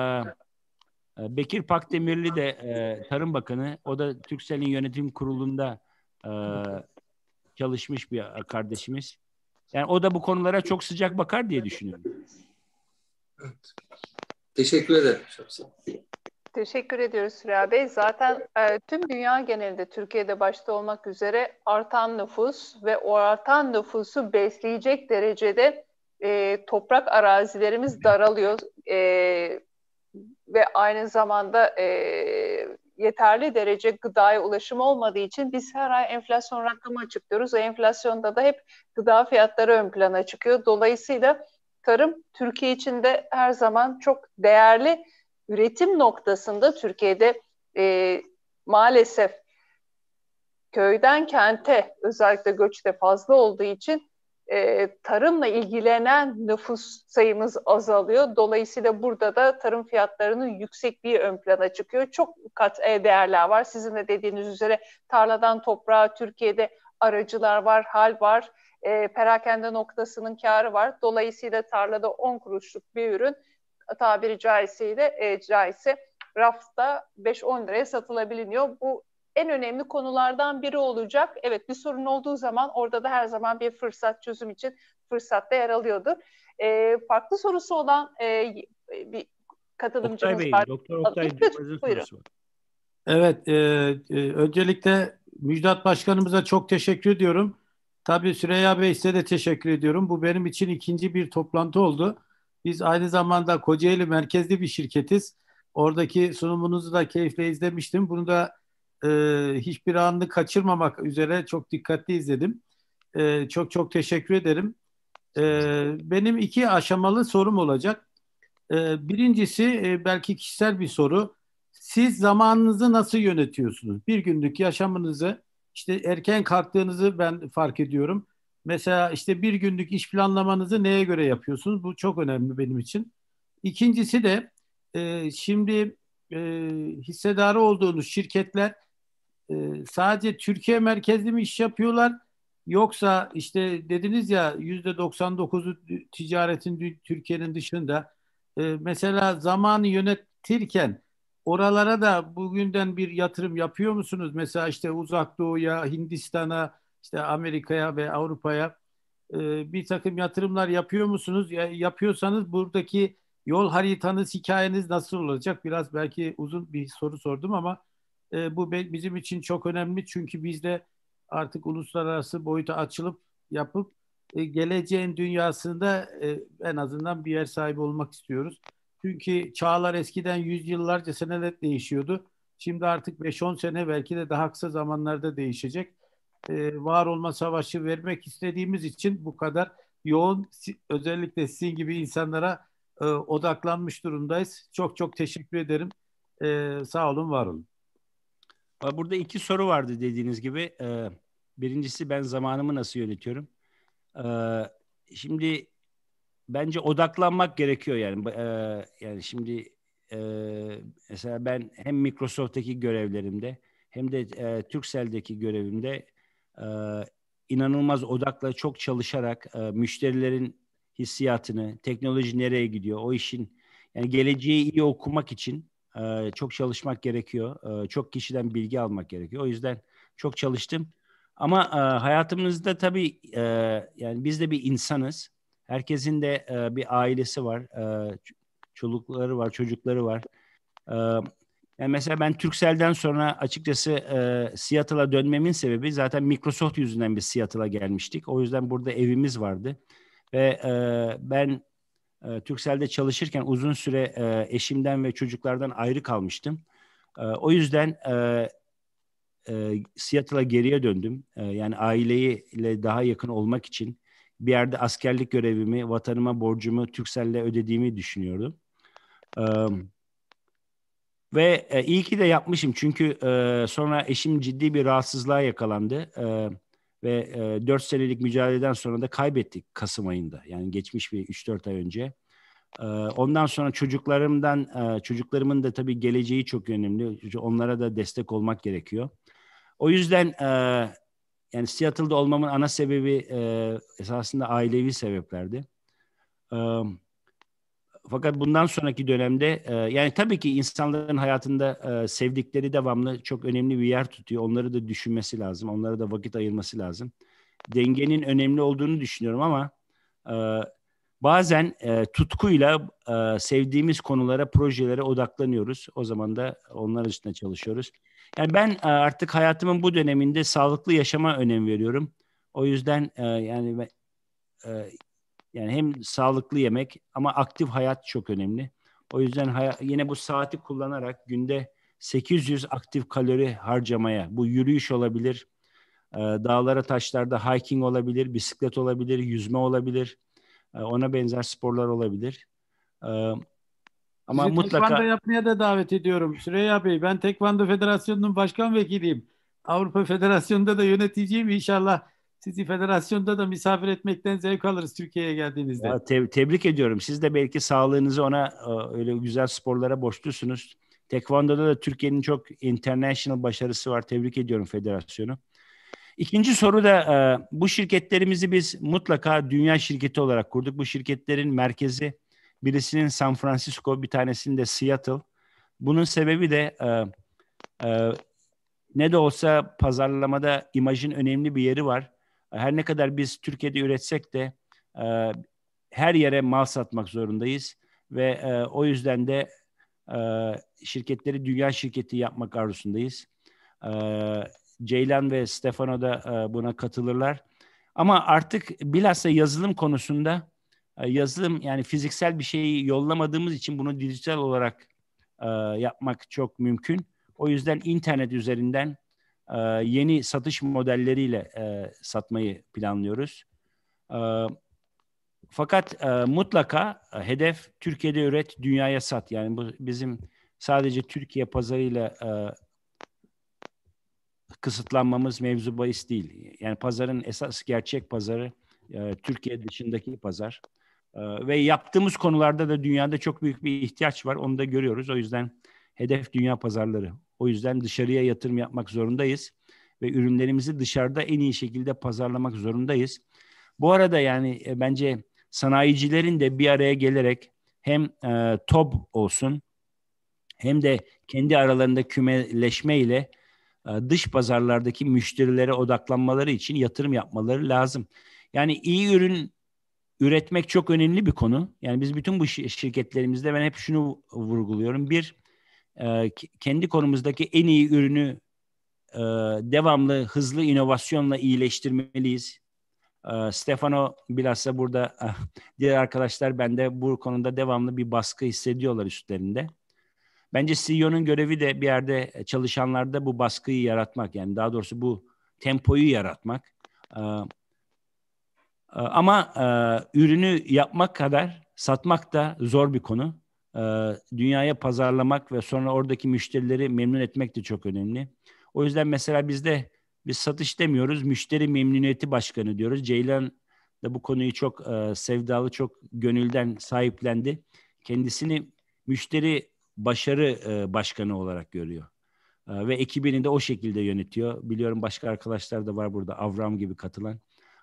A: e Bekir Pakdemirli de e, Tarım Bakanı, o da Türksel'in yönetim kurulunda e, çalışmış bir e, kardeşimiz. Yani o da bu konulara çok sıcak bakar diye düşünüyorum. Evet. Teşekkür ederim. Çok
B: Teşekkür ediyoruz Süreyya Bey. Zaten e, tüm dünya genelinde Türkiye'de başta olmak üzere artan nüfus ve o artan nüfusu besleyecek derecede e, toprak arazilerimiz daralıyor e, ve aynı zamanda e, yeterli derece gıdaya ulaşım olmadığı için biz her ay enflasyon rakamı açıklıyoruz. O enflasyonda da hep gıda fiyatları ön plana çıkıyor. Dolayısıyla tarım Türkiye için de her zaman çok değerli üretim noktasında Türkiye'de e, maalesef köyden kente özellikle göçte fazla olduğu için e, tarımla ilgilenen nüfus sayımız azalıyor. Dolayısıyla burada da tarım fiyatlarının yüksek bir ön plana çıkıyor. Çok kat e, değerler var. Sizin de dediğiniz üzere tarladan toprağa Türkiye'de aracılar var, hal var, e, perakende noktasının karı var. Dolayısıyla tarlada 10 kuruşluk bir ürün tabiri caizseyle e, caizse rafta 5-10 liraya satılabiliyor. Bu en önemli konulardan biri olacak. Evet bir sorun olduğu zaman orada da her zaman bir fırsat çözüm için fırsatta yer alıyordu. E, farklı sorusu olan e, e, bir katılımcımız Oktay Bey, var. Doktor Oktay Buyurun. Sorusu.
E: Evet, e, e,
H: öncelikle Müjdat Başkanımıza çok teşekkür ediyorum. Tabii Süreyya Bey size de teşekkür ediyorum. Bu benim için ikinci bir toplantı oldu. Biz aynı zamanda Kocaeli merkezli bir şirketiz. Oradaki sunumunuzu da keyifle izlemiştim. Bunu da e, hiçbir anını kaçırmamak üzere çok dikkatli izledim. E, çok çok teşekkür ederim. E, benim iki aşamalı sorum olacak. E, birincisi e, belki kişisel bir soru. Siz zamanınızı nasıl yönetiyorsunuz? Bir günlük yaşamınızı, işte erken kalktığınızı ben fark ediyorum. Mesela işte bir günlük iş planlamanızı neye göre yapıyorsunuz? Bu çok önemli benim için. İkincisi de e, şimdi e, hissedarı olduğunuz şirketler e, sadece Türkiye merkezli mi iş yapıyorlar? Yoksa işte dediniz ya yüzde 99'u ticaretin Türkiye'nin dışında. E, mesela zamanı yönetirken oralara da bugünden bir yatırım yapıyor musunuz? Mesela işte Uzak Doğu'ya, Hindistan'a, işte Amerika'ya ve Avrupa'ya e, bir takım yatırımlar yapıyor musunuz? Ya, yapıyorsanız buradaki yol haritanız, hikayeniz nasıl olacak? Biraz belki uzun bir soru sordum ama e, bu bizim için çok önemli çünkü biz de artık uluslararası boyuta açılıp yapıp e, geleceğin dünyasında e, en azından bir yer sahibi olmak istiyoruz. Çünkü çağlar eskiden yüzyıllarca seneler değişiyordu. Şimdi artık 5-10 sene belki de daha kısa zamanlarda değişecek e, var olma savaşı vermek istediğimiz için bu kadar yoğun özellikle sizin gibi insanlara e, odaklanmış durumdayız.
A: Çok çok teşekkür ederim. E, sağ olun, var olun. Burada iki soru vardı dediğiniz gibi. E, birincisi ben zamanımı nasıl yönetiyorum? E, şimdi bence odaklanmak gerekiyor yani. E, yani şimdi e, mesela ben hem Microsoft'taki görevlerimde hem de e, Turkcell'deki görevimde ee, inanılmaz odakla çok çalışarak e, müşterilerin hissiyatını, teknoloji nereye gidiyor, o işin yani geleceği iyi okumak için e, çok çalışmak gerekiyor. E, çok kişiden bilgi almak gerekiyor. O yüzden çok çalıştım. Ama hayatımızda tabii yani biz de bir insanız. Herkesin de bir ailesi var, çocukları var, çocukları var. Yani e, mesela ben Türkcell'den sonra açıkçası e, Seattle'a dönmemin sebebi zaten Microsoft yüzünden bir Seattle'a gelmiştik. O yüzden burada evimiz vardı. Ve e, ben e, Türkcell'de çalışırken uzun süre e, eşimden ve çocuklardan ayrı kalmıştım. E, o yüzden e, e, Seattle'a geriye döndüm. E, yani aileyle daha yakın olmak için bir yerde askerlik görevimi, vatanıma borcumu Türkcell'le ödediğimi düşünüyordum. Evet. Ve e, iyi ki de yapmışım çünkü e, sonra eşim ciddi bir rahatsızlığa yakalandı. E, ve e, 4 senelik mücadeleden sonra da kaybettik Kasım ayında. Yani geçmiş bir 3-4 ay önce. E, ondan sonra çocuklarımdan, e, çocuklarımın da tabii geleceği çok önemli. Onlara da destek olmak gerekiyor. O yüzden e, yani Seattle'da olmamın ana sebebi e, esasında ailevi sebeplerdi. Evet fakat bundan sonraki dönemde e, yani tabii ki insanların hayatında e, sevdikleri devamlı çok önemli bir yer tutuyor. Onları da düşünmesi lazım. Onlara da vakit ayırması lazım. Dengenin önemli olduğunu düşünüyorum ama e, bazen e, tutkuyla e, sevdiğimiz konulara, projelere odaklanıyoruz. O zaman da onlar üstüne çalışıyoruz. Yani ben e, artık hayatımın bu döneminde sağlıklı yaşama önem veriyorum. O yüzden e, yani e, yani hem sağlıklı yemek ama aktif hayat çok önemli. O yüzden hay- yine bu saati kullanarak günde 800 aktif kalori harcamaya, bu yürüyüş olabilir, e, dağlara taşlarda hiking olabilir, bisiklet olabilir, yüzme olabilir, e, ona benzer sporlar olabilir. E, ama Sizi mutlaka... Tekvando
H: yapmaya da davet ediyorum Süreyya Bey. Ben Tekvando Federasyonu'nun başkan vekiliyim. Avrupa Federasyonu'nda da yöneticiyim. inşallah sizi federasyonda da misafir etmekten zevk alırız Türkiye'ye geldiğinizde. Ya,
A: te- tebrik ediyorum. Siz de belki sağlığınızı ona e, öyle güzel sporlara borçlusunuz. Tekvando'da da Türkiye'nin çok international başarısı var. Tebrik ediyorum federasyonu. İkinci soru da e, bu şirketlerimizi biz mutlaka dünya şirketi olarak kurduk. Bu şirketlerin merkezi birisinin San Francisco, bir tanesinin de Seattle. Bunun sebebi de e, ne de olsa pazarlamada imajın önemli bir yeri var. Her ne kadar biz Türkiye'de üretsek de e, her yere mal satmak zorundayız ve e, o yüzden de e, şirketleri dünya şirketi yapmak arzusundayız. E, Ceylan ve Stefano da e, buna katılırlar. Ama artık bilhassa yazılım konusunda e, yazılım yani fiziksel bir şeyi yollamadığımız için bunu dijital olarak e, yapmak çok mümkün. O yüzden internet üzerinden ee, yeni satış modelleriyle e, satmayı planlıyoruz. E, fakat e, mutlaka e, hedef Türkiye'de üret, dünyaya sat. Yani bu bizim sadece Türkiye pazarıyla e, kısıtlanmamız mevzu bahis değil. Yani pazarın esas gerçek pazarı e, Türkiye dışındaki pazar. E, ve yaptığımız konularda da dünyada çok büyük bir ihtiyaç var. Onu da görüyoruz. O yüzden hedef dünya pazarları o yüzden dışarıya yatırım yapmak zorundayız ve ürünlerimizi dışarıda en iyi şekilde pazarlamak zorundayız. Bu arada yani e, bence sanayicilerin de bir araya gelerek hem e, TOB olsun hem de kendi aralarında kümeleşme ile e, dış pazarlardaki müşterilere odaklanmaları için yatırım yapmaları lazım. Yani iyi ürün üretmek çok önemli bir konu. Yani biz bütün bu şirketlerimizde ben hep şunu vurguluyorum. Bir, ee, kendi konumuzdaki en iyi ürünü e, devamlı hızlı inovasyonla iyileştirmeliyiz. Ee, Stefano bilhassa burada ah, diğer arkadaşlar bende bu konuda devamlı bir baskı hissediyorlar üstlerinde. Bence CEO'nun görevi de bir yerde çalışanlarda bu baskıyı yaratmak yani daha doğrusu bu tempoyu yaratmak. Ee, e, ama e, ürünü yapmak kadar satmak da zor bir konu. Ee, dünyaya pazarlamak ve sonra oradaki müşterileri memnun etmek de çok önemli. O yüzden mesela bizde biz satış demiyoruz, müşteri memnuniyeti başkanı diyoruz. Ceylan da bu konuyu çok e, sevdalı, çok gönülden sahiplendi. Kendisini müşteri başarı e, başkanı olarak görüyor. E, ve ekibini de o şekilde yönetiyor. Biliyorum başka arkadaşlar da var burada Avram gibi katılan.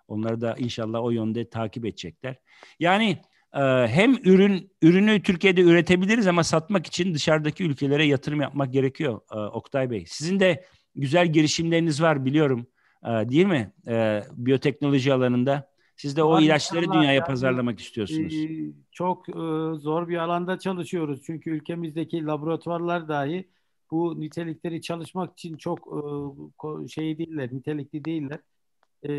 A: Onları da inşallah o yönde takip edecekler. Yani ee, hem ürün ürünü Türkiye'de üretebiliriz ama satmak için dışarıdaki ülkelere yatırım yapmak gerekiyor e, Oktay Bey. Sizin de güzel girişimleriniz var biliyorum e, değil mi? E, biyoteknoloji alanında. Siz de o Abi, ilaçları dünyaya yani, pazarlamak istiyorsunuz.
H: Ee, çok zor bir alanda çalışıyoruz. Çünkü ülkemizdeki laboratuvarlar dahi bu nitelikleri çalışmak için çok şey değiller, nitelikli değiller. Ee,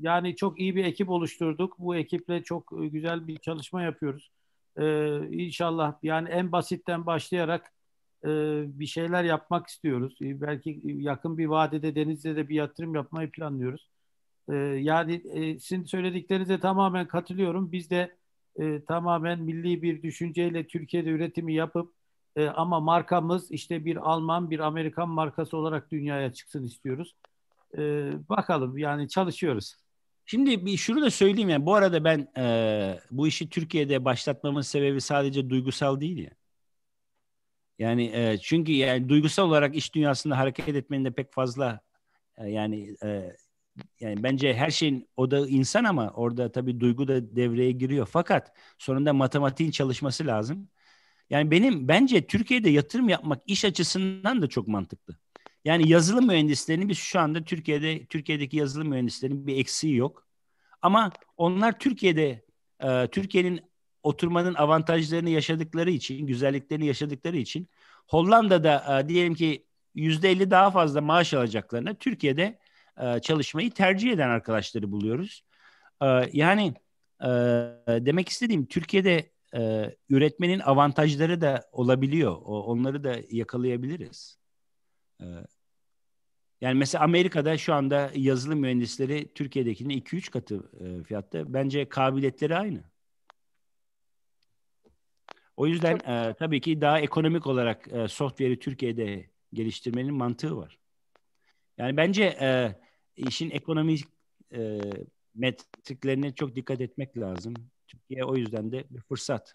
H: yani çok iyi bir ekip oluşturduk. Bu ekiple çok e, güzel bir çalışma yapıyoruz. Ee, inşallah. yani en basitten başlayarak e, bir şeyler yapmak istiyoruz. E, belki yakın bir vadede de bir yatırım yapmayı planlıyoruz. Ee, yani e, sizin söylediklerinize tamamen katılıyorum. Biz de tamamen milli bir düşünceyle Türkiye'de üretimi yapıp ama markamız işte bir Alman, bir Amerikan markası olarak dünyaya çıksın
A: istiyoruz. E, bakalım yani çalışıyoruz. Şimdi bir şunu da söyleyeyim yani bu arada ben e, bu işi Türkiye'de başlatmamın sebebi sadece duygusal değil ya. Yani e, çünkü yani duygusal olarak iş dünyasında hareket etmenin de pek fazla e, yani e, yani bence her şeyin o da insan ama orada tabii duygu da devreye giriyor. Fakat sonunda matematiğin çalışması lazım. Yani benim bence Türkiye'de yatırım yapmak iş açısından da çok mantıklı. Yani yazılım mühendislerinin biz şu anda Türkiye'de Türkiye'deki yazılım mühendislerinin bir eksiği yok. Ama onlar Türkiye'de e, Türkiye'nin oturmanın avantajlarını yaşadıkları için, güzelliklerini yaşadıkları için Hollanda'da e, diyelim ki yüzde %50 daha fazla maaş alacaklarına Türkiye'de e, çalışmayı tercih eden arkadaşları buluyoruz. E, yani e, demek istediğim Türkiye'de e, üretmenin avantajları da olabiliyor. O, onları da yakalayabiliriz. Ee, yani mesela Amerika'da şu anda yazılım mühendisleri Türkiye'dekinin 2-3 katı e, fiyatta. Bence kabiliyetleri aynı. O yüzden e, tabii ki daha ekonomik olarak e, software'i Türkiye'de geliştirmenin mantığı var. Yani bence e, işin ekonomik e, metriklerine çok dikkat etmek lazım. Türkiye o yüzden de bir fırsat.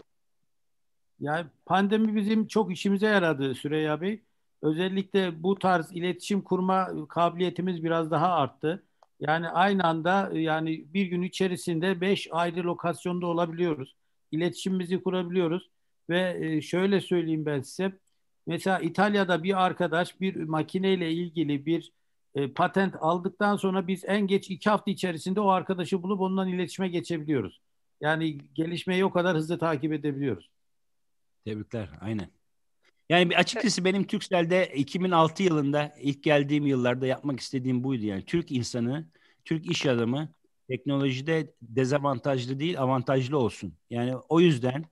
A: Yani pandemi
H: bizim çok işimize yaradı Süreyya Bey. Özellikle bu tarz iletişim kurma kabiliyetimiz biraz daha arttı. Yani aynı anda yani bir gün içerisinde beş ayrı lokasyonda olabiliyoruz. İletişimimizi kurabiliyoruz ve e, şöyle söyleyeyim ben size. Mesela İtalya'da bir arkadaş bir makineyle ilgili bir e, patent aldıktan sonra biz en geç iki hafta içerisinde o arkadaşı bulup ondan iletişime geçebiliyoruz.
A: Yani gelişmeyi o kadar hızlı takip edebiliyoruz. Tebrikler, aynen. Yani açıkçası benim Türksel'de 2006 yılında ilk geldiğim yıllarda yapmak istediğim buydu. Yani Türk insanı, Türk iş adamı teknolojide dezavantajlı değil avantajlı olsun. Yani o yüzden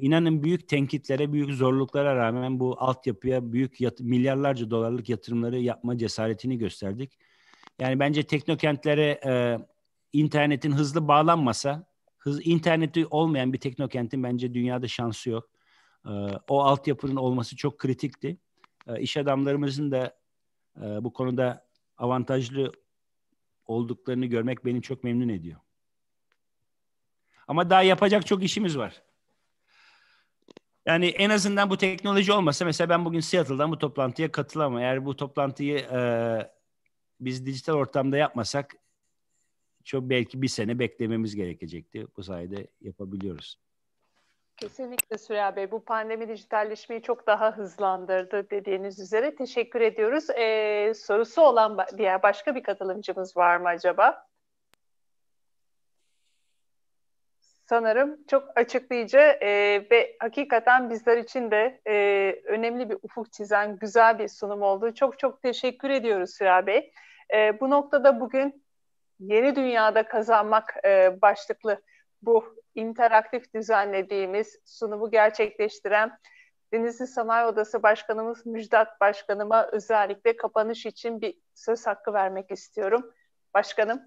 A: inanın büyük tenkitlere, büyük zorluklara rağmen bu altyapıya büyük yat- milyarlarca dolarlık yatırımları yapma cesaretini gösterdik. Yani bence teknokentlere e, internetin hızlı bağlanmasa, hız, interneti olmayan bir teknokentin bence dünyada şansı yok. Ee, o altyapının olması çok kritikti. Ee, iş adamlarımızın da e, bu konuda avantajlı olduklarını görmek beni çok memnun ediyor. Ama daha yapacak çok işimiz var. Yani en azından bu teknoloji olmasa mesela ben bugün Seattle'dan bu toplantıya katılamam. Eğer bu toplantıyı e, biz dijital ortamda yapmasak çok belki bir sene beklememiz gerekecekti. Bu sayede yapabiliyoruz.
B: Kesinlikle Süreya Bey. Bu pandemi dijitalleşmeyi çok daha hızlandırdı dediğiniz üzere. Teşekkür ediyoruz. Ee, sorusu olan diğer başka bir katılımcımız var mı acaba? Sanırım çok açıklayıcı e, ve hakikaten bizler için de e, önemli bir ufuk çizen güzel bir sunum oldu. Çok çok teşekkür ediyoruz Süreya Bey. E, bu noktada bugün Yeni Dünyada Kazanmak e, başlıklı bu interaktif düzenlediğimiz sunumu gerçekleştiren Denizli Sanayi Odası Başkanımız Müjdat Başkanıma özellikle kapanış için bir söz hakkı vermek istiyorum. Başkanım.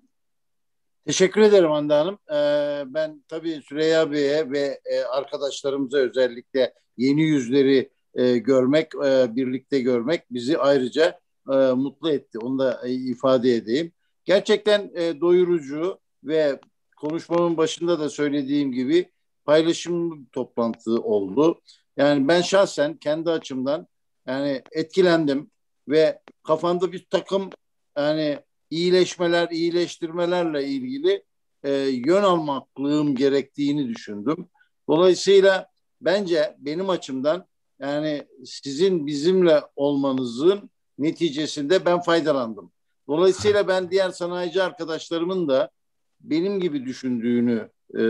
F: Teşekkür ederim Hande Hanım. Ee, ben tabii Süreyya Bey'e ve e, arkadaşlarımıza özellikle yeni yüzleri e, görmek, e, birlikte görmek bizi ayrıca e, mutlu etti. Onu da e, ifade edeyim. Gerçekten e, doyurucu ve konuşmamın başında da söylediğim gibi paylaşım toplantı oldu. Yani ben şahsen kendi açımdan yani etkilendim ve kafamda bir takım yani iyileşmeler, iyileştirmelerle ilgili e, yön almaklığım gerektiğini düşündüm. Dolayısıyla bence benim açımdan yani sizin bizimle olmanızın neticesinde ben faydalandım. Dolayısıyla ben diğer sanayici arkadaşlarımın da benim gibi düşündüğünü e,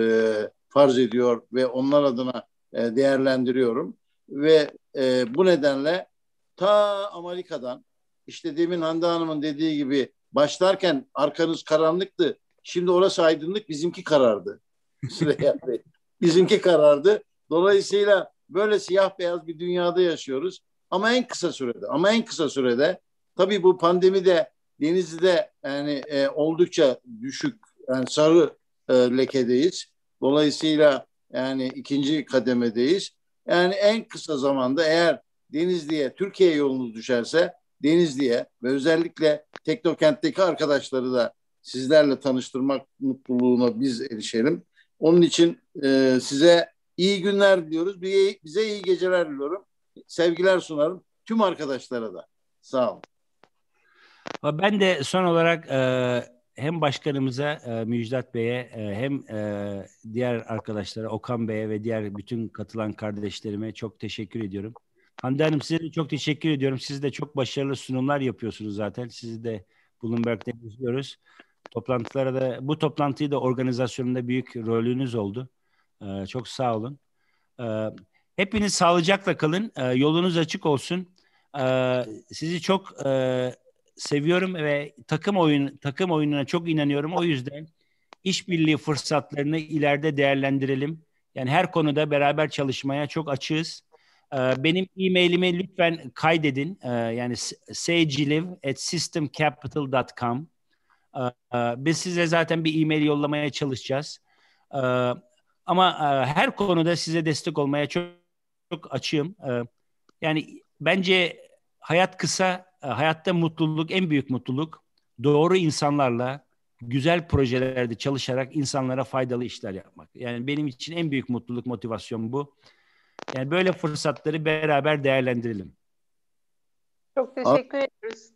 F: farz ediyor ve onlar adına e, değerlendiriyorum. Ve e, bu nedenle ta Amerika'dan işte demin Hande Hanım'ın dediği gibi başlarken arkanız karanlıktı. Şimdi orası aydınlık bizimki karardı. Süreyya Bey. Bizimki karardı. Dolayısıyla böyle siyah beyaz bir dünyada yaşıyoruz. Ama en kısa sürede, ama en kısa sürede tabii bu pandemi de Denizli'de yani e, oldukça düşük yani sarı e, lekedeyiz. Dolayısıyla yani ikinci kademedeyiz. Yani en kısa zamanda eğer Denizli'ye, Türkiye yolunuz düşerse Denizli'ye ve özellikle Teknokent'teki arkadaşları da sizlerle tanıştırmak mutluluğuna biz erişelim. Onun için e, size iyi günler diliyoruz. Bize iyi geceler diliyorum. Sevgiler sunarım tüm arkadaşlara da. Sağ olun.
A: Ben de son olarak e, hem başkanımıza e, Müjdat Bey'e e, hem e, diğer arkadaşlara Okan Bey'e ve diğer bütün katılan kardeşlerime çok teşekkür ediyorum. Hande Hanım size de çok teşekkür ediyorum. Siz de çok başarılı sunumlar yapıyorsunuz zaten. Sizi de Bloomberg'de izliyoruz. Toplantılara da bu toplantıyı da organizasyonunda büyük rolünüz oldu. Ee, çok sağ olun. Ee, hepiniz sağlıcakla kalın. Ee, yolunuz açık olsun. Ee, sizi çok e, seviyorum ve takım oyun takım oyununa çok inanıyorum. O yüzden işbirliği fırsatlarını ileride değerlendirelim. Yani her konuda beraber çalışmaya çok açığız. Ee, benim e-mailimi lütfen kaydedin. Ee, yani seyciliv.systemcapital.com ee, e, Biz size zaten bir e-mail yollamaya çalışacağız. Ama e, her konuda size destek olmaya çok, çok açığım. Yani bence hayat kısa, e, hayatta mutluluk, en büyük mutluluk doğru insanlarla güzel projelerde çalışarak insanlara faydalı işler yapmak. Yani benim için en büyük mutluluk, motivasyon bu. Yani böyle fırsatları beraber değerlendirelim.
B: Çok teşekkür At- ediyoruz.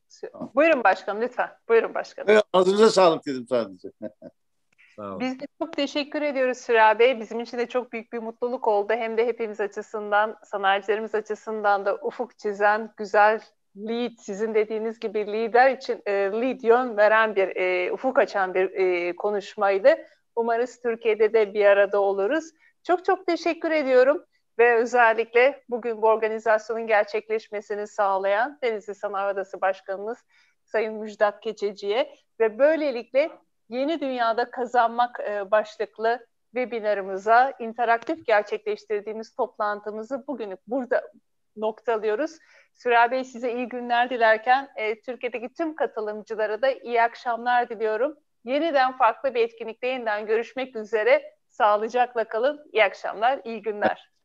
B: Buyurun başkanım lütfen. Buyurun başkanım. Evet,
F: ağzınıza sağlık dedim sadece. Biz
B: de çok teşekkür ediyoruz Süra Bey. Bizim için de çok büyük bir mutluluk oldu. Hem de hepimiz açısından, sanayicilerimiz açısından da ufuk çizen güzel lead sizin dediğiniz gibi lider için e, lead yön veren bir e, ufuk açan bir e, konuşmaydı. Umarız Türkiye'de de bir arada oluruz. Çok çok teşekkür ediyorum ve özellikle bugün bu organizasyonun gerçekleşmesini sağlayan Denizli Sanayi Odası Başkanımız Sayın Müjdat Keçeci'ye ve böylelikle Yeni Dünyada Kazanmak e, başlıklı webinarımıza interaktif gerçekleştirdiğimiz toplantımızı bugün burada noktalıyoruz. Süra Bey size iyi günler dilerken e, Türkiye'deki tüm katılımcılara da iyi akşamlar diliyorum. Yeniden farklı bir etkinlikte yeniden görüşmek üzere. Sağlıcakla kalın. İyi akşamlar, iyi günler.